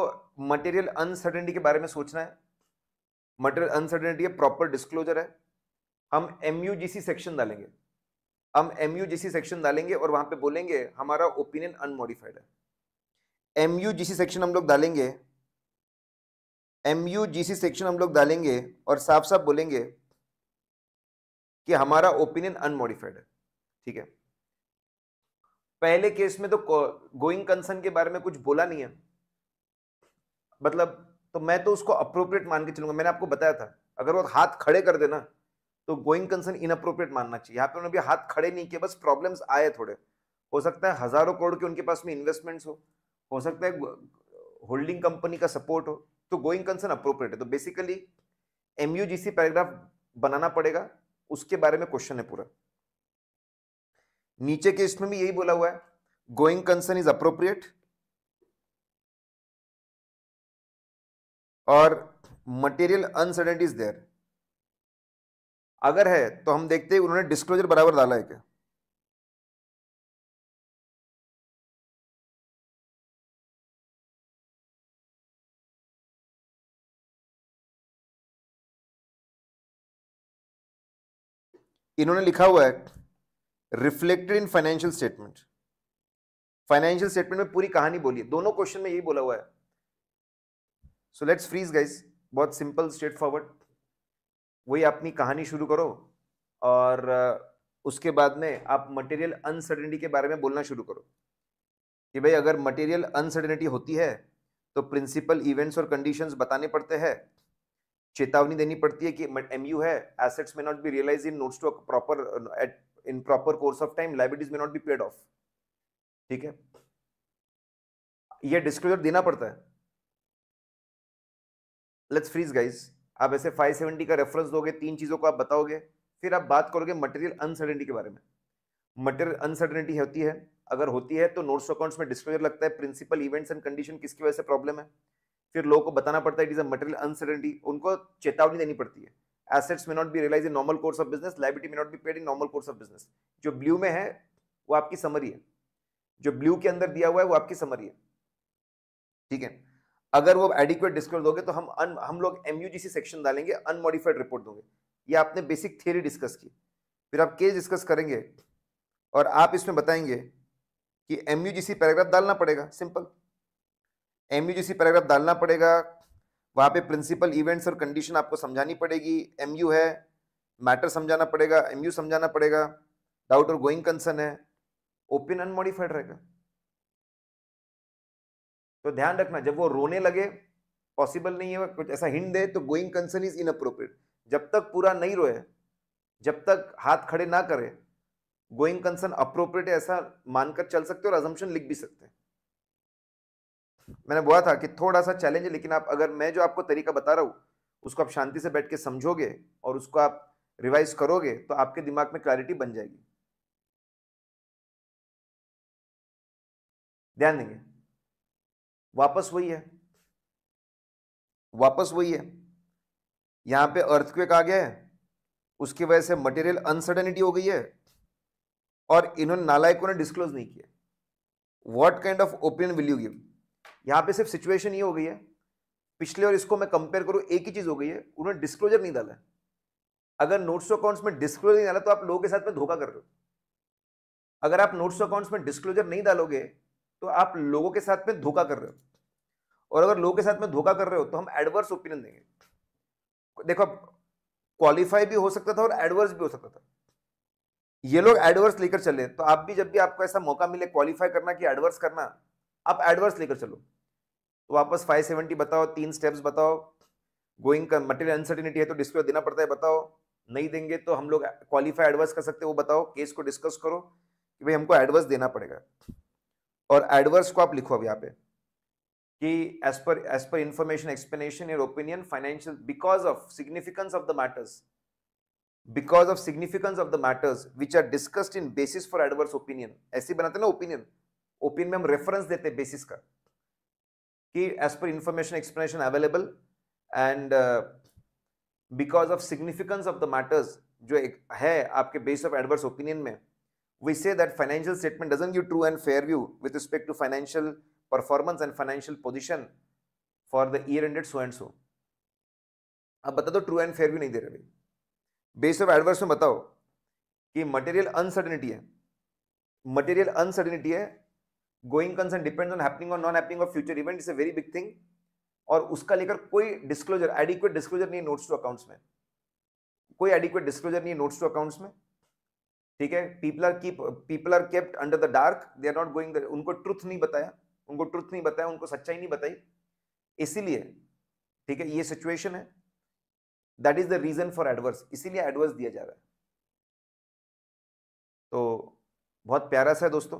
B: मटेरियल अनसर्टेनिटी के बारे में सोचना है मटेरियल अनसर्टेनिटी का प्रॉपर डिस्क्लोजर है हम एम सेक्शन डालेंगे हम एम सेक्शन डालेंगे और वहां पे बोलेंगे हमारा ओपिनियन अनमोडिफाइड है एम सेक्शन हम लोग डालेंगे एम सेक्शन हम लोग डालेंगे और साफ साफ बोलेंगे कि हमारा ओपिनियन अनमोडिफाइड है ठीक है पहले केस में तो गोइंग कंसर्न के बारे में कुछ बोला नहीं है मतलब तो मैं तो उसको अप्रोप्रिएट मान के चलूंगा मैंने आपको बताया था अगर वो हाथ खड़े कर देना तो गोइंग कंसर्न इनअप्रोप्रिएट मानना चाहिए यहाँ पे उन्होंने भी हाथ खड़े नहीं किए बस प्रॉब्लम्स आए थोड़े हो सकता है हजारों करोड़ के उनके पास में इन्वेस्टमेंट्स हो हो सकता है होल्डिंग कंपनी का सपोर्ट हो तो गोइंग कंसर्न अप्रोप्रिएट है तो बेसिकली एम पैराग्राफ बनाना पड़ेगा उसके बारे में क्वेश्चन है पूरा नीचे के इसमें भी यही
C: बोला हुआ है गोइंग कंसर्न इज अप्रोप्रिएट और मटेरियल अनसर्टेनिटीज इज देयर
A: अगर है तो हम देखते हैं उन्होंने डिस्क्लोजर बराबर डाला है क्या इन्होंने लिखा हुआ है reflected in financial statement
B: financial statement में पूरी कहानी बोली है दोनों क्वेश्चन में यही बोला हुआ है सो लेट्स फ्रीज गाइस बहुत सिंपल स्ट्रेट फॉरवर्ड वही अपनी कहानी शुरू करो और उसके बाद में आप मटेरियल अनसर्टेनिटी के बारे में बोलना शुरू करो कि भाई अगर मटेरियल अनसर्टेनिटी होती है तो प्रिंसिपल इवेंट्स और कंडीशंस बताने पड़ते हैं चेतावनी देनी पड़ती है कि एम यू है एसेट्स में not be realise in notes to proper at in proper course of time liabilities में नॉट बी पेड ऑफ ठीक है यह डिस्क्लोजर देना पड़ता है लेट्स फ्रीज गाइज आप ऐसे 570 का रेफरेंस दोगे तीन चीज़ों को आप बताओगे फिर आप बात करोगे मटेरियल अनसर्टेनिटी के बारे में मटेरियल अनसर्टेनिटी होती है अगर होती है तो नोट्स अकाउंट्स में डिस्क्लोजर लगता है प्रिंसिपल इवेंट्स एंड कंडीशन किसकी वजह से प्रॉब्लम है फिर लोगों को बताना पड़ता है it is a material uncertainty उनको चेतावनी देनी पड़ती है assets may not be realise in normal course of business liability may not be paid in normal course of business जो ब्लू में है वो आपकी समरी है जो ब्लू के अंदर दिया हुआ है वो आपकी समरी है ठीक है अगर वो एडिक्वेट डिस्कस दोगे तो हम अन हम लोग एम सेक्शन डालेंगे अनमोडिफाइड रिपोर्ट दोगे ये आपने बेसिक थियरी डिस्कस की फिर आप केस डिस्कस करेंगे और आप इसमें बताएंगे कि एम पैराग्राफ डालना पड़ेगा सिंपल एम पैराग्राफ डालना पड़ेगा वहाँ पे प्रिंसिपल इवेंट्स और कंडीशन आपको समझानी पड़ेगी एम है मैटर समझाना पड़ेगा एम समझाना पड़ेगा डाउट और गोइंग कंसर्न है ओपिन अनमोडिफाइड रहेगा तो ध्यान रखना जब वो रोने लगे पॉसिबल नहीं है कुछ ऐसा हिंट दे तो गोइंग कंसर्न इज इनअप्रोप्रिएट जब तक पूरा नहीं रोए जब तक हाथ खड़े ना करे गोइंग कंसर्न अप्रोप्रिएट ऐसा मानकर चल सकते हो और अजम्पन लिख भी सकते हैं मैंने बोला था कि थोड़ा सा चैलेंज है लेकिन आप अगर मैं जो आपको तरीका बता रहा हूँ उसको आप शांति से बैठ के समझोगे और उसको आप
C: रिवाइज करोगे तो आपके दिमाग में क्लैरिटी बन जाएगी ध्यान देंगे वापस वही है वापस वही है यहां पे अर्थक्वेक आ गया है
B: उसकी वजह से मटेरियल अनसर्टेनिटी हो गई है और इन्होंने नालायकों ने डिस्क्लोज नहीं किया what kind of opinion will you give यहां पे सिर्फ सिचुएशन ये हो गई है पिछले और इसको मैं कंपेयर करूं एक ही चीज़ हो गई है उन्होंने डिस्क्लोजर नहीं डाला अगर नोट्स अकाउंट्स में डिस्क्लोजर नहीं डाला तो आप लोगों के साथ में धोखा कर रहे हो अगर आप नोट्स अकाउंट्स में डिस्क्लोजर नहीं डालोगे तो आप लोगों के साथ में धोखा कर रहे हो और अगर लोगों के साथ में धोखा कर रहे हो तो हम एडवर्स ओपिनियन देंगे देखो क्वालिफाई भी हो सकता था और एडवर्स भी हो सकता था ये लोग एडवर्स लेकर चले तो आप भी जब भी आपको ऐसा मौका मिले क्वालिफाई करना कि एडवर्स करना आप एडवर्स लेकर चलो तो वापस 570 बताओ तीन स्टेप्स बताओ गोइंग का मटेरियल अनसर्टिनिटी है तो डिस्क्लोजर देना पड़ता है बताओ नहीं देंगे तो हम लोग क्वालिफाई एडवर्स कर सकते हो बताओ केस को डिस्कस करो कि भाई हमको एडवर्स देना पड़ेगा और एडवर्स को आप लिखो अब यहाँ पे कि as per as per information explanation your opinion financial because of significance of the matters because of significance of the matters which are discussed in basis for adverse opinion ऐसे बनाते ना ओपिनियन ओपिनियन में हम reference देते हैं basis का कि as per information explanation available and because of significance of the matters जो एक है आपके बेस ऑफ एडवर्स ओपिनियन में we say that financial statement doesn't give true and fair view with respect to financial performance and financial position for the year ended so and so अब बता दो true and fair view नहीं दे रहे भाई base of adverse में बताओ कि material uncertainty है मटेरियल अनसर्टेनिटी है going concern depends on happening और non happening of future event is a very big thing और उसका लेकर कोई डिस्क्लोजर एडिक्वेट डिस्क्लोजर नहीं नोट्स टू अकाउंट्स में कोई एडिक्वेट डिस्क्लोजर नहीं नोट्स टू अकाउंट्स में ठीक है people are keep people are kept under the dark they are not going उनको ट्रुथ नहीं बताया उनको ट्रुथ नहीं बताया उनको सच्चाई नहीं बताई इसीलिए ठीक है ये सिचुएशन है that is the reason for adverse इसीलिए एडवर्स दिया जा रहा है तो बहुत प्यारा सा है दोस्तों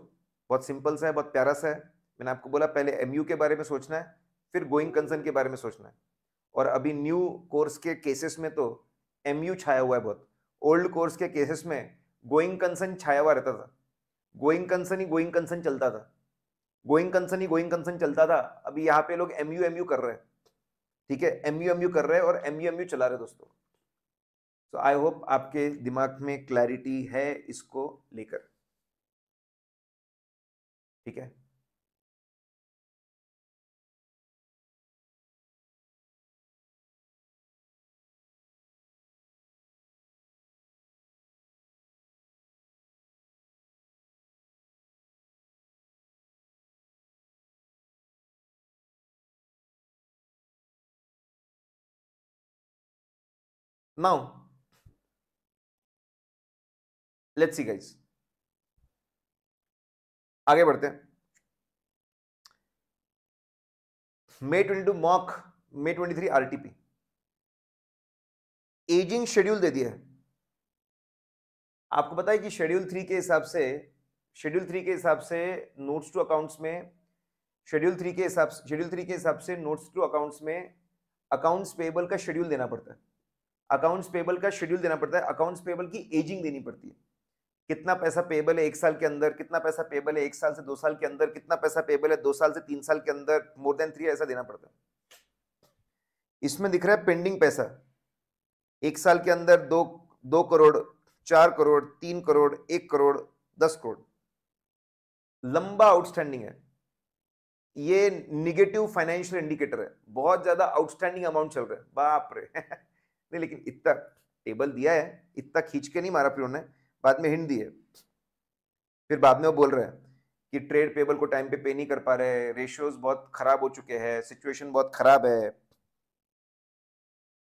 B: बहुत सिंपल सा है बहुत प्यारा सा है मैंने आपको बोला पहले एम के बारे में सोचना है फिर गोइंग कंसर्न के बारे में सोचना है और अभी न्यू कोर्स के केसेस में तो एम छाया हुआ है बहुत ओल्ड कोर्स के केसेस में गोइंग कंसर्न छाया हुआ रहता था गोइंग कंसर्न ही गोइंग कंसर्न चलता था गोइंग कंसर्न ही गोइंग कंसर्न चलता था अभी यहाँ पे लोग एमयू एमयू कर रहे हैं ठीक है एम यू एम यू कर रहे हैं और एमयू एमयू चला रहे दोस्तों सो आई
C: होप आपके दिमाग में क्लैरिटी है इसको लेकर
A: ठीक है Now, let's see guys.
C: आगे बढ़ते हैं May twenty two mock May twenty three RTP ageing schedule दे दिया है
B: आपको पता है कि शेड्यूल थ्री के हिसाब से शेड्यूल थ्री के हिसाब से नोट्स टू अकाउंट्स में शेड्यूल थ्री के हिसाब से शेड्यूल थ्री के हिसाब से नोट्स टू अकाउंट्स में अकाउंट्स पेबल का शेड्यूल देना पड़ता है अकाउंट्स पेबल का शेड्यूल देना पड़ता है अकाउंट्स पेबल की एजिंग देनी पड़ती है कितना पैसा पेबल है एक साल के अंदर कितना पैसा पेबल है एक साल से दो साल के अंदर कितना पैसा पेबल है दो साल से तीन साल के अंदर मोर देन थ्री ऐसा देना पड़ता है इसमें दिख रहा है पेंडिंग पैसा एक साल के अंदर दो दो करोड़ चार करोड़ तीन करोड़ एक करोड़ दस करोड़ लंबा आउटस्टैंडिंग है ये निगेटिव फाइनेंशियल इंडिकेटर है बहुत ज्यादा आउटस्टैंडिंग अमाउंट चल रहा है बाप रे [LAUGHS] नहीं लेकिन इतना टेबल दिया है इतना खींच के नहीं मारा फिर उन्होंने बाद में हिंट दिए फिर बाद में वो बोल रहे हैं कि ट्रेड पेबल को टाइम पे पे नहीं कर पा रहे रेशियोज बहुत खराब हो चुके हैं सिचुएशन बहुत खराब है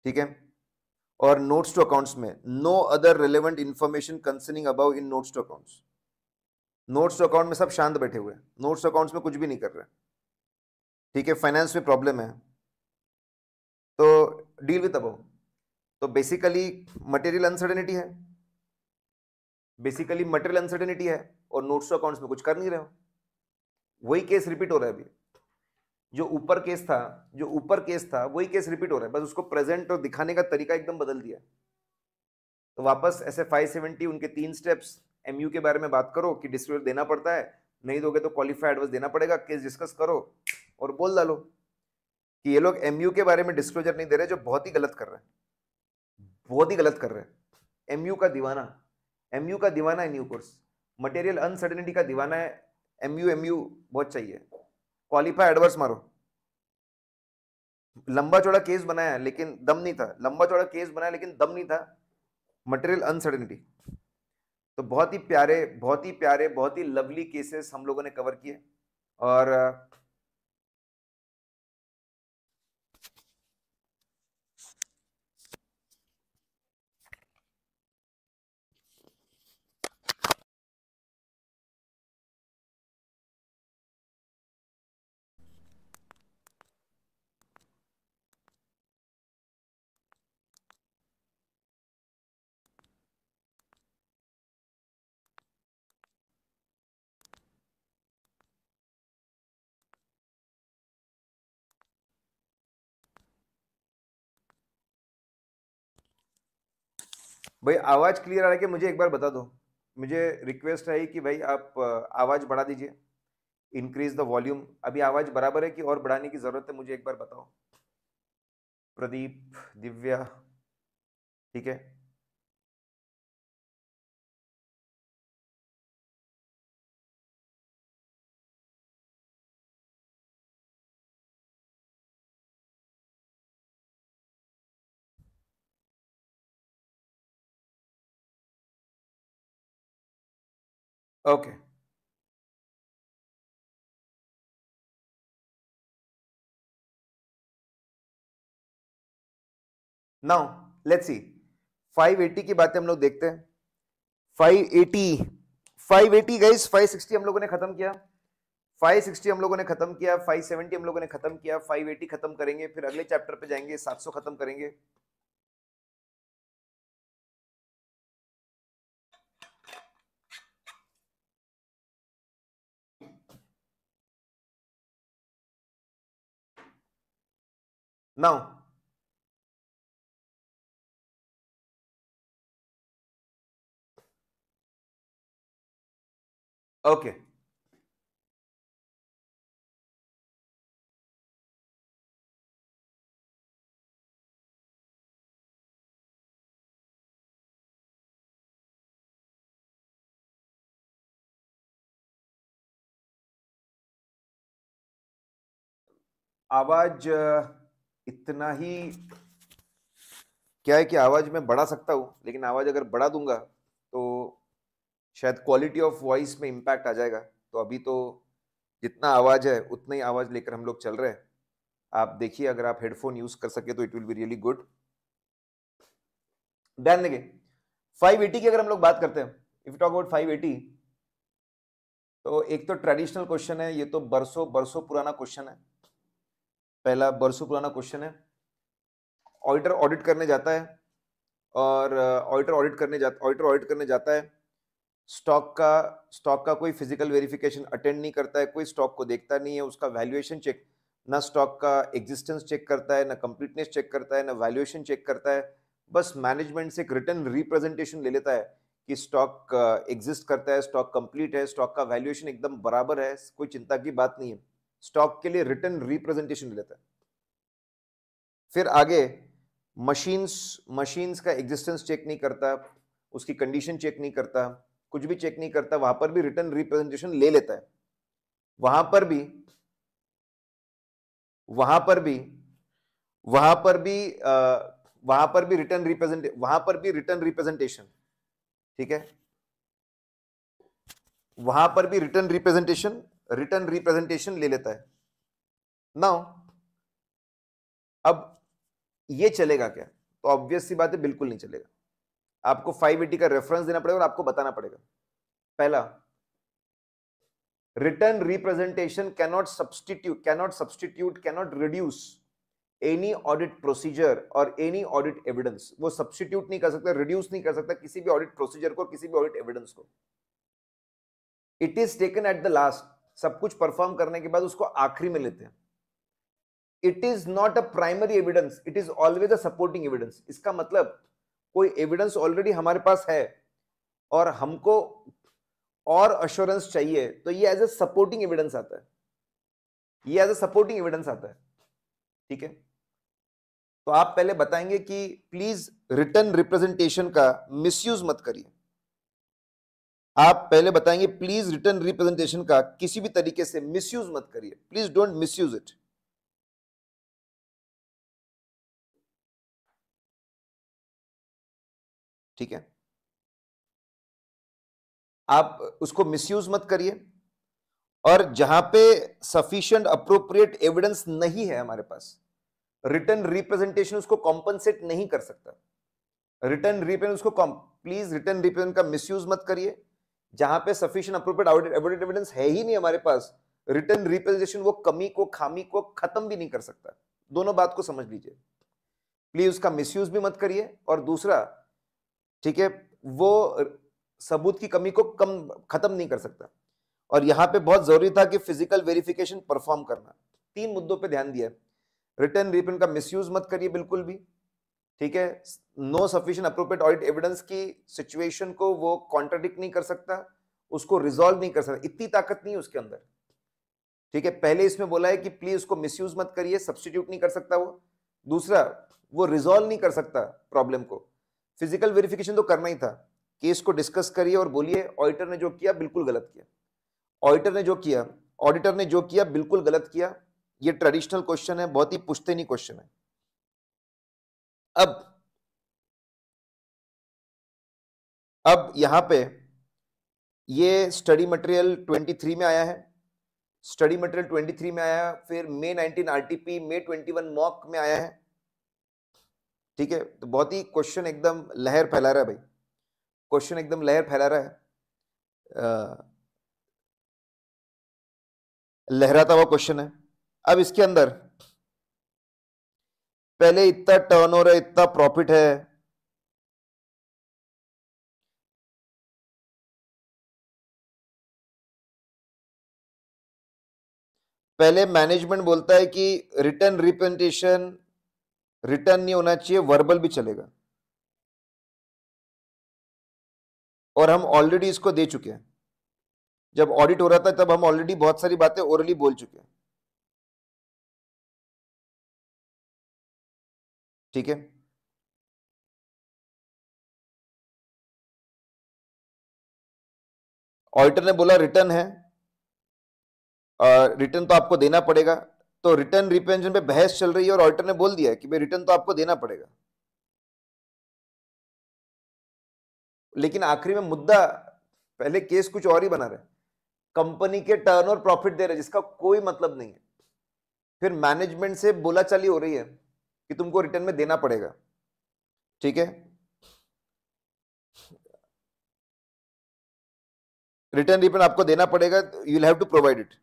B: ठीक है और नोट्स टू अकाउंट्स में no other relevant information concerning about in notes to accounts notes account में सब शांत बैठे हुए हैं नोट्स अकाउंट्स में कुछ भी नहीं कर रहे ठीक है फाइनेंस में प्रॉब्लम है तो डील विथ अबाउ तो बेसिकली मटेरियल अनसर्टेनिटी है बेसिकली मटेरियल अनसर्टेनिटी है और नोट्स अकाउंट्स में कुछ कर नहीं रहे हो वही केस रिपीट हो रहा है अभी जो ऊपर केस था जो ऊपर केस था वही केस रिपीट हो रहा है बस उसको प्रेजेंट और दिखाने का तरीका एकदम बदल दिया तो वापस ऐसे 570 उनके तीन स्टेप्स एमयू के बारे में बात करो कि डिस्ट्रीब्यूटर देना पड़ता है नहीं दोगे तो क्वालिफाइड एडवांस देना पड़ेगा केस डिस्कस करो और बोल डालो कि ये लोग एमयू के बारे में डिस्क्लोजर नहीं दे रहे जो बहुत ही गलत कर रहे हैं बहुत ही गलत कर रहे हैं एम का दीवाना एम का दीवाना है न्यू कोर्स मटेरियल अनसर्टेनिटी का दीवाना है एम यू एम यू बहुत चाहिए क्वालिफाई एडवर्स मारो लंबा चौड़ा केस बनाया लेकिन दम नहीं था लंबा चौड़ा केस बनाया लेकिन दम नहीं था मटेरियल अनसर्टेनिटी तो बहुत ही प्यारे बहुत ही प्यारे बहुत ही लवली केसेस हम लोगों ने कवर किए और भाई आवाज़ क्लियर आ रहा है कि मुझे एक बार बता दो मुझे रिक्वेस्ट है कि भाई आप आवाज़ बढ़ा दीजिए इंक्रीज द वॉल्यूम अभी आवाज़ बराबर है कि और बढ़ाने की ज़रूरत है मुझे एक बार बताओ
A: प्रदीप दिव्या ठीक है ओके नाउ लेट्स सी 580 की
B: बातें हम लोग देखते हैं 580 580 गाइस 560 हम लोगों ने खत्म किया 560 हम लोगों ने खत्म किया 570 हम लोगों ने खत्म किया 580 खत्म करेंगे
C: फिर अगले चैप्टर पे जाएंगे 700 खत्म करेंगे
A: Now, okay. आवाज
C: इतना ही क्या है कि आवाज़ मैं बढ़ा सकता हूँ लेकिन
B: आवाज़ अगर बढ़ा दूंगा तो शायद क्वालिटी ऑफ वॉइस में इम्पैक्ट आ जाएगा तो अभी तो जितना आवाज़ है उतना ही आवाज़ लेकर हम लोग चल रहे हैं आप देखिए अगर आप हेडफोन यूज़ कर सके तो it will be really good ध्यान फाइव एटी की अगर हम लोग बात करते हैं इफ टॉक अबाउट एटी तो एक तो ट्रेडिशनल क्वेश्चन है ये तो बरसों बरसों पुराना क्वेश्चन है पहला बरसों पुराना क्वेश्चन है ऑडिटर ऑडिट करने जाता है और ऑडिटर uh, ऑडिट करने जाता ऑडिटर ऑडिट करने जाता है स्टॉक का स्टॉक का कोई फिजिकल वेरिफिकेशन अटेंड नहीं करता है कोई स्टॉक को देखता नहीं है उसका वैल्यूएशन चेक ना स्टॉक का एग्जिस्टेंस चेक करता है ना कंप्लीटनेस चेक करता है ना वैल्यूएशन चेक करता है बस मैनेजमेंट से एक रिटर्न रिप्रेजेंटेशन ले लेता है कि स्टॉक एग्जिस्ट uh, करता है स्टॉक कंप्लीट है स्टॉक का वैल्यूएशन एकदम बराबर है कोई चिंता की बात नहीं है स्टॉक के लिए रिटर्न रिप्रेजेंटेशन लेता है फिर आगे मशीन्स मशीन्स का एग्जिस्टेंस चेक नहीं करता उसकी कंडीशन चेक नहीं करता कुछ भी चेक नहीं करता वहां पर भी रिटर्न रिप्रेजेंटेशन ले लेता है वहां पर भी वहां पर भी वहां पर भी वहां पर भी रिटर्न रिप्रेजेंट वहां पर भी रिटर्न रिप्रेजेंटेशन ठीक है वहां पर भी रिटर्न रिप्रेजेंटेशन रिटर्न रिप्रेजेंटेशन ले लेता है नाउ अब ये चलेगा क्या तो ऑब्वियस सी बात है बिल्कुल नहीं चलेगा आपको 580 का रेफरेंस देना पड़ेगा और आपको बताना पड़ेगा पहला written representation cannot substitute cannot substitute cannot reduce any audit procedure और एनी ऑडिट एविडेंस वो सब्सटीट्यूट नहीं कर सकता रिड्यूस नहीं कर सकता किसी भी ऑडिट प्रोसीजर को किसी भी ऑडिट एविडेंस को it is taken at the last सब कुछ परफॉर्म करने के बाद उसको आखिरी में लेते हैं it is not a primary evidence it is always a supporting evidence इसका मतलब कोई एविडेंस ऑलरेडी हमारे पास है और हमको और अश्योरेंस चाहिए तो ये एज अ सपोर्टिंग एविडेंस आता है ये एज अ सपोर्टिंग एविडेंस आता है ठीक है तो आप पहले बताएंगे कि प्लीज रिटर्न रिप्रेजेंटेशन का मिसयूज मत करिए आप पहले बताएंगे प्लीज रिटर्न रिप्रेजेंटेशन का
A: किसी भी तरीके से मिसयूज मत करिए प्लीज डोंट मिसयूज इट ठीक है आप उसको मिसयूज मत करिए
B: और जहां पे सफिशियंट अप्रोप्रिएट एविडेंस नहीं है हमारे पास रिटर्न रिप्रेजेंटेशन उसको कॉम्पनसेट नहीं कर सकता रिटर्न रिप्रेजेंट उसको प्लीज रिटर्न रिप्रेजेंट का मिसयूज मत करिए जहां पे सफिशियंट अप्रोप्रिएट एविडेंट एविडेंस है ही नहीं हमारे पास रिटर्न रिपेजेशन वो कमी को खामी को खत्म भी नहीं कर सकता दोनों बात को समझ लीजिए प्लीज उसका मिसयूज भी मत करिए और दूसरा ठीक है वो सबूत की कमी को कम खत्म नहीं कर सकता और यहाँ पे बहुत जरूरी था कि फिजिकल वेरिफिकेशन परफॉर्म करना तीन मुद्दों पे ध्यान दिया रिटर्न रिपेन का मिसयूज मत करिए बिल्कुल भी ठीक है no sufficient appropriate audit evidence की सिचुएशन को वो कॉन्ट्राडिक्ट नहीं कर सकता उसको रिजोल्व नहीं कर सकता इतनी ताकत नहीं है उसके अंदर ठीक है पहले इसमें बोला है कि प्लीज उसको मिसयूज मत करिए सब्सटीट्यूट नहीं कर सकता वो दूसरा वो रिजोल्व नहीं कर सकता प्रॉब्लम को फिजिकल वेरिफिकेशन तो करना ही था केस को डिस्कस करिए और बोलिए ऑडिटर ने जो किया बिल्कुल गलत किया ऑडिटर ने जो किया ऑडिटर ने जो किया बिल्कुल गलत किया ये ट्रेडिशनल क्वेश्चन है बहुत ही पुश्तनी
C: क्वेश्चन है अब अब यहां पे ये स्टडी मटेरियल 23 में
B: आया है स्टडी मटेरियल 23 में आया फिर मे 19 आरटीपी मे 21 मॉक में आया है ठीक है तो बहुत ही क्वेश्चन एकदम लहर फैला रहा है भाई
C: क्वेश्चन एकदम लहर फैला रहा है आ, लहराता हुआ क्वेश्चन है अब इसके अंदर
A: पहले इतना टर्न ओवर है इतना प्रॉफिट है पहले मैनेजमेंट बोलता है कि रिटर्न रिप्रेजेंटेशन
C: रिटर्न नहीं होना चाहिए वर्बल भी चलेगा और हम ऑलरेडी इसको दे चुके हैं जब ऑडिट हो रहा था तब हम
A: ऑलरेडी बहुत सारी बातें ओरली बोल चुके हैं ठीक है ऑडिटर ने बोला रिटर्न है
C: रिटर्न तो आपको देना पड़ेगा तो रिटर्न रिपेंशन पे बहस चल रही है और
B: ऑडिटर ने बोल दिया कि भाई रिटर्न तो आपको देना पड़ेगा लेकिन आखिरी में मुद्दा पहले केस कुछ और ही बना रहे कंपनी के टर्न और प्रॉफिट दे रहे जिसका कोई मतलब नहीं है फिर मैनेजमेंट से बोला चाली हो रही है कि तुमको रिटर्न में देना पड़ेगा ठीक है
C: रिटर्न रिफंड आपको देना पड़ेगा you have to provide it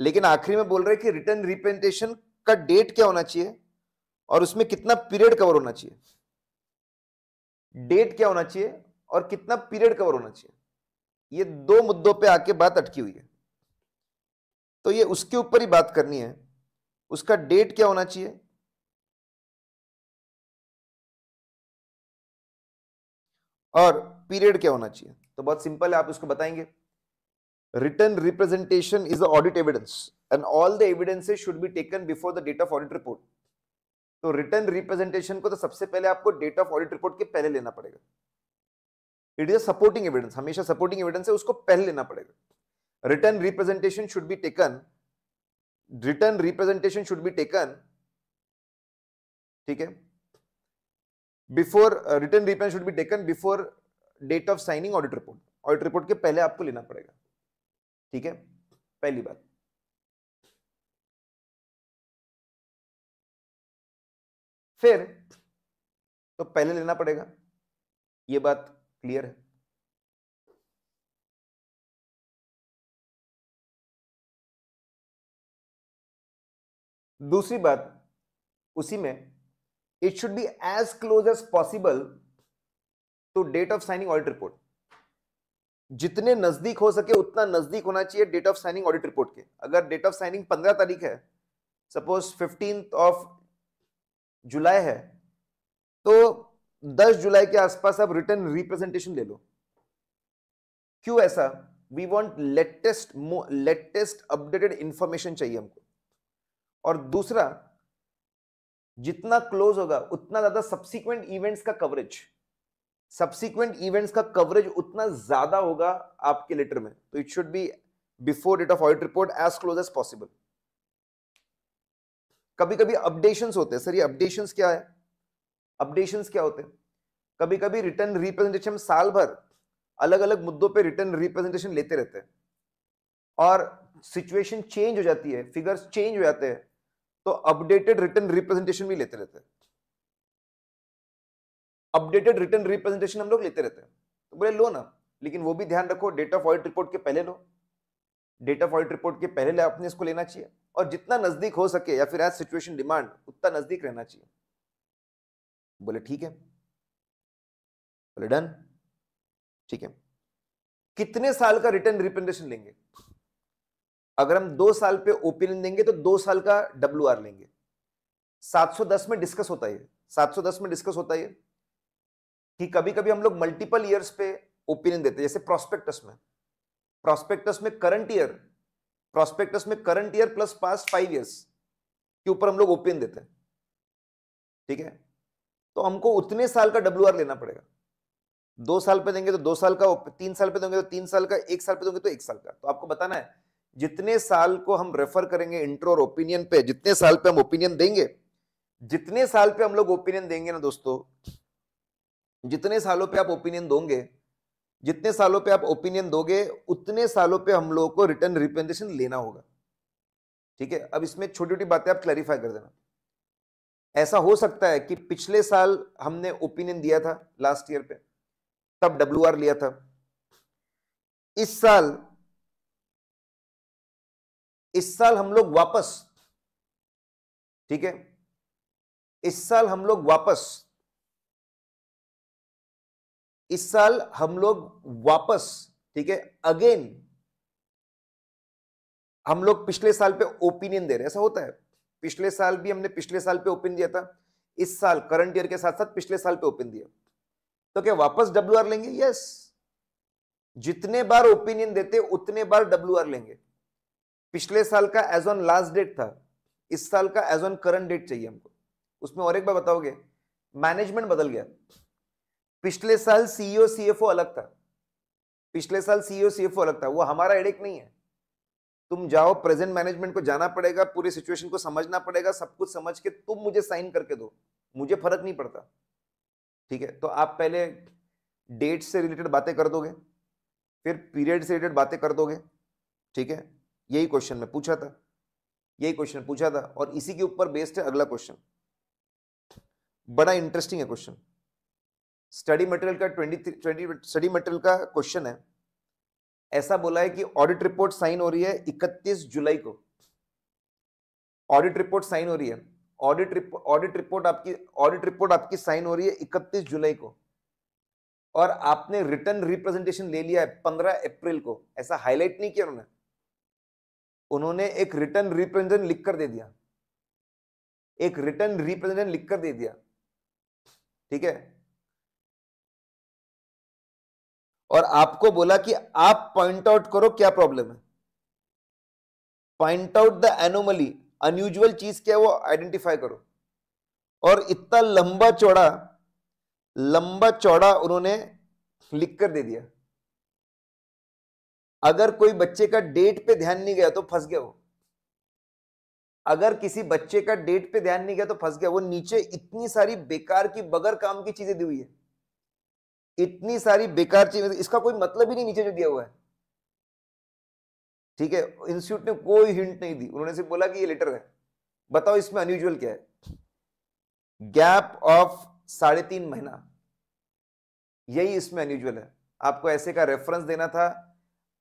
C: लेकिन आखिरी में बोल रहे कि रिटर्न रिप्रेजेंटेशन का
B: डेट क्या होना चाहिए और उसमें कितना पीरियड कवर होना चाहिए डेट क्या होना चाहिए और कितना पीरियड कवर होना चाहिए ये दो मुद्दों पे आके बात
C: अटकी हुई है तो ये उसके ऊपर ही बात करनी है उसका डेट क्या होना चाहिए और पीरियड क्या होना चाहिए तो बहुत सिंपल है आप उसको बताएंगे
B: written representation is audit evidence and all the the should be taken before the date of audit report तो रिटर्न रिप्रेजेंटेशन को तो सबसे पहले आपको डेट ऑफ ऑडिट रिपोर्ट के पहले लेना पड़ेगा it is a supporting evidence हमेशा सपोर्टिंग एविडेंस है उसको पहले लेना पड़ेगा written representation should be taken written representation should be taken ठीक है बिफोर रिटर्न रिपेन should be taken before date of signing audit report audit report के पहले आपको लेना पड़ेगा
C: ठीक है पहली बात फिर तो पहले लेना पड़ेगा
A: ये बात क्लियर है दूसरी
C: बात उसी में it should be as close as possible
B: to date of signing audit report जितने नजदीक हो सके उतना नजदीक होना चाहिए date of signing audit report के अगर डेट ऑफ साइनिंग पंद्रह तारीख है सपोज फिफ्टीन ऑफ जुलाई है तो 10 जुलाई के आसपास आप रिटर्न रिप्रेजेंटेशन ले लो क्यों ऐसा we want latest latest updated information चाहिए हमको और दूसरा जितना क्लोज होगा उतना ज्यादा सब्सिक्वेंट इवेंट्स का कवरेज सब्सिक्वेंट इवेंट्स का कवरेज उतना ज्यादा होगा आपके लेटर में तो it should be before date of audit report as close as possible कभी कभी अपडेशन होते हैं सर ये अपडेशन क्या है अपडेशन क्या होते हैं कभी कभी रिटर्न रिप्रेजेंटेशन साल भर अलग अलग मुद्दों पे रिटर्न रिप्रेजेंटेशन लेते रहते हैं और सिचुएशन चेंज हो जाती है फिगर्स चेंज हो जाते हैं तो अपडेटेड रिटर्न रिप्रेजेंटेशन भी लेते रहते अपडेटेड रिटर्न रिप्रेजेंटेशन हम लोग लेते रहते हैं तो बोले लो ना लेकिन वो भी ध्यान रखो डेट ऑफ ऑडिट रिपोर्ट के पहले लो डेट ऑफ ऑडिट रिपोर्ट के पहले आपने इसको लेना चाहिए और जितना नजदीक हो सके या फिर एज सिचुएशन डिमांड उतना नजदीक रहना चाहिए बोले ठीक है
C: बोले डन ठीक है
B: कितने साल का रिटर्न रिप्रेजेंटेशन लेंगे अगर हम दो साल पे ओपिनियन देंगे तो दो साल का डब्ल्यू आर लेंगे 710 में डिस्कस होता है 710 में डिस्कस होता है कि कभी कभी हम लोग मल्टीपल ईयर्स पे ओपिनियन देते हैं जैसे प्रोस्पेक्टस में प्रोस्पेक्टस में करंट ईयर प्रोस्पेक्टस में current year plus past five years के ऊपर हम लोग ओपिनियन देते हैं ठीक है तो हमको उतने साल का डब्ल्यू आर लेना पड़ेगा दो साल पे देंगे तो दो साल का तीन साल पे देंगे तो तीन साल का एक साल पे देंगे तो एक साल का तो आपको बताना है जितने साल को हम रेफर करेंगे इंट्रो और ओपिनियन पे जितने साल पे हम ओपिनियन देंगे जितने साल पे हम लोग ओपिनियन देंगे ना दोस्तों जितने सालों पे आप ओपिनियन दोगे जितने सालों पे आप ओपिनियन दोगे उतने सालों पे हम लोगों को रिटर्न रिप्रेजेंटेशन लेना होगा ठीक है अब इसमें छोटी छोटी बातें आप क्लैरिफाई कर देना ऐसा हो सकता है कि पिछले साल हमने ओपिनियन दिया था लास्ट
C: ईयर पे तब डब्ल्यू लिया था इस साल इस साल हम लोग वापस ठीक है इस साल हम लोग वापस इस साल हम लोग वापस ठीक है अगेन
B: हम लोग पिछले साल पे ओपिनियन दे रहे हैं ऐसा होता है पिछले साल भी हमने पिछले साल पे ओपिन दिया था इस साल करंट ईयर के साथ साथ पिछले साल पे ओपिन दिया तो क्या वापस डब्ल्यू आर लेंगे यस जितने बार ओपिनियन देते उतने बार डब्ल्यू आर लेंगे पिछले साल का एज ऑन लास्ट डेट था इस साल का एज ऑन करंट डेट चाहिए हमको उसमें और एक बार बताओगे मैनेजमेंट बदल गया पिछले साल सीईओ सीएफओ e अलग था पिछले साल सीईओ सीएफओ e अलग था वो हमारा एडिक नहीं है तुम जाओ प्रेजेंट मैनेजमेंट को जाना पड़ेगा पूरी सिचुएशन को समझना पड़ेगा सब कुछ समझ के तुम मुझे साइन करके दो मुझे फर्क नहीं पड़ता ठीक है तो आप पहले डेट से रिलेटेड बातें कर दोगे फिर पीरियड से रिलेटेड बातें कर दोगे ठीक है यही क्वेश्चन में पूछा था यही क्वेश्चन पूछा था और इसी के ऊपर बेस्ड है अगला क्वेश्चन बड़ा इंटरेस्टिंग है क्वेश्चन स्टडी मटेरियल का ट्वेंटी ट्वेंटी स्टडी मटेरियल का क्वेश्चन है ऐसा बोला है कि ऑडिट रिपोर्ट साइन हो रही है इकतीस जुलाई को ऑडिट रिपोर्ट साइन हो रही है ऑडिट रिपोर्ट ऑडिट रिपोर्ट आपकी ऑडिट रिपोर्ट आपकी साइन हो रही है इकतीस जुलाई को और आपने रिटर्न रिप्रेजेंटेशन ले लिया है पंद्रह अप्रैल को ऐसा हाईलाइट नहीं किया उन्होंने उन्होंने एक रिटर्न रिप्रेजेंटेशन लिख कर दे दिया एक रिटर्न रिप्रेजेंटेशन लिख कर दे दिया ठीक है और आपको बोला कि आप पॉइंट आउट करो क्या प्रॉब्लम है point out the anomaly unusual चीज क्या है वो आइडेंटिफाई करो और इतना लंबा चौड़ा लंबा चौड़ा उन्होंने लिख कर दे दिया अगर कोई बच्चे का डेट पे ध्यान नहीं गया तो फंस गया वो अगर किसी बच्चे का डेट पे ध्यान नहीं गया तो फंस गया वो नीचे इतनी सारी बेकार की बगर काम की चीजें दी हुई है इतनी सारी बेकार चीजें इसका कोई मतलब ही नहीं नीचे जो दिया हुआ है ठीक है इंस्टीट्यूट ने कोई हिंट नहीं दी उन्होंने सिर्फ बोला कि ये लेटर है बताओ इसमें अनयूजल क्या है गैप ऑफ साढ़े तीन महीना यही इसमें अनयूजल है आपको ऐसे का रेफरेंस देना था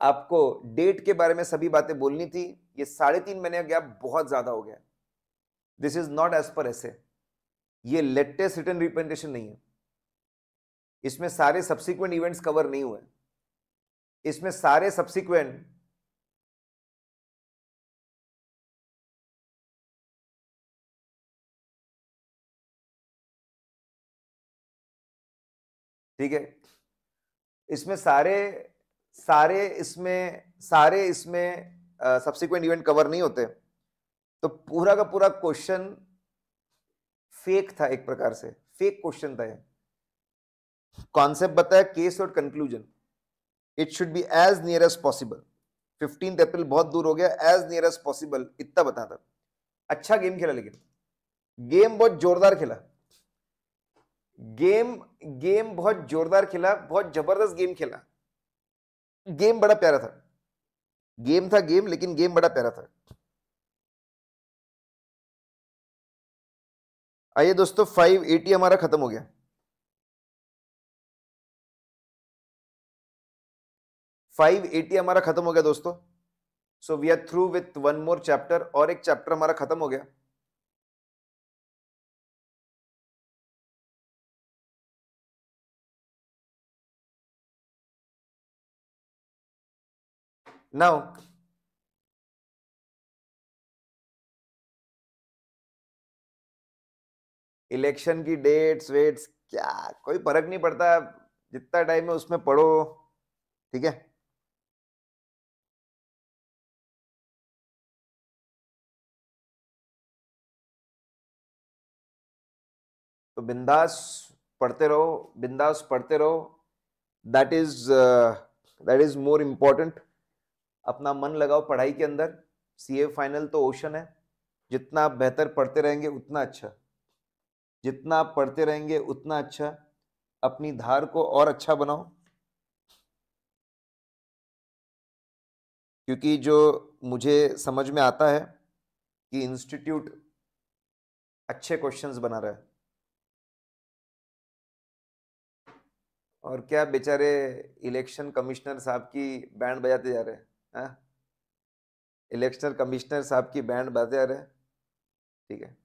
B: आपको डेट के बारे में सभी बातें बोलनी थी ये साढ़े तीन महीने का गैप बहुत ज़्यादा हो गया this is not as per ऐसे ये लेटेस्ट रिटर्न रिप्रेजेंटेशन नहीं है
C: इसमें सारे सब्सिक्वेंट इवेंट्स कवर नहीं हुए इसमें सारे सब्सिक्वेंट ठीक है इसमें सारे सारे इसमें सारे
B: इसमें सब्सिक्वेंट इवेंट कवर नहीं होते तो पूरा का पूरा क्वेश्चन फेक था एक प्रकार से फेक क्वेश्चन था कॉन्सेप्ट बताया केस और conclusion it should be as near as possible fifteen April बहुत दूर हो गया एज नियर एज पॉसिबल इतना बता था अच्छा गेम खेला लेकिन गेम बहुत जोरदार खेला गेम गेम बहुत जोरदार खेला बहुत जबरदस्त गेम खेला गेम बड़ा प्यारा था
C: गेम था गेम लेकिन गेम बड़ा प्यारा था आइए दोस्तों फाइव एटी हमारा खत्म हो गया फाइव एटी हमारा खत्म हो गया दोस्तों so we are through with one more chapter और एक चैप्टर हमारा खत्म हो गया Now, इलेक्शन की डेट्स वेट्स क्या कोई फर्क नहीं पड़ता
A: जितना टाइम है उसमें पढ़ो ठीक है तो बिंदास पढ़ते रहो बिंदास पढ़ते
B: रहो that is that is more important अपना मन लगाओ पढ़ाई के अंदर सी फाइनल तो ओशन है जितना आप बेहतर पढ़ते रहेंगे
C: उतना अच्छा जितना आप पढ़ते रहेंगे उतना अच्छा अपनी धार को और अच्छा बनाओ क्योंकि जो मुझे समझ में आता है कि इंस्टीट्यूट अच्छे क्वेश्चंस बना रहा है
B: और क्या बेचारे इलेक्शन कमिश्नर साहब की बैंड बजाते जा रहे हैं हाँ।
C: इलेक्शन कमिश्नर साहब की बैंड बाजार रहे ठीक है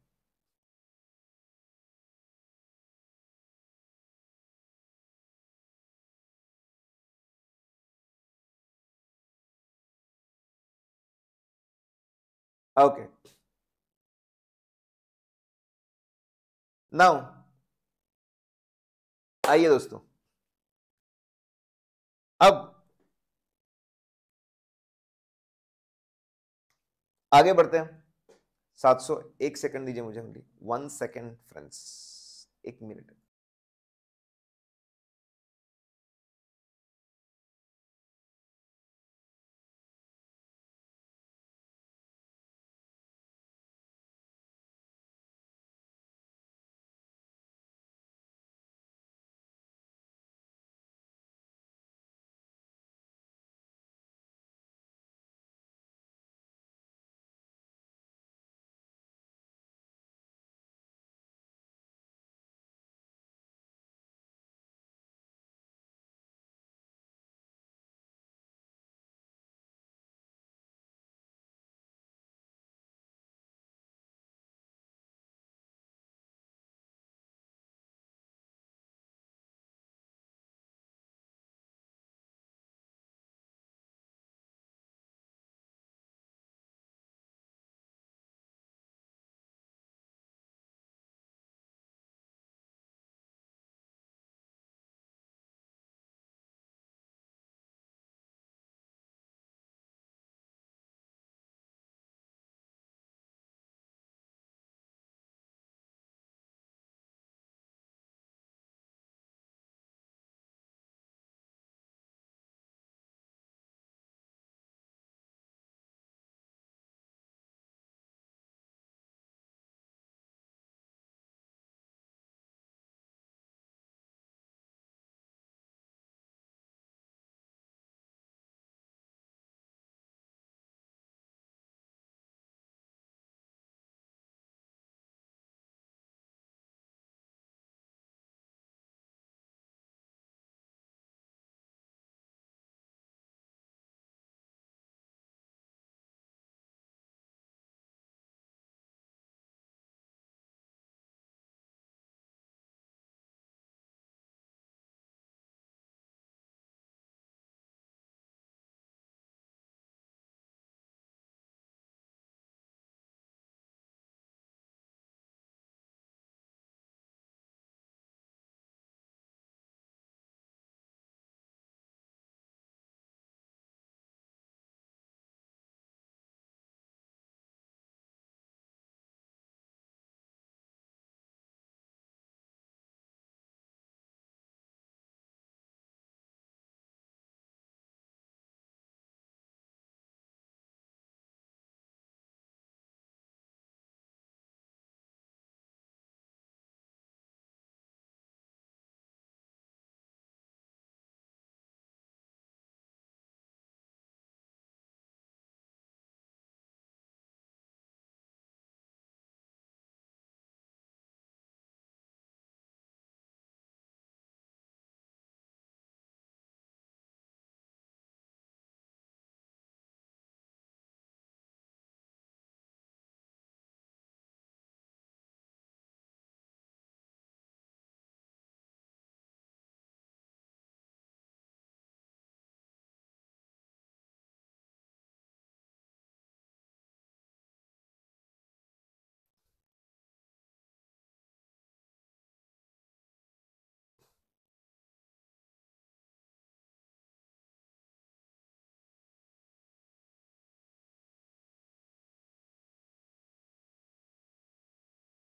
A: ओके नाउ आइए दोस्तों अब
C: आगे बढ़ते हैं 701 सेकंड दीजिए मुझे
A: वन सेकंड फ्रेंड्स एक मिनट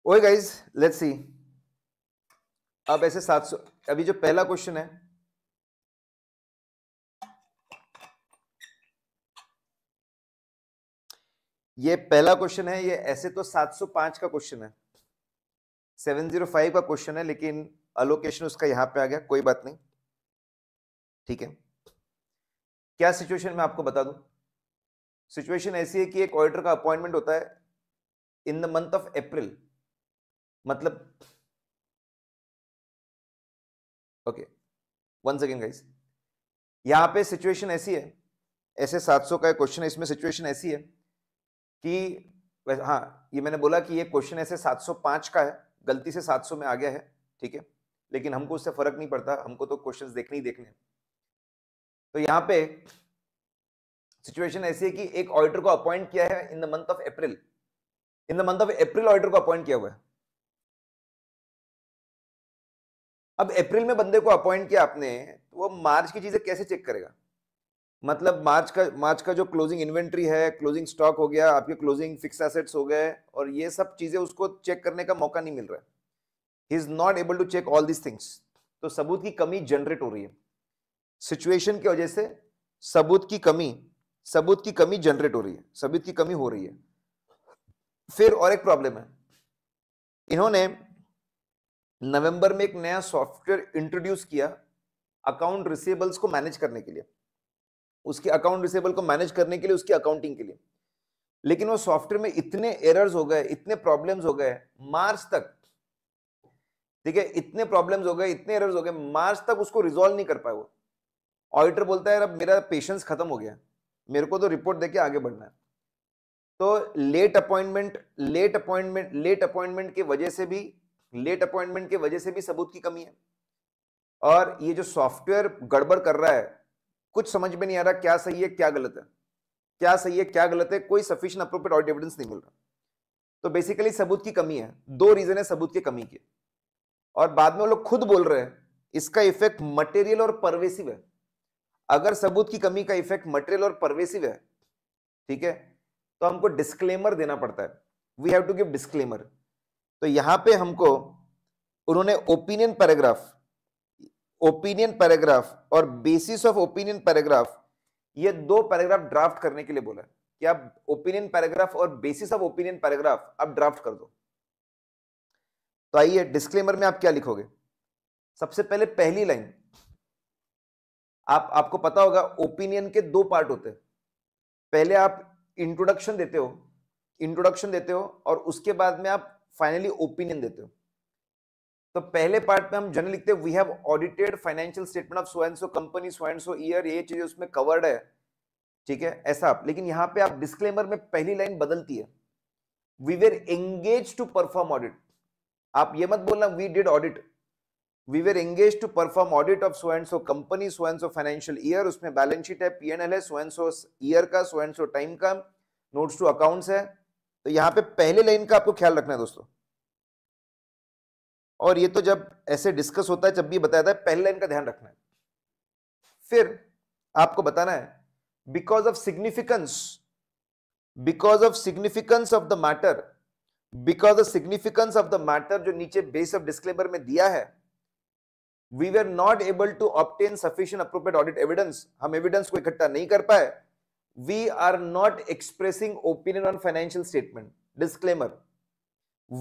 C: ओए गाइज लेट्स सी अब ऐसे 700 अभी जो पहला क्वेश्चन है ये पहला क्वेश्चन है ये ऐसे तो 705 का क्वेश्चन है
B: 705 का क्वेश्चन है लेकिन अलोकेशन उसका यहां पे आ गया कोई बात नहीं ठीक है क्या सिचुएशन में आपको बता दूं
C: सिचुएशन ऐसी है कि एक ऑडिटर का अपॉइंटमेंट होता है in the month of April मतलब ओके वन सेकेंड गाइस यहाँ पे सिचुएशन ऐसी है ऐसे 700 का क्वेश्चन है
B: इसमें सिचुएशन ऐसी है कि हाँ ये मैंने बोला कि ये क्वेश्चन ऐसे 705 का है गलती से 700 में आ गया है ठीक है लेकिन हमको उससे फर्क नहीं पड़ता हमको तो क्वेश्चंस देखने ही देखने हैं तो यहाँ पे सिचुएशन ऐसी है कि एक ऑडिटर को अपॉइंट किया है in the month of April in the month of April auditor को अपॉइंट किया हुआ है
C: अब अप्रैल में बंदे को अपॉइंट किया आपने तो वो मार्च की चीज़ें कैसे चेक करेगा
B: मतलब मार्च का मार्च का जो क्लोजिंग इन्वेंट्री है क्लोजिंग स्टॉक हो गया आपके क्लोजिंग फिक्स एसेट्स हो गए और ये सब चीज़ें उसको चेक करने का मौका नहीं मिल रहा है he is not able to check all this things तो सबूत की कमी जनरेट हो रही है सिचुएशन की वजह से सबूत की कमी सबूत की कमी जनरेट हो रही है सबूत की कमी हो रही है फिर और एक प्रॉब्लम है इन्होंने नवंबर में एक नया सॉफ्टवेयर इंट्रोड्यूस किया अकाउंट रिसेबल्स को मैनेज करने के लिए उसके अकाउंट रिसेबल को मैनेज करने के लिए उसकी अकाउंटिंग के लिए लेकिन वो सॉफ्टवेयर में इतने एरर्स हो गए इतने प्रॉब्लम्स हो गए मार्च तक ठीक है इतने प्रॉब्लम्स हो गए इतने एरर्स हो गए मार्च तक उसको रिजोल्व नहीं कर पाए वो ऑडिटर बोलता है अब मेरा पेशेंस खत्म हो गया मेरे को तो रिपोर्ट देके आगे बढ़ना है तो late appointment late appointment late appointment की वजह से भी लेट अपॉइंटमेंट की वजह से भी सबूत की कमी है और ये जो सॉफ्टवेयर गड़बड़ कर रहा है कुछ समझ में नहीं आ रहा क्या सही है क्या गलत है क्या सही है क्या गलत है कोई सफिशियंट अप्रोप्रिएट ऑडिट एविडेंस नहीं मिल रहा तो बेसिकली सबूत की कमी है दो रीजन है सबूत की कमी के और बाद में वो लोग खुद बोल रहे हैं इसका इफेक्ट मटेरियल और परवेसिव है अगर सबूत की कमी का इफेक्ट मटेरियल और परवेसिव है ठीक है तो हमको डिस्क्लेमर देना पड़ता है we have to give disclaimer तो यहां पे हमको उन्होंने ओपिनियन पैराग्राफ ओपिनियन पैराग्राफ और बेसिस ऑफ ओपिनियन पैराग्राफ ये दो पैराग्राफ ड्राफ्ट करने के लिए बोला कि आप ओपिनियन पैराग्राफ और बेसिस ऑफ ओपिनियन पैराग्राफ आप ड्राफ्ट कर दो तो आइए डिस्क्लेमर में आप क्या लिखोगे सबसे पहले पहली लाइन आप आपको पता होगा ओपिनियन के दो पार्ट होते हैं पहले आप इंट्रोडक्शन देते हो इंट्रोडक्शन देते हो और उसके बाद में आप फाइनली ओपिनियन देते हो तो पहले पार्ट में हम जनरल लिखते हैं we have audited financial statement of so and so company so and so year ये चीज उसमें कवर्ड है ठीक है ऐसा आप लेकिन यहां पे आप डिस्क्लेमर में पहली लाइन बदलती है we were engage to perform audit आप ये मत बोलना we did audit we were engage to perform audit of so and so company so and so financial year उसमें बैलेंस शीट है पी एन एल है so and so year का so and so time का notes to accounts है तो यहां पे पहले लाइन का आपको ख्याल रखना है दोस्तों और ये तो जब ऐसे डिस्कस होता है जब भी बताया था पहले लाइन का ध्यान रखना है फिर आपको बताना है because of significance because of significance of the matter because of significance of the matter जो नीचे बेस ऑफ डिस्क्लेमर में दिया है we are not able to obtain sufficient appropriate audit evidence हम एविडेंस को इकट्ठा नहीं कर पाए we are not expressing opinion on financial statement disclaimer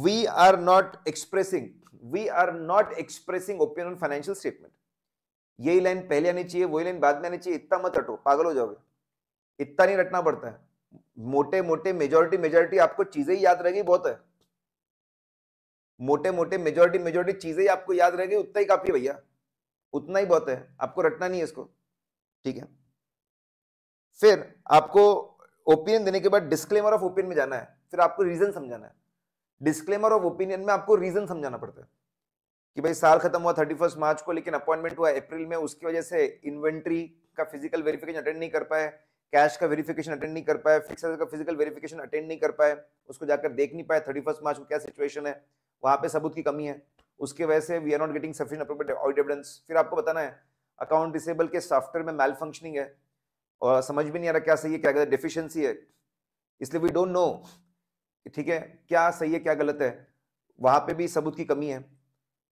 B: we are not expressing we are not expressing opinion on financial statement यही line पहले आनी चाहिए वही लाइन बाद में आनी चाहिए इतना मत रटो पागल हो जाओगे इतना नहीं रटना पड़ता है मोटे मोटे मेजोरिटी मेजोरिटी आपको चीजें ही याद रहेगी बहुत है मोटे मोटे मेजोरिटी मेजोरिटी चीजें ही आपको याद रहेगी उतना ही काफी भैया उतना ही बहुत है आपको रटना नहीं है इसको ठीक है फिर आपको ओपिनियन देने के बाद डिस्क्लेमर ऑफ ओपिनियन में जाना है फिर आपको रीजन समझाना है डिस्क्लेमर ऑफ ओपिनियन में आपको रीजन समझाना पड़ता है कि भाई साल खत्म हुआ थर्टी फर्स्ट मार्च को लेकिन अपॉइंटमेंट हुआ अप्रैल में उसकी वजह से इन्वेंट्री का फिजिकल वेरिफिकेशन अटेंड नहीं कर पाए कैश का वेरिफिकेशन अटेंड नहीं कर पाए फिक्सर का फिजिकल वेरिफिकेशन अटेंड नहीं कर पाए उसको जाकर देख नहीं पाए थर्टी फर्स्ट मार्च को क्या सिचुएशन है वहाँ पे सबूत की कमी है उसके वजह से we are not getting sufficient appropriate audit evidence फिर आपको बताना है अकाउंट डिसेबल के सॉफ्टवेयर में मेल है और समझ भी नहीं आ रहा क्या सही है क्या गलत है डिफिशियंसी है इसलिए वी डोंट नो ठीक है क्या सही है क्या गलत है वहां पे भी सबूत की कमी है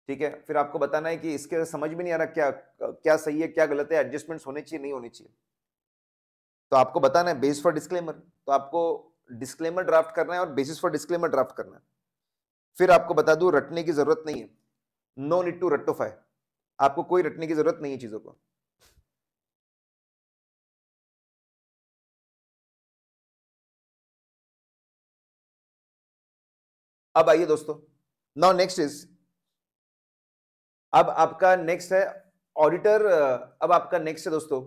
B: ठीक है फिर आपको बताना है कि इसके समझ भी नहीं आ रहा क्या क्या सही है क्या गलत है एडजस्टमेंट्स होने चाहिए नहीं होने चाहिए तो आपको बताना है बेस फॉर डिस्क्लेमर तो आपको डिस्क्लेमर ड्राफ्ट करना है और बेसिस फॉर डिस्क्लेमर ड्राफ्ट करना है फिर
C: आपको बता दूँ रटने की जरूरत नहीं है नो नीड टू रट्टोफाई आपको कोई रटने की जरूरत नहीं है
A: चीजों को अब आइए दोस्तों
C: नाउ नेक्स्ट इज अब आपका नेक्स्ट है ऑडिटर
B: अब आपका नेक्स्ट है दोस्तों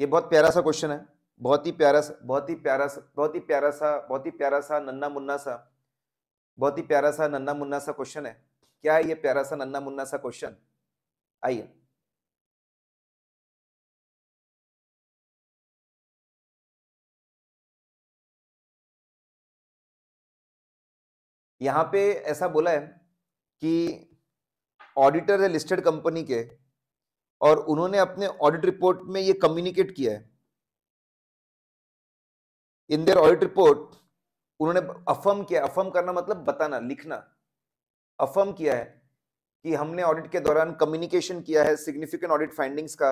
B: ये बहुत प्यारा सा क्वेश्चन है बहुत ही प्यारा सा बहुत ही प्यारा सा बहुत ही प्यारा सा बहुत ही प्यारा सा नन्ना मुन्ना सा बहुत ही प्यारा
C: सा नन्ना मुन्ना सा क्वेश्चन है क्या है ये प्यारा सा नन्ना मुन्ना सा क्वेश्चन आइए यहाँ पे ऐसा बोला है कि ऑडिटर है लिस्टेड कंपनी के
B: और उन्होंने अपने ऑडिट रिपोर्ट में ये कम्युनिकेट किया है इन देर ऑडिट रिपोर्ट उन्होंने अफर्म किया अफर्म करना मतलब बताना लिखना अफर्म किया है कि हमने ऑडिट के दौरान कम्युनिकेशन किया है सिग्निफिकेंट ऑडिट फाइंडिंग्स का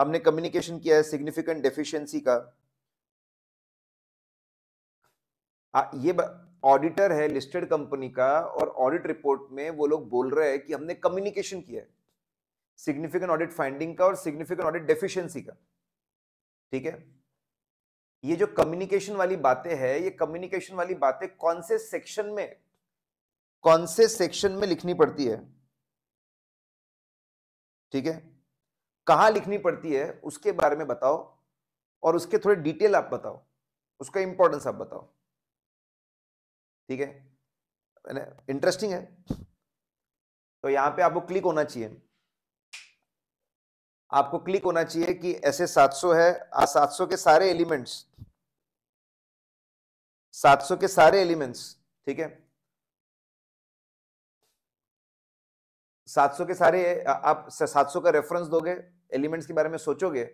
B: हमने कम्युनिकेशन किया है सिग्निफिकेंट डेफिशिएंसी का आ, ये ऑडिटर है लिस्टेड कंपनी का और ऑडिट रिपोर्ट में वो लोग बोल रहे हैं कि हमने कम्युनिकेशन किया है सिग्निफिकेंट ऑडिट फाइंडिंग का और सिग्निफिकेंट ऑडिट डेफिशिएंसी का ठीक है ये जो कम्युनिकेशन वाली बातें है ये कम्युनिकेशन वाली बातें कौन से सेक्शन में कौन से सेक्शन में लिखनी पड़ती है ठीक है कहा लिखनी पड़ती है उसके बारे में बताओ और उसके थोड़े डिटेल आप बताओ उसका इंपॉर्टेंस आप बताओ ठीक है इंटरेस्टिंग है तो यहां पे आपको क्लिक होना चाहिए आपको क्लिक होना चाहिए कि ऐसे 700 है आज 700 के सारे एलिमेंट्स
C: 700 के सारे एलिमेंट्स ठीक है 700 के सारे आप 700 का
B: रेफरेंस दोगे एलिमेंट्स के बारे में सोचोगे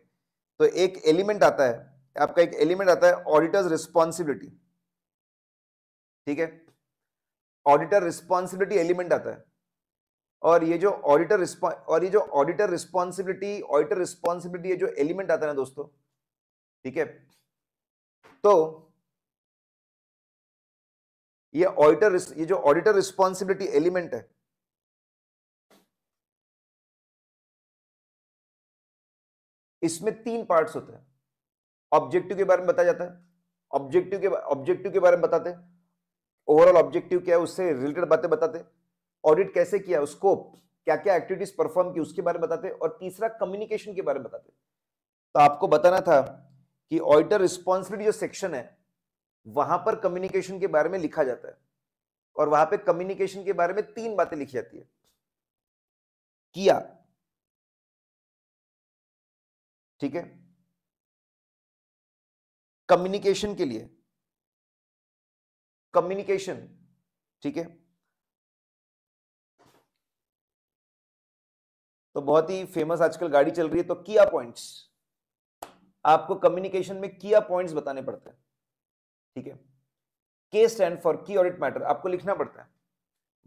B: तो एक एलिमेंट आता है आपका एक एलिमेंट आता है ऑडिटर्स रिस्पॉन्सिबिलिटी ठीक है ऑडिटर रिस्पॉन्सिबिलिटी एलिमेंट आता है और ये जो ऑडिटर और ये जो ऑडिटर रिस्पॉन्सिबिलिटी ऑडिटर रिस्पॉन्सिबिलिटी जो एलिमेंट आता है ना दोस्तों ठीक है
C: तो ये ऑडिटर ये जो ऑडिटर रिस्पॉन्सिबिलिटी एलिमेंट है इसमें तीन पार्ट्स होते हैं ऑब्जेक्टिव के बारे में बताया
B: जाता है ऑब्जेक्टिव के ऑब्जेक्टिव के बारे में बताते हैं ओवरऑल ऑब्जेक्टिव क्या है उससे रिलेटेड बातें बताते ऑडिट कैसे किया उसको क्या क्या एक्टिविटीज परफॉर्म की उसके बारे में बताते और तीसरा कम्युनिकेशन के बारे में बताते तो आपको बताना था कि ऑडिटर रिस्पॉन्सिबिलिटी जो सेक्शन है वहां पर कम्युनिकेशन के बारे में लिखा जाता है और वहां पे
A: कम्युनिकेशन के बारे में तीन बातें लिखी जाती है किया ठीक है कम्युनिकेशन के लिए कम्युनिकेशन ठीक है
C: तो बहुत ही
B: फेमस आजकल गाड़ी चल रही है तो किया पॉइंट्स आपको कम्युनिकेशन में किया पॉइंट्स बताने पड़ते हैं ठीक है के stand for key audit matter आपको लिखना पड़ता है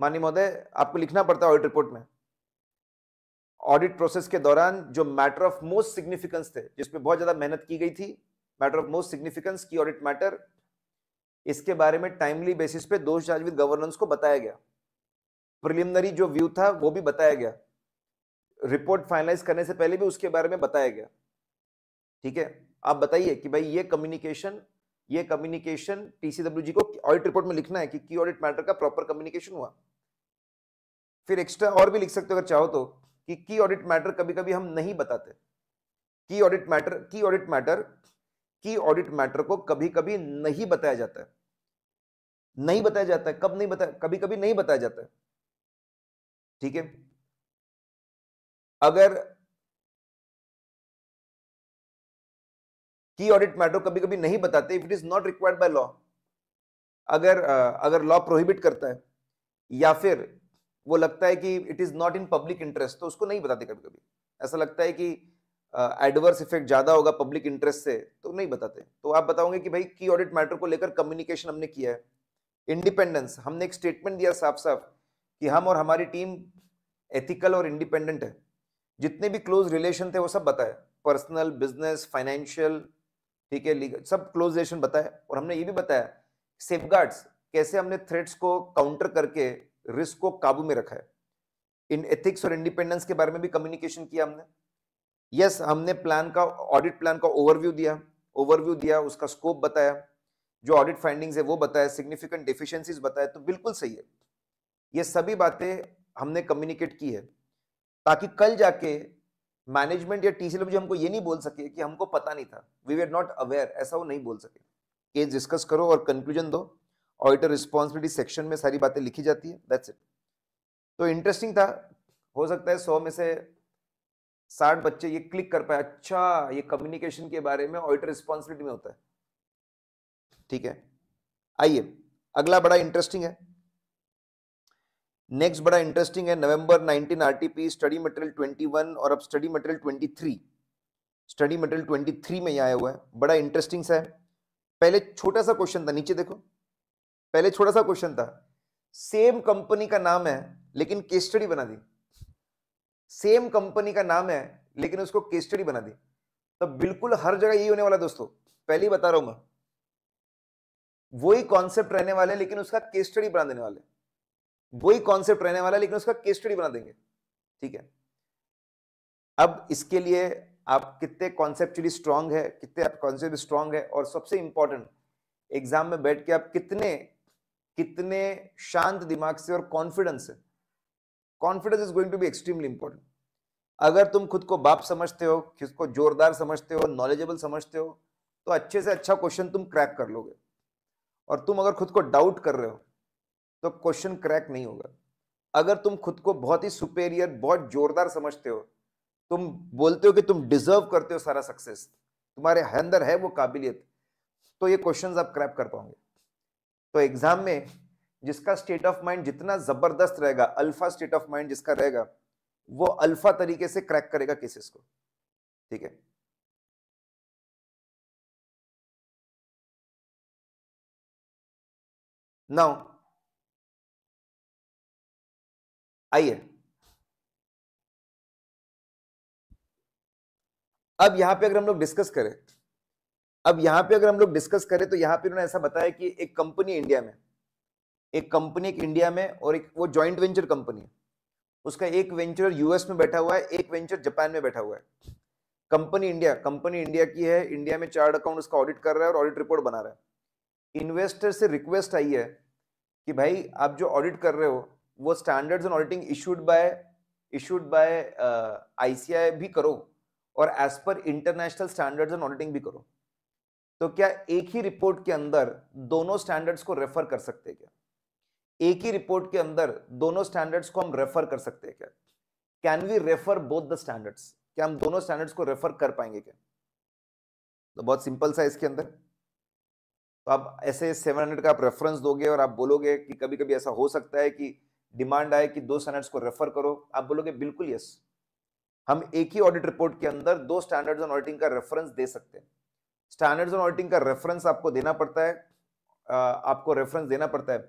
B: माननीय महोदय आपको लिखना पड़ता है ऑडिट रिपोर्ट में ऑडिट प्रोसेस के दौरान जो मैटर ऑफ मोस्ट सिग्निफिकेंस थे जिसमें बहुत ज्यादा मेहनत की गई थी matter of most significance key audit matter इसके बारे में टाइमली बेसिस पे दोष चार्ज विद गवर्नेंस को बताया गया प्रिलिमिनरी जो व्यू था वो भी बताया गया रिपोर्ट फाइनलाइज करने से पहले भी उसके बारे में बताया गया ठीक है आप बताइए कि भाई ये कम्युनिकेशन ये कम्युनिकेशन टीसीडब्ल्यू जी को ऑडिट रिपोर्ट में लिखना है कि की ऑडिट मैटर का प्रॉपर कम्युनिकेशन हुआ फिर एक्स्ट्रा और भी लिख सकते हो अगर चाहो तो कि की ऑडिट मैटर कभी कभी हम नहीं बताते key audit matter key audit matter key audit matter को कभी कभी नहीं बताया जाता है नहीं बताया जाता है कब नहीं बताया कभी कभी
A: नहीं बताया जाता है ठीक है अगर की ऑडिट मैटर कभी कभी नहीं
C: बताते if it is not required by law अगर अगर लॉ प्रोहिबिट करता है
B: या फिर वो लगता है कि it is not in public interest तो उसको नहीं बताते कभी कभी ऐसा लगता है कि एडवर्स इफेक्ट ज़्यादा होगा पब्लिक इंटरेस्ट से तो नहीं बताते तो आप बताओगे कि भाई की ऑडिट मैटर को लेकर कम्युनिकेशन हमने किया है इंडिपेंडेंस हमने एक स्टेटमेंट दिया साफ साफ कि हम और हमारी टीम एथिकल और इंडिपेंडेंट है जितने भी क्लोज रिलेशन थे वो सब बताए पर्सनल बिजनेस फाइनेंशियल ठीक है लीगल सब क्लोज रिलेशन बताए और हमने ये भी बताया सेफ कैसे हमने थ्रेट्स को काउंटर करके रिस्क को काबू में रखा है इन एथिक्स और इंडिपेंडेंस के बारे में भी कम्युनिकेशन किया हमने यस हमने प्लान का ऑडिट प्लान का ओवरव्यू दिया ओवरव्यू दिया उसका स्कोप बताया जो ऑडिट फाइंडिंग्स है वो बताया सिग्निफिकेंट डिफिशियंसीज बताया तो बिल्कुल सही है ये सभी बातें हमने कम्युनिकेट की है ताकि कल जाके मैनेजमेंट या टीसीडब्ल्यू हमको ये नहीं बोल सके कि हमको पता नहीं था वी आर नॉट अवेयर ऐसा वो नहीं बोल सके केस डिस्कस करो और कंक्लूजन दो ऑडिटर रिस्पॉन्सिबिलिटी सेक्शन में सारी बातें लिखी जाती है दैट्स इट तो इंटरेस्टिंग था हो सकता है सौ में से साठ बच्चे ये क्लिक कर पाए अच्छा ये कम्युनिकेशन के बारे में ऑडिटर रिस्पॉन्सिबिलिटी में होता है ठीक है आइए अगला बड़ा इंटरेस्टिंग है नेक्स्ट बड़ा इंटरेस्टिंग है नवंबर 19 आरटीपी स्टडी मटेरियल 21 और अब स्टडी मटेरियल 23 स्टडी मटेरियल 23 में आया हुआ है बड़ा इंटरेस्टिंग सा है पहले छोटा सा क्वेश्चन था नीचे देखो पहले छोटा सा क्वेश्चन था सेम कंपनी का नाम है लेकिन केस स्टडी बना दी सेम कंपनी का नाम है लेकिन उसको केस स्टडी बना दी तो बिल्कुल हर जगह यही होने वाला दोस्तों पहले ही बता रहा हूं मैं वही कॉन्सेप्ट रहने वाले लेकिन उसका केस स्टडी बना देने वाले वही कॉन्सेप्ट रहने वाला लेकिन उसका केस स्टडी बना देंगे ठीक है अब इसके लिए आप कितने कॉन्सेप्चुअली स्ट्रांग है कितने आप कॉन्सेप्ट स्ट्रांग है और सबसे इंपॉर्टेंट एग्जाम में बैठ के आप कितने कितने शांत दिमाग से और कॉन्फिडेंस से confidence is going to be extremely important अगर तुम खुद को बाप समझते हो खुद को जोरदार समझते हो नॉलेजेबल समझते हो तो अच्छे से अच्छा क्वेश्चन तुम क्रैक कर लोगे और तुम अगर खुद को डाउट कर रहे हो तो क्वेश्चन क्रैक नहीं होगा अगर तुम खुद को बहुत ही सुपेरियर बहुत जोरदार समझते हो तुम बोलते हो कि तुम डिजर्व करते हो सारा सक्सेस तुम्हारे अंदर है वो काबिलियत तो ये क्वेश्चंस आप क्रैप कर पाओगे तो एग्जाम में जिसका स्टेट ऑफ माइंड जितना जबरदस्त रहेगा अल्फा स्टेट ऑफ माइंड जिसका रहेगा वो अल्फा तरीके से क्रैक करेगा
A: केसेस को ठीक है नाउ आइए
C: अब यहां पे अगर हम लोग डिस्कस करें अब यहां पे अगर हम लोग
B: डिस्कस करें तो यहां पे उन्होंने ऐसा बताया कि एक कंपनी इंडिया में एक कंपनी एक इंडिया में और एक वो जॉइंट वेंचर कंपनी है उसका एक वेंचर यूएस में बैठा हुआ है एक वेंचर जापान में बैठा हुआ है कंपनी इंडिया कंपनी इंडिया की है इंडिया में चार्ट अकाउंट उसका ऑडिट कर रहा है और ऑडिट रिपोर्ट बना रहा है इन्वेस्टर से रिक्वेस्ट आई है कि भाई आप जो ऑडिट कर रहे हो वो standards and auditing issued by issued by ICI भी करो और as per international standards and auditing भी करो तो क्या एक ही रिपोर्ट के अंदर दोनों स्टैंडर्ड्स को रेफर कर सकते क्या एक ही रिपोर्ट के अंदर दोनों स्टैंडर्ड्स को हम रेफर कर सकते हैं क्या can we refer both the standards क्या हम दोनों स्टैंडर्ड्स को रेफर कर पाएंगे क्या तो बहुत सिंपल सा इसके अंदर तो आप ऐसे 700 का आप रेफरेंस दोगे और आप बोलोगे कि कभी कभी ऐसा हो सकता है कि डिमांड आए कि दो स्टैंडर्ड्स को रेफर करो आप बोलोगे बिल्कुल यस हम एक ही ऑडिट रिपोर्ट के अंदर दो स्टैंडर्ड्स ऑन ऑडिटिंग का रेफरेंस दे सकते हैं स्टैंडर्ड्स ऑन ऑडिटिंग का रेफरेंस आपको देना पड़ता है आपको रेफरेंस देना पड़ता है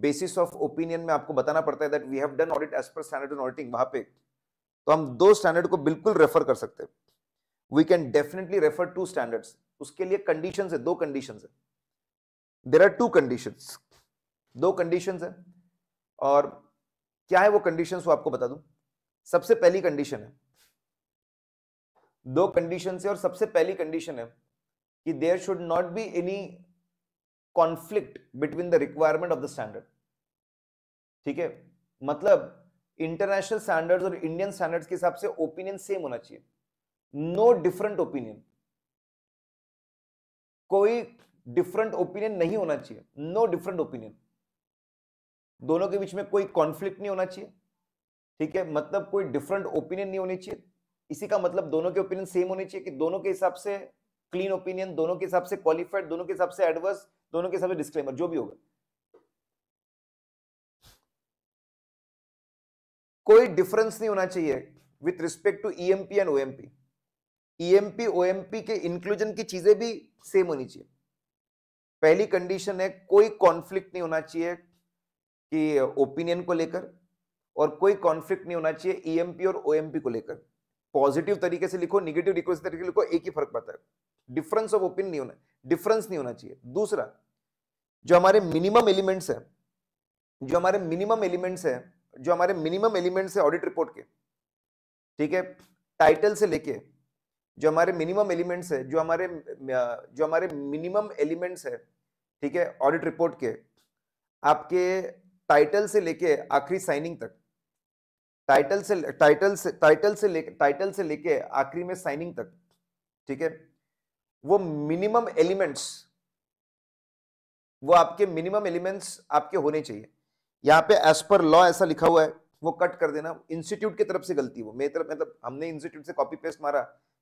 B: बेसिस ऑफ ओपिनियन में आपको बताना पड़ता है that we have done audit as per standard auditing वहां पे तो हम दो स्टैंडर्ड को बिल्कुल रेफर कर सकते हैं we can definitely refer to standards उसके लिए कंडीशन है दो कंडीशन है देर आर टू कंडीशन दो कंडीशन है और क्या है वो कंडीशन वो आपको बता दू सबसे पहली कंडीशन है दो कंडीशन है और सबसे पहली कंडीशन है कि there should not be any conflict between the requirement of the standard ठीक है मतलब इंटरनेशनल स्टैंडर्ड्स और इंडियन स्टैंडर्ड्स के हिसाब से ओपिनियन सेम होना चाहिए नो डिफरेंट ओपिनियन कोई डिफरेंट ओपिनियन नहीं होना चाहिए नो डिफरेंट ओपिनियन दोनों के बीच में कोई कॉन्फ्लिक्ट नहीं होना चाहिए ठीक है मतलब कोई डिफरेंट ओपिनियन नहीं होनी चाहिए इसी का मतलब दोनों के ओपिनियन सेम होने चाहिए कि दोनों के हिसाब से क्लीन ओपिनियन दोनों के हिसाब से क्वालिफाइड दोनों के हिसाब से एडवर्स दोनों के सामने डिस्क्लेमर जो भी होगा कोई डिफरेंस नहीं होना चाहिए with respect to EMP and OMP EMP OMP के इंक्लूजन की चीजें भी सेम होनी चाहिए पहली कंडीशन है कोई कॉन्फ्लिक्ट नहीं होना चाहिए कि ओपिनियन को लेकर और कोई कॉन्फ्लिक्ट नहीं होना चाहिए ईएमपी e और ओएमपी को लेकर पॉजिटिव तरीके से लिखो निगेटिव रिक्वेस्ट तरीके से लिखो एक ही फर्क पड़ता है डिफरेंस ऑफ ओपिनियन नहीं होना डिफरेंस नहीं होना चाहिए दूसरा जो हमारे मिनिमम एलिमेंट्स है जो हमारे मिनिमम एलिमेंट्स हैं जो हमारे मिनिमम एलिमेंट्स है ऑडिट रिपोर्ट के ठीक है टाइटल से लेके जो हमारे मिनिमम एलिमेंट्स है जो हमारे जो हमारे मिनिमम एलिमेंट्स है ठीक है ऑडिट रिपोर्ट के आपके टाइटल से लेके आखिरी साइनिंग तक टाइटल से टाइटल से टाइटल से लेके टाइटल से लेके आखिरी में साइनिंग तक ठीक है वो मिनिमम एलिमेंट्स वो आपके मिनिमम एलिमेंट्स आपके होने चाहिए यहाँ पे एज पर लॉ ऐसा लिखा हुआ है वो कट कर देना इंस्टीट्यूट की तरफ से गलती वो मेरी तरफ मतलब हमने इंस्टीट्यूट से कॉपी पेस्ट मारा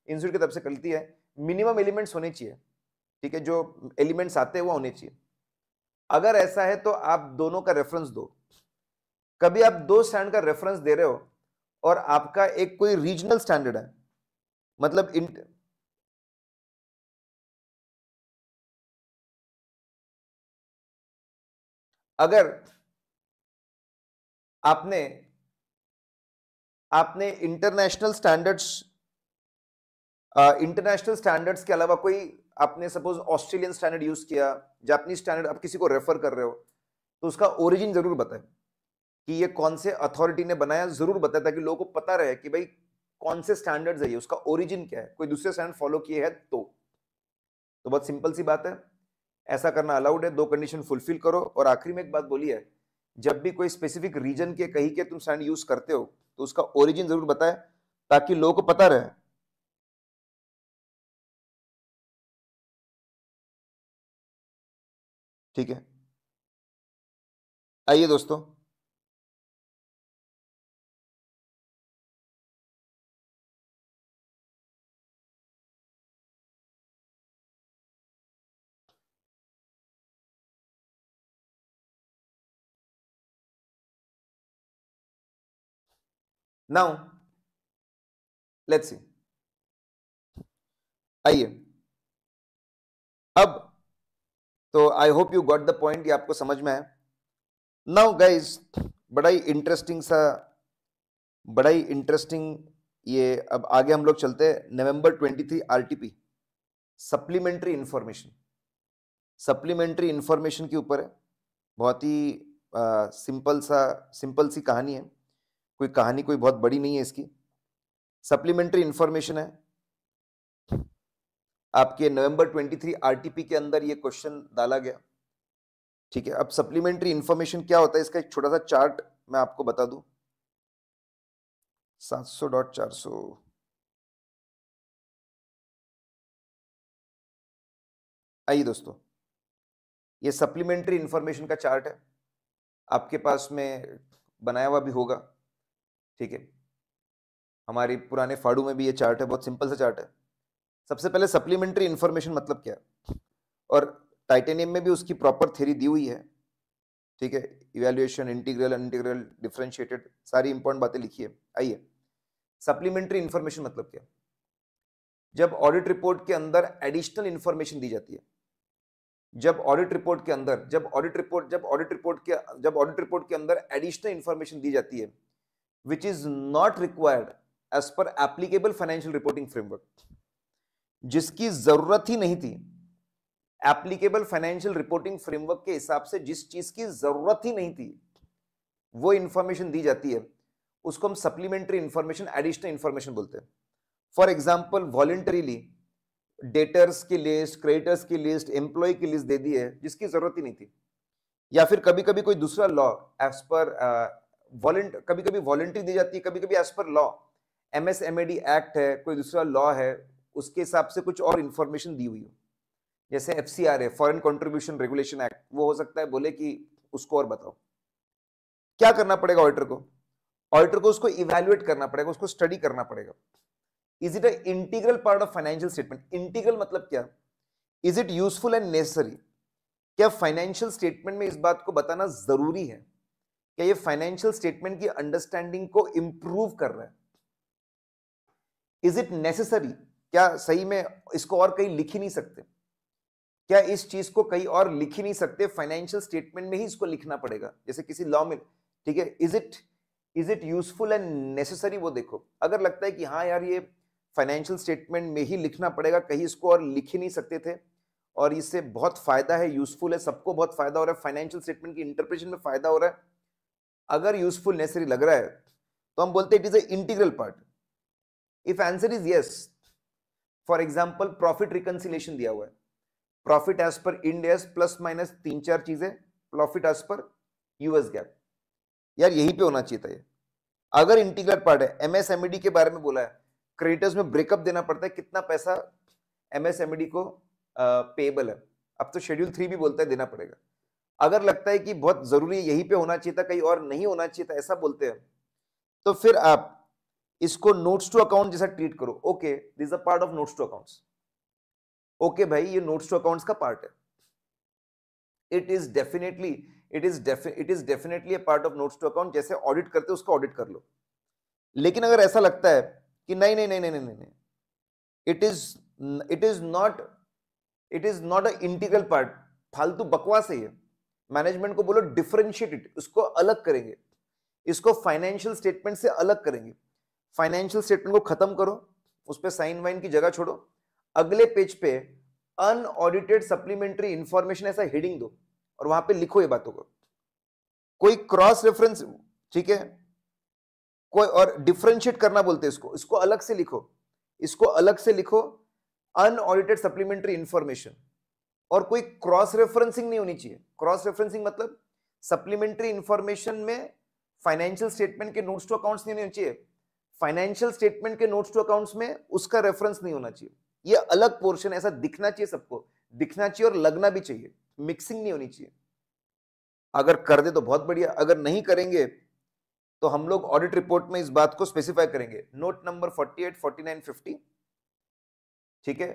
B: इंस्टीट्यूट की तरफ से गलती है मिनिमम एलिमेंट्स होने चाहिए ठीक है जो एलिमेंट्स आते हैं वो होने चाहिए अगर ऐसा है तो आप दोनों का रेफरेंस दो
C: कभी आप दो स्टैंड का रेफरेंस दे रहे हो और आपका एक कोई रीजनल स्टैंडर्ड है
A: मतलब अगर आपने आपने इंटरनेशनल स्टैंडर्ड्स
B: इंटरनेशनल स्टैंडर्ड्स के अलावा कोई आपने सपोज ऑस्ट्रेलियन स्टैंडर्ड यूज किया जापनीज स्टैंडर्ड आप किसी को रेफर कर रहे हो तो उसका ओरिजिन जरूर बताएं कि ये कौन से अथॉरिटी ने बनाया जरूर बताएं ताकि लोगों को पता रहे कि भाई कौन से स्टैंडर्ड्स है ये उसका ओरिजिन क्या है कोई दूसरे स्टैंडर्ड फॉलो किए हैं तो तो बहुत सिंपल सी बात है ऐसा करना अलाउड है दो कंडीशन फुलफिल करो और आखिरी में एक बात बोली है जब भी कोई स्पेसिफिक
C: रीजन के कहीं के तुम सैंड यूज करते हो तो उसका ओरिजिन जरूर बताए ताकि लोगों को पता
A: रहे ठीक है आइए दोस्तों नाउ लेट्स सी आइए
C: अब तो I hope you got the point ये आपको समझ में आया नाउ गाइज
B: बड़ा ही इंटरेस्टिंग सा बड़ा ही इंटरेस्टिंग ये अब आगे हम लोग चलते हैं नवंबर 23 RTP supplementary information supplementary information के ऊपर है बहुत ही सिंपल सा सिंपल सी कहानी है कोई कहानी कोई बहुत बड़ी नहीं है इसकी सप्लीमेंट्री इंफॉर्मेशन है आपके नवंबर 23 आरटीपी के अंदर ये क्वेश्चन डाला गया ठीक है अब सप्लीमेंट्री इंफॉर्मेशन क्या होता है इसका एक छोटा सा चार्ट
A: मैं आपको बता दू सात सौ डॉट चार सौ आइए दोस्तों
C: ये सप्लीमेंट्री इंफॉर्मेशन का चार्ट है आपके पास में
B: बनाया हुआ भी होगा ठीक है हमारी पुराने फाड़ू में भी ये चार्ट है बहुत सिंपल सा चार्ट है सबसे पहले सप्लीमेंट्री इन्फॉर्मेशन मतलब क्या और टाइटेनियम में भी उसकी प्रॉपर थेरी दी हुई है ठीक है इवेल्युएशन इंटीग्रल इंटीग्रल डिफ्रेंशिएटेड सारी इंपॉर्टेंट बातें लिखी है आइए सप्लीमेंट्री इन्फॉर्मेशन मतलब क्या जब ऑडिट रिपोर्ट के अंदर एडिशनल इन्फॉर्मेशन दी जाती है जब ऑडिट रिपोर्ट के अंदर जब ऑडिट रिपोर्ट जब ऑडिट रिपोर्ट के जब ऑडिट रिपोर्ट के अंदर एडिशनल इन्फॉर्मेशन दी जाती है which is not required as per applicable financial reporting framework जिसकी जरूरत ही नहीं थी एप्लीकेबल फाइनेंशियल रिपोर्टिंग फ्रेमवर्क के हिसाब से जिस चीज की जरूरत ही नहीं थी वो इंफॉर्मेशन दी जाती है उसको हम सप्लीमेंट्री इंफॉर्मेशन एडिशनल इंफॉर्मेशन बोलते हैं फॉर एग्जाम्पल वॉलेंटरीली डेटर्स की लिस्ट क्रेडिटर्स की लिस्ट एम्प्लॉय की लिस्ट दे दी है जिसकी जरूरत ही नहीं थी या फिर कभी कभी कोई दूसरा लॉ एज पर कभी कभी वॉलेंट्री दी जाती है कभी कभी as per law M S M A D act है कोई दूसरा लॉ है उसके हिसाब से कुछ और इन्फॉर्मेशन दी हुई हो जैसे एफ सी आर है फॉरन कॉन्ट्रीब्यूशन रेगुलेशन एक्ट वो हो सकता है बोले कि उसको और बताओ क्या करना पड़ेगा ऑडिटर को ऑडिटर को उसको इवेल्युएट करना पड़ेगा उसको स्टडी करना पड़ेगा is it a integral part of financial statement integral मतलब क्या is it useful and necessary क्या फाइनेंशियल स्टेटमेंट में इस बात को बताना जरूरी है क्या ये फाइनेंशियल स्टेटमेंट की अंडरस्टैंडिंग को इंप्रूव कर रहा है इज इट नेसेसरी क्या सही में इसको और कहीं लिख ही नहीं सकते क्या इस चीज को कहीं और लिख ही नहीं सकते फाइनेंशियल स्टेटमेंट में ही इसको लिखना पड़ेगा जैसे किसी लॉ में ठीक है is it is it useful and necessary वो देखो अगर लगता है कि हाँ यार ये फाइनेंशियल स्टेटमेंट में ही लिखना पड़ेगा कहीं इसको और लिख ही नहीं सकते थे और इससे बहुत फायदा है यूजफुल है सबको बहुत फायदा हो रहा है फाइनेंशियल स्टेटमेंट की इंटरप्रेशन में फायदा हो रहा है अगर यूजफुल नेसेसरी लग रहा है तो हम बोलते it is a integral part if answer is yes for example profit reconciliation दिया हुआ है प्रॉफिट एज पर इंडेस प्लस माइनस तीन चार चीजें profit as per US GAAP यार यही पे होना चाहिए था ये अगर इंटीग्रल पार्ट है एमएसएमईडी e के बारे में बोला है क्रेडिटर्स में ब्रेकअप देना पड़ता है कितना पैसा एमएसएमईडी e को पेबल है अब तो शेड्यूल थ्री भी बोलता है देना पड़ेगा अगर लगता है कि बहुत ज़रूरी यही पे होना चाहिए था कहीं और नहीं होना चाहिए था ऐसा बोलते हैं तो फिर आप इसको नोट्स टू अकाउंट जैसा ट्रीट करो okay this a part of notes to accounts okay भाई ये नोट्स टू अकाउंट्स का पार्ट है it is definitely it is it is definitely a part of notes to account जैसे audit करते उसको audit कर लो लेकिन अगर ऐसा लगता है कि नहीं नहीं नहीं नहीं नहीं नहीं it is it is not it is not a integral part फालतू बकवास है ये मैनेजमेंट को बोलो डिफरेंशिएटेड उसको अलग करेंगे इसको फाइनेंशियल स्टेटमेंट से अलग करेंगे फाइनेंशियल स्टेटमेंट को खत्म करो उस पर साइन वाइन की जगह छोड़ो अगले पेज पे अनऑडिटेड सप्लीमेंट्री इंफॉर्मेशन ऐसा हेडिंग दो और वहां पे लिखो ये बातों को कोई क्रॉस रेफरेंस ठीक है कोई और डिफरेंशिएट करना बोलते इसको इसको अलग से लिखो इसको अलग से लिखो अनऑडिटेड सप्लीमेंट्री इंफॉर्मेशन और कोई क्रॉस रेफरेंसिंग नहीं होनी चाहिए क्रॉस रेफरेंसिंग मतलब सप्लीमेंट्री इंफॉर्मेशन में फाइनेंशियल स्टेटमेंट के नोट्स टू अकाउंट्स नहीं होने चाहिए फाइनेंशियल स्टेटमेंट के नोट्स टू अकाउंट्स में उसका रेफरेंस नहीं होना चाहिए ये अलग पोर्शन ऐसा दिखना चाहिए सबको दिखना चाहिए और लगना भी चाहिए मिक्सिंग नहीं होनी चाहिए अगर कर दे तो बहुत बढ़िया अगर नहीं करेंगे तो हम लोग ऑडिट रिपोर्ट में इस बात को स्पेसिफाई करेंगे note number forty eight forty nine fifty ठीक है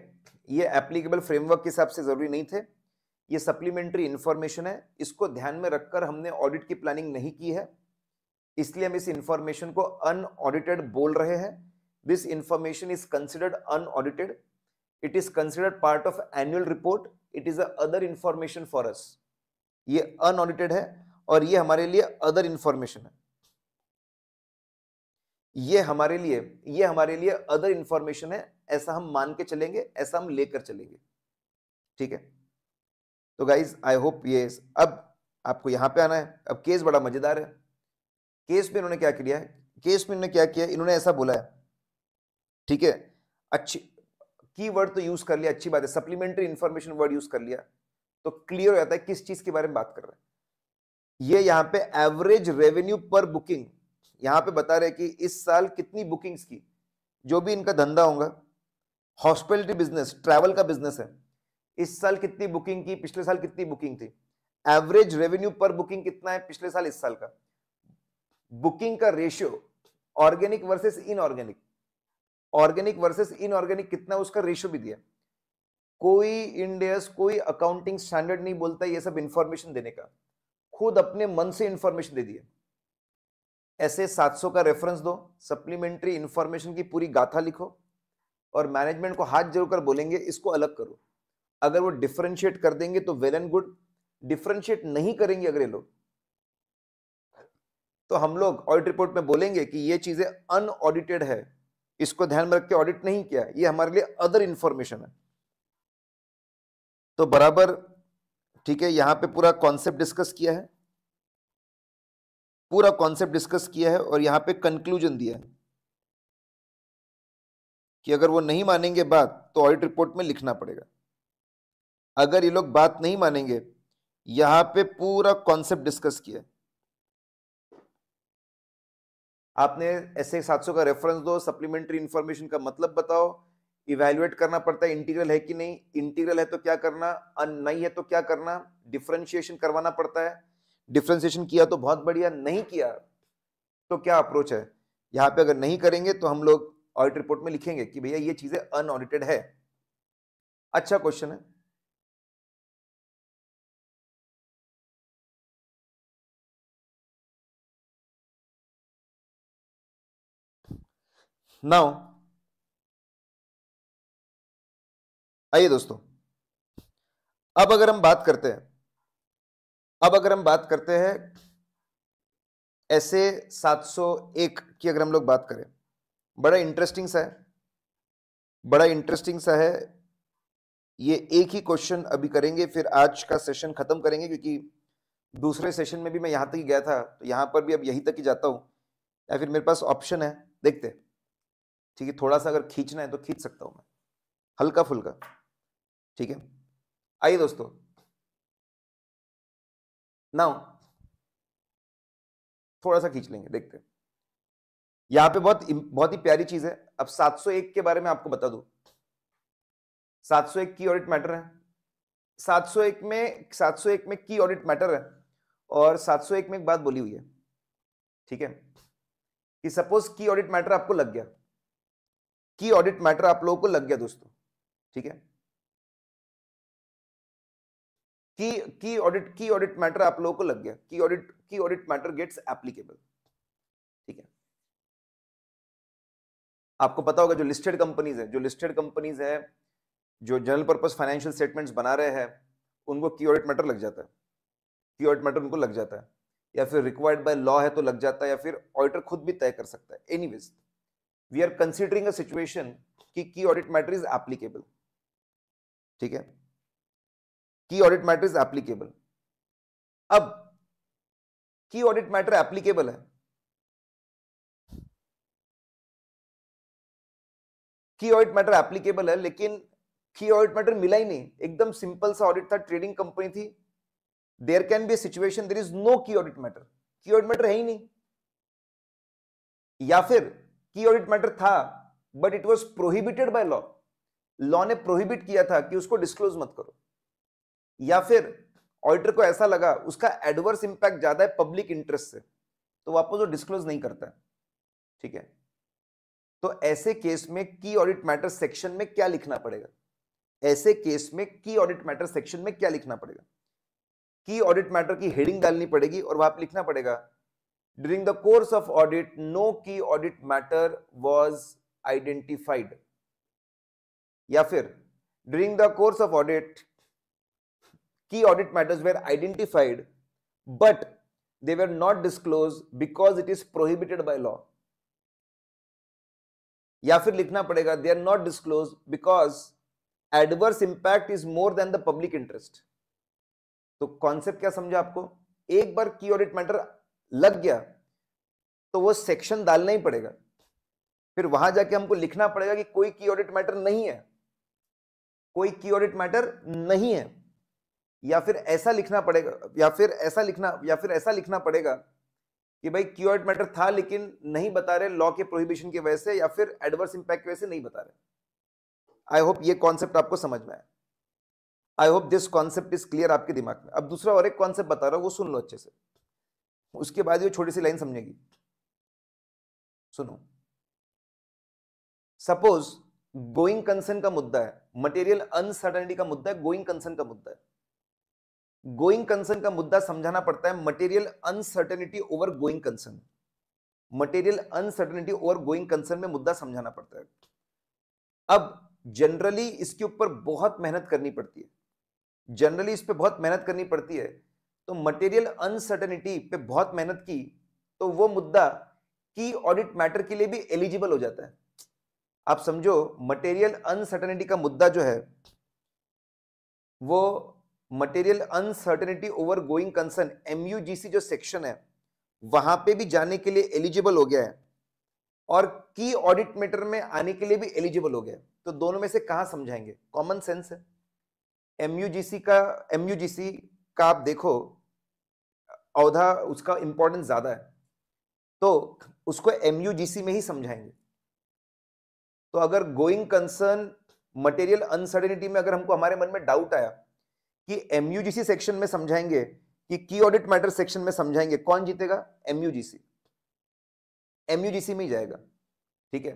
B: ये एप्लीकेबल फ्रेमवर्क के हिसाब से ज़रूरी नहीं थे ये सप्लीमेंट्री इन्फॉर्मेशन है इसको ध्यान में रखकर हमने ऑडिट की प्लानिंग नहीं की है इसलिए हम इस इंफॉर्मेशन को अनऑडिटेड बोल रहे हैं this information is considered unaudited it is considered part of annual report it is other information for us ये अनऑडिटेड है और ये हमारे लिए अदर इंफॉर्मेशन है ये हमारे लिए ये हमारे लिए अदर इंफॉर्मेशन है ऐसा हम मान के चलेंगे ऐसा हम लेकर चलेंगे ठीक है तो गाइज आई होप ये अब आपको यहां पे आना है अब केस बड़ा मजेदार है केस में इन्होंने क्या किया है केस में इन्होंने क्या किया इन्होंने ऐसा बोला है ठीक है अच्छी की वर्ड तो यूज कर लिया अच्छी बात है सप्लीमेंट्री इंफॉर्मेशन वर्ड यूज कर लिया तो क्लियर हो जाता है किस चीज के बारे में बात कर रहे हैं ये यहां पे एवरेज रेवेन्यू पर बुकिंग यहां पे बता रहे कि इस साल कितनी बुकिंग्स की जो भी इनका धंधा होगा हॉस्पिटलिटी बिजनेस ट्रैवल का बिजनेस है इस साल कितनी बुकिंग की पिछले साल कितनी बुकिंग थी एवरेज रेवेन्यू पर बुकिंग कितना है पिछले साल इस साल का बुकिंग का ratio organic versus inorganic organic versus inorganic कितना उसका रेशियो भी दिया कोई इंडियस कोई अकाउंटिंग स्टैंडर्ड नहीं बोलता ये सब इंफॉर्मेशन देने का खुद अपने मन से इंफॉर्मेशन दे दिया ऐसे 700 का रेफरेंस दो सप्लीमेंट्री इंफॉर्मेशन की पूरी गाथा लिखो और मैनेजमेंट को हाथ जोड़कर बोलेंगे इसको अलग करो अगर वो डिफ्रेंशिएट कर देंगे तो वेल एंड गुड डिफ्रेंशिएट नहीं करेंगे अगले लोग तो हम लोग ऑडिट रिपोर्ट में बोलेंगे कि ये चीजें अनऑडिटेड है इसको ध्यान में रख के ऑडिट नहीं किया ये हमारे लिए अदर इंफॉर्मेशन है तो बराबर
C: ठीक है यहां पे पूरा कॉन्सेप्ट डिस्कस किया है पूरा कॉन्सेप्ट डिस्कस किया है और यहां पे कंक्लूजन दिया है
B: कि अगर वो नहीं मानेंगे बात तो ऑडिट रिपोर्ट में लिखना पड़ेगा अगर ये लोग बात नहीं मानेंगे यहां पे पूरा कॉन्सेप्ट डिस्कस किया आपने ऐसे सौ का रेफरेंस दो सप्लीमेंट्री इंफॉर्मेशन का मतलब बताओ इवेल्युएट करना पड़ता है इंटीग्रल है कि नहीं इंटीग्रल है तो क्या करना अन नहीं है तो क्या करना डिफ्रेंशिएशन करवाना पड़ता है डिफ्रेंशिएशन किया तो बहुत बढ़िया नहीं किया तो क्या अप्रोच है यहाँ पे अगर नहीं करेंगे तो हम लोग ऑडिट रिपोर्ट में लिखेंगे कि
A: भैया ये चीजें अनऑडिटेड है अच्छा क्वेश्चन है नाउ आइए दोस्तों अब अगर
C: हम बात करते हैं अब अगर हम बात करते हैं
B: ऐसे 701 की अगर हम लोग बात करें बड़ा इंटरेस्टिंग सा है बड़ा इंटरेस्टिंग सा है ये एक ही क्वेश्चन अभी करेंगे फिर आज का सेशन खत्म करेंगे क्योंकि दूसरे सेशन में भी मैं यहां तक ही गया था तो यहां पर भी अब यहीं तक ही जाता हूँ या फिर मेरे पास ऑप्शन है देखते ठीक है थोड़ा सा अगर खींचना
C: है तो खींच सकता हूँ मैं हल्का फुल्का ठीक है आइए दोस्तों नाउ थोड़ा सा खींच लेंगे देखते हैं यहां पे बहुत बहुत ही प्यारी चीज है अब 701 के
B: बारे में आपको बता दू 701 की ऑडिट मैटर है 701 में 701 में की ऑडिट मैटर है और 701 में एक बात बोली हुई है
C: ठीक है कि सपोज की ऑडिट मैटर आपको लग गया की ऑडिट मैटर आप लोगों को लग गया दोस्तों ठीक है
B: की की ऑडिट की ऑडिट मैटर आप लोगों को लग गया की audit key audit matter gets applicable ठीक है आपको पता होगा जो लिस्टेड कंपनीज है जो लिस्टेड कंपनीज है जो जनरल पर्पज फाइनेंशियल स्टेटमेंट्स बना रहे हैं उनको की ऑडिट मैटर लग जाता है की ऑडिट मैटर उनको लग जाता है या फिर रिक्वायर्ड बाय लॉ है तो लग जाता है या फिर ऑडिटर खुद भी तय कर सकता है anyways we are considering a situation key audit matter is applicable ठीक है की ऑडिट
A: मैटर इज एप्लीकेबल अब की ऑडिट मैटर एप्लीकेबल है
C: की ऑडिट मैटर एप्लीकेबल है लेकिन की ऑडिट मैटर मिला ही नहीं एकदम सिंपल सा ऑडिट था ट्रेडिंग
B: कंपनी थी there can be situation there is no key audit matter key audit matter है ही नहीं या फिर की ऑडिट मैटर था but it was prohibited by law law ने प्रोहिबिट किया था कि उसको डिस्क्लोज मत करो या फिर ऑडिटर को ऐसा लगा उसका एडवर्स इंपैक्ट ज्यादा है पब्लिक इंटरेस्ट से तो वो आपको जो डिस्क्लोज नहीं करता है ठीक है तो ऐसे केस में की ऑडिट मैटर सेक्शन में क्या लिखना पड़ेगा ऐसे केस में की ऑडिट मैटर सेक्शन में क्या लिखना पड़ेगा की ऑडिट मैटर की हेडिंग डालनी पड़ेगी और वहां लिखना पड़ेगा during the course of audit no key audit matter was identified या फिर during the course of audit key audit matters were identified but they were not disclose because it is prohibited by law या फिर लिखना पड़ेगा they are not disclose because adverse impact is more than the public interest तो concept क्या समझा आपको एक बार की ऑडिट मैटर लग गया तो वो सेक्शन डालना ही पड़ेगा फिर वहां जाके हमको लिखना पड़ेगा कि कोई की ऑडिट मैटर नहीं है कोई की ऑडिट मैटर नहीं है या फिर ऐसा लिखना पड़ेगा या फिर ऐसा लिखना या फिर ऐसा लिखना पड़ेगा कि भाई क्यू मैटर था लेकिन नहीं बता रहे लॉ के प्रोहिबिशन की वजह से या फिर एडवर्स इंपैक्ट की वजह से नहीं बता रहे आई होप ये कॉन्सेप्ट आपको समझ में आया I hope this concept is clear आपके दिमाग में अब दूसरा और एक कॉन्सेप्ट बता रहा हूं वो सुन लो अच्छे से उसके बाद ये छोटी सी लाइन समझेगी सुनो सपोज गोइंग कंसर्न का मुद्दा है मटेरियल अनसर्टनिटी का मुद्दा है गोइंग कंसर्न का मुद्दा है गोइंग कंसर्न का मुद्दा समझाना पड़ता है material uncertainty over going concern material uncertainty over going concern में मुद्दा समझाना पड़ता है अब जनरली इसके ऊपर बहुत मेहनत करनी पड़ती है जनरली इस पर बहुत मेहनत करनी पड़ती है तो मटेरियल अनसर्टेनिटी पे बहुत मेहनत की तो वो मुद्दा की ऑडिट मैटर के लिए भी एलिजिबल हो जाता है आप समझो मटेरियल अनसर्टेनिटी का मुद्दा जो है वो material uncertainty over going concern MUGC जो सेक्शन है वहां पे भी जाने के लिए एलिजिबल हो गया है और की ऑडिट मैटर में आने के लिए भी एलिजिबल हो गया तो दोनों में से कहा समझाएंगे कॉमन सेंस है एमयूजीसी का एमयूजीसी का आप देखो औधा उसका इंपॉर्टेंस ज्यादा है तो उसको एमयूजीसी में ही समझाएंगे तो अगर गोइंग कंसर्न मटेरियल अनसर्टेनिटी में अगर हमको हमारे मन में डाउट आया कि एमयूजीसी सेक्शन में समझाएंगे कि की ऑडिट मैटर सेक्शन में समझाएंगे कौन जीतेगा एमयूजीसी
A: एमयूजीसी में ही जाएगा ठीक है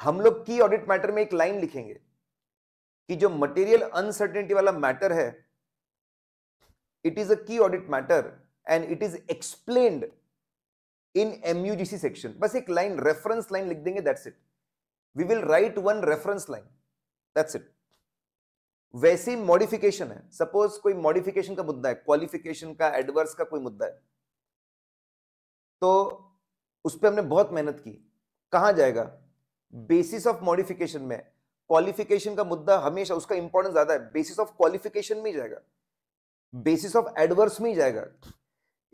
A: हम लोग की ऑडिट मैटर में एक लाइन
C: लिखेंगे कि जो मटेरियल अनसर्टेनिटी वाला मैटर है
B: it is a key audit matter and it is explained in MUGC section बस एक लाइन रेफरेंस लाइन लिख देंगे that's it we will write one reference line that's it वैसी मॉडिफिकेशन है सपोज कोई modification का मुद्दा है क्वालिफिकेशन का एडवर्स का कोई मुद्दा है तो उस पर हमने बहुत मेहनत की कहा जाएगा बेसिस ऑफ मॉडिफिकेशन में क्वालिफिकेशन का मुद्दा हमेशा उसका इंपॉर्टेंस ज्यादा है बेसिस ऑफ क्वालिफिकेशन में ही जाएगा बेसिस ऑफ एडवर्स में ही जाएगा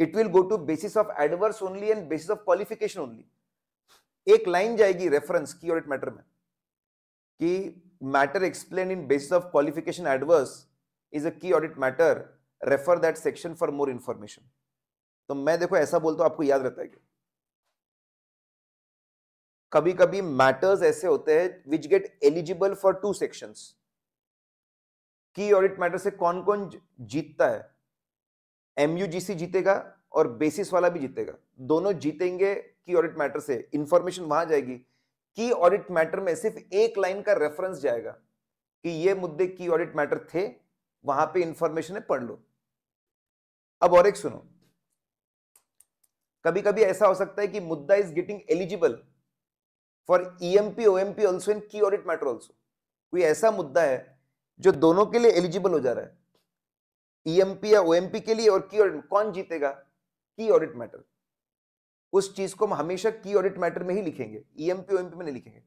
B: it will go to basis of adverse only and basis of qualification only एक लाइन जाएगी रेफरेंस की ऑडिट मैटर में कि matter explain in basis of qualification adverse is a key audit matter refer that section for more information तो मैं देखो ऐसा बोलता हूं आपको याद रहता है कभी कभी मैटर्स ऐसे होते हैं which get eligible for to section key audit matter से कौन कौन जीतता है एमयूजीसी जीतेगा और बेसिस वाला भी जीतेगा दोनों जीतेंगे की ऑडिट मैटर से इंफॉर्मेशन वहां जाएगी की ऑडिट मैटर में सिर्फ एक लाइन का रेफरेंस जाएगा कि ये मुद्दे की ऑडिट मैटर थे वहां पे इंफॉर्मेशन है पढ़ लो अब और एक सुनो कभी कभी ऐसा हो सकता है कि मुद्दा is getting eligible for EMP OMP also in key audit matter also कोई ऐसा मुद्दा है जो दोनों के लिए एलिजिबल हो जा रहा है ईएमपी e या ओएमपी के लिए और की ऑडिट कौन जीतेगा की ऑडिट मैटर उस चीज को हम हमेशा की ऑडिट मैटर में ही लिखेंगे ईएमपी e ओएमपी में नहीं लिखेंगे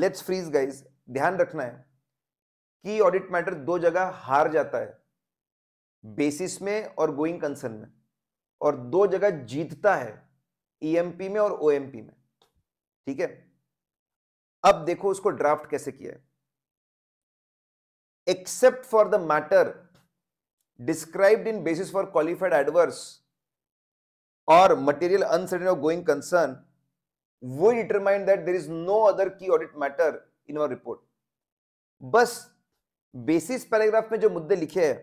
B: लेट्स फ्रीज गाइस ध्यान रखना है की ऑडिट मैटर दो जगह हार जाता है बेसिस में और गोइंग कंसर्न में और दो जगह जीतता है ईएमपी e में और ओएमपी में ठीक है अब देखो उसको ड्राफ्ट कैसे किया है except for the matter described in basis for qualified adverse और material uncertain or going concern वो determine that there is no other key audit matter in our report बस बेसिस पैराग्राफ में जो मुद्दे लिखे हैं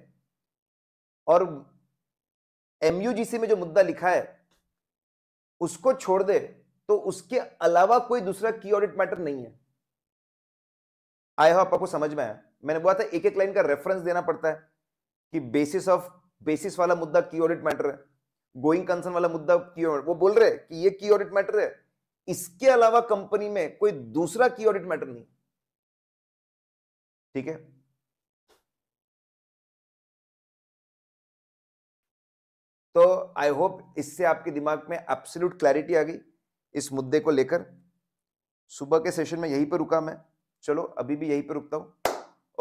B: और एमयूजीसी में जो मुद्दा लिखा है उसको छोड़ दे तो उसके अलावा कोई दूसरा की ऑडिट मैटर नहीं है आई होप आपको समझ में आया मैंने बोला था एक एक लाइन का रेफरेंस देना पड़ता है कि बेसिस ऑफ बेसिस वाला मुद्दा की ऑडिट मैटर है गोइंग कंसर्न वाला मुद्दा की वो बोल रहे कि ये की ऑडिट
C: मैटर है इसके अलावा कंपनी में कोई दूसरा की ऑडिट मैटर नहीं ठीक है तो आई होप इससे आपके दिमाग में एब्सोल्यूट क्लैरिटी आ गई
B: इस मुद्दे को लेकर सुबह के सेशन में यहीं पर रुका मैं चलो अभी भी यहीं पर रुकता हूं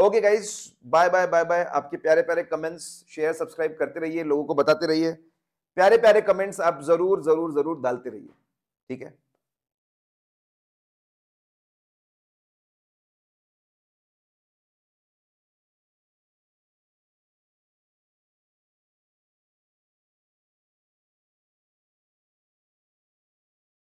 B: okay guys bye bye bye bye आपके प्यारे प्यारे कमेंट्स शेयर सब्सक्राइब
C: करते रहिए लोगों को बताते रहिए प्यारे प्यारे कमेंट्स आप जरूर जरूर जरूर डालते रहिए
A: ठीक है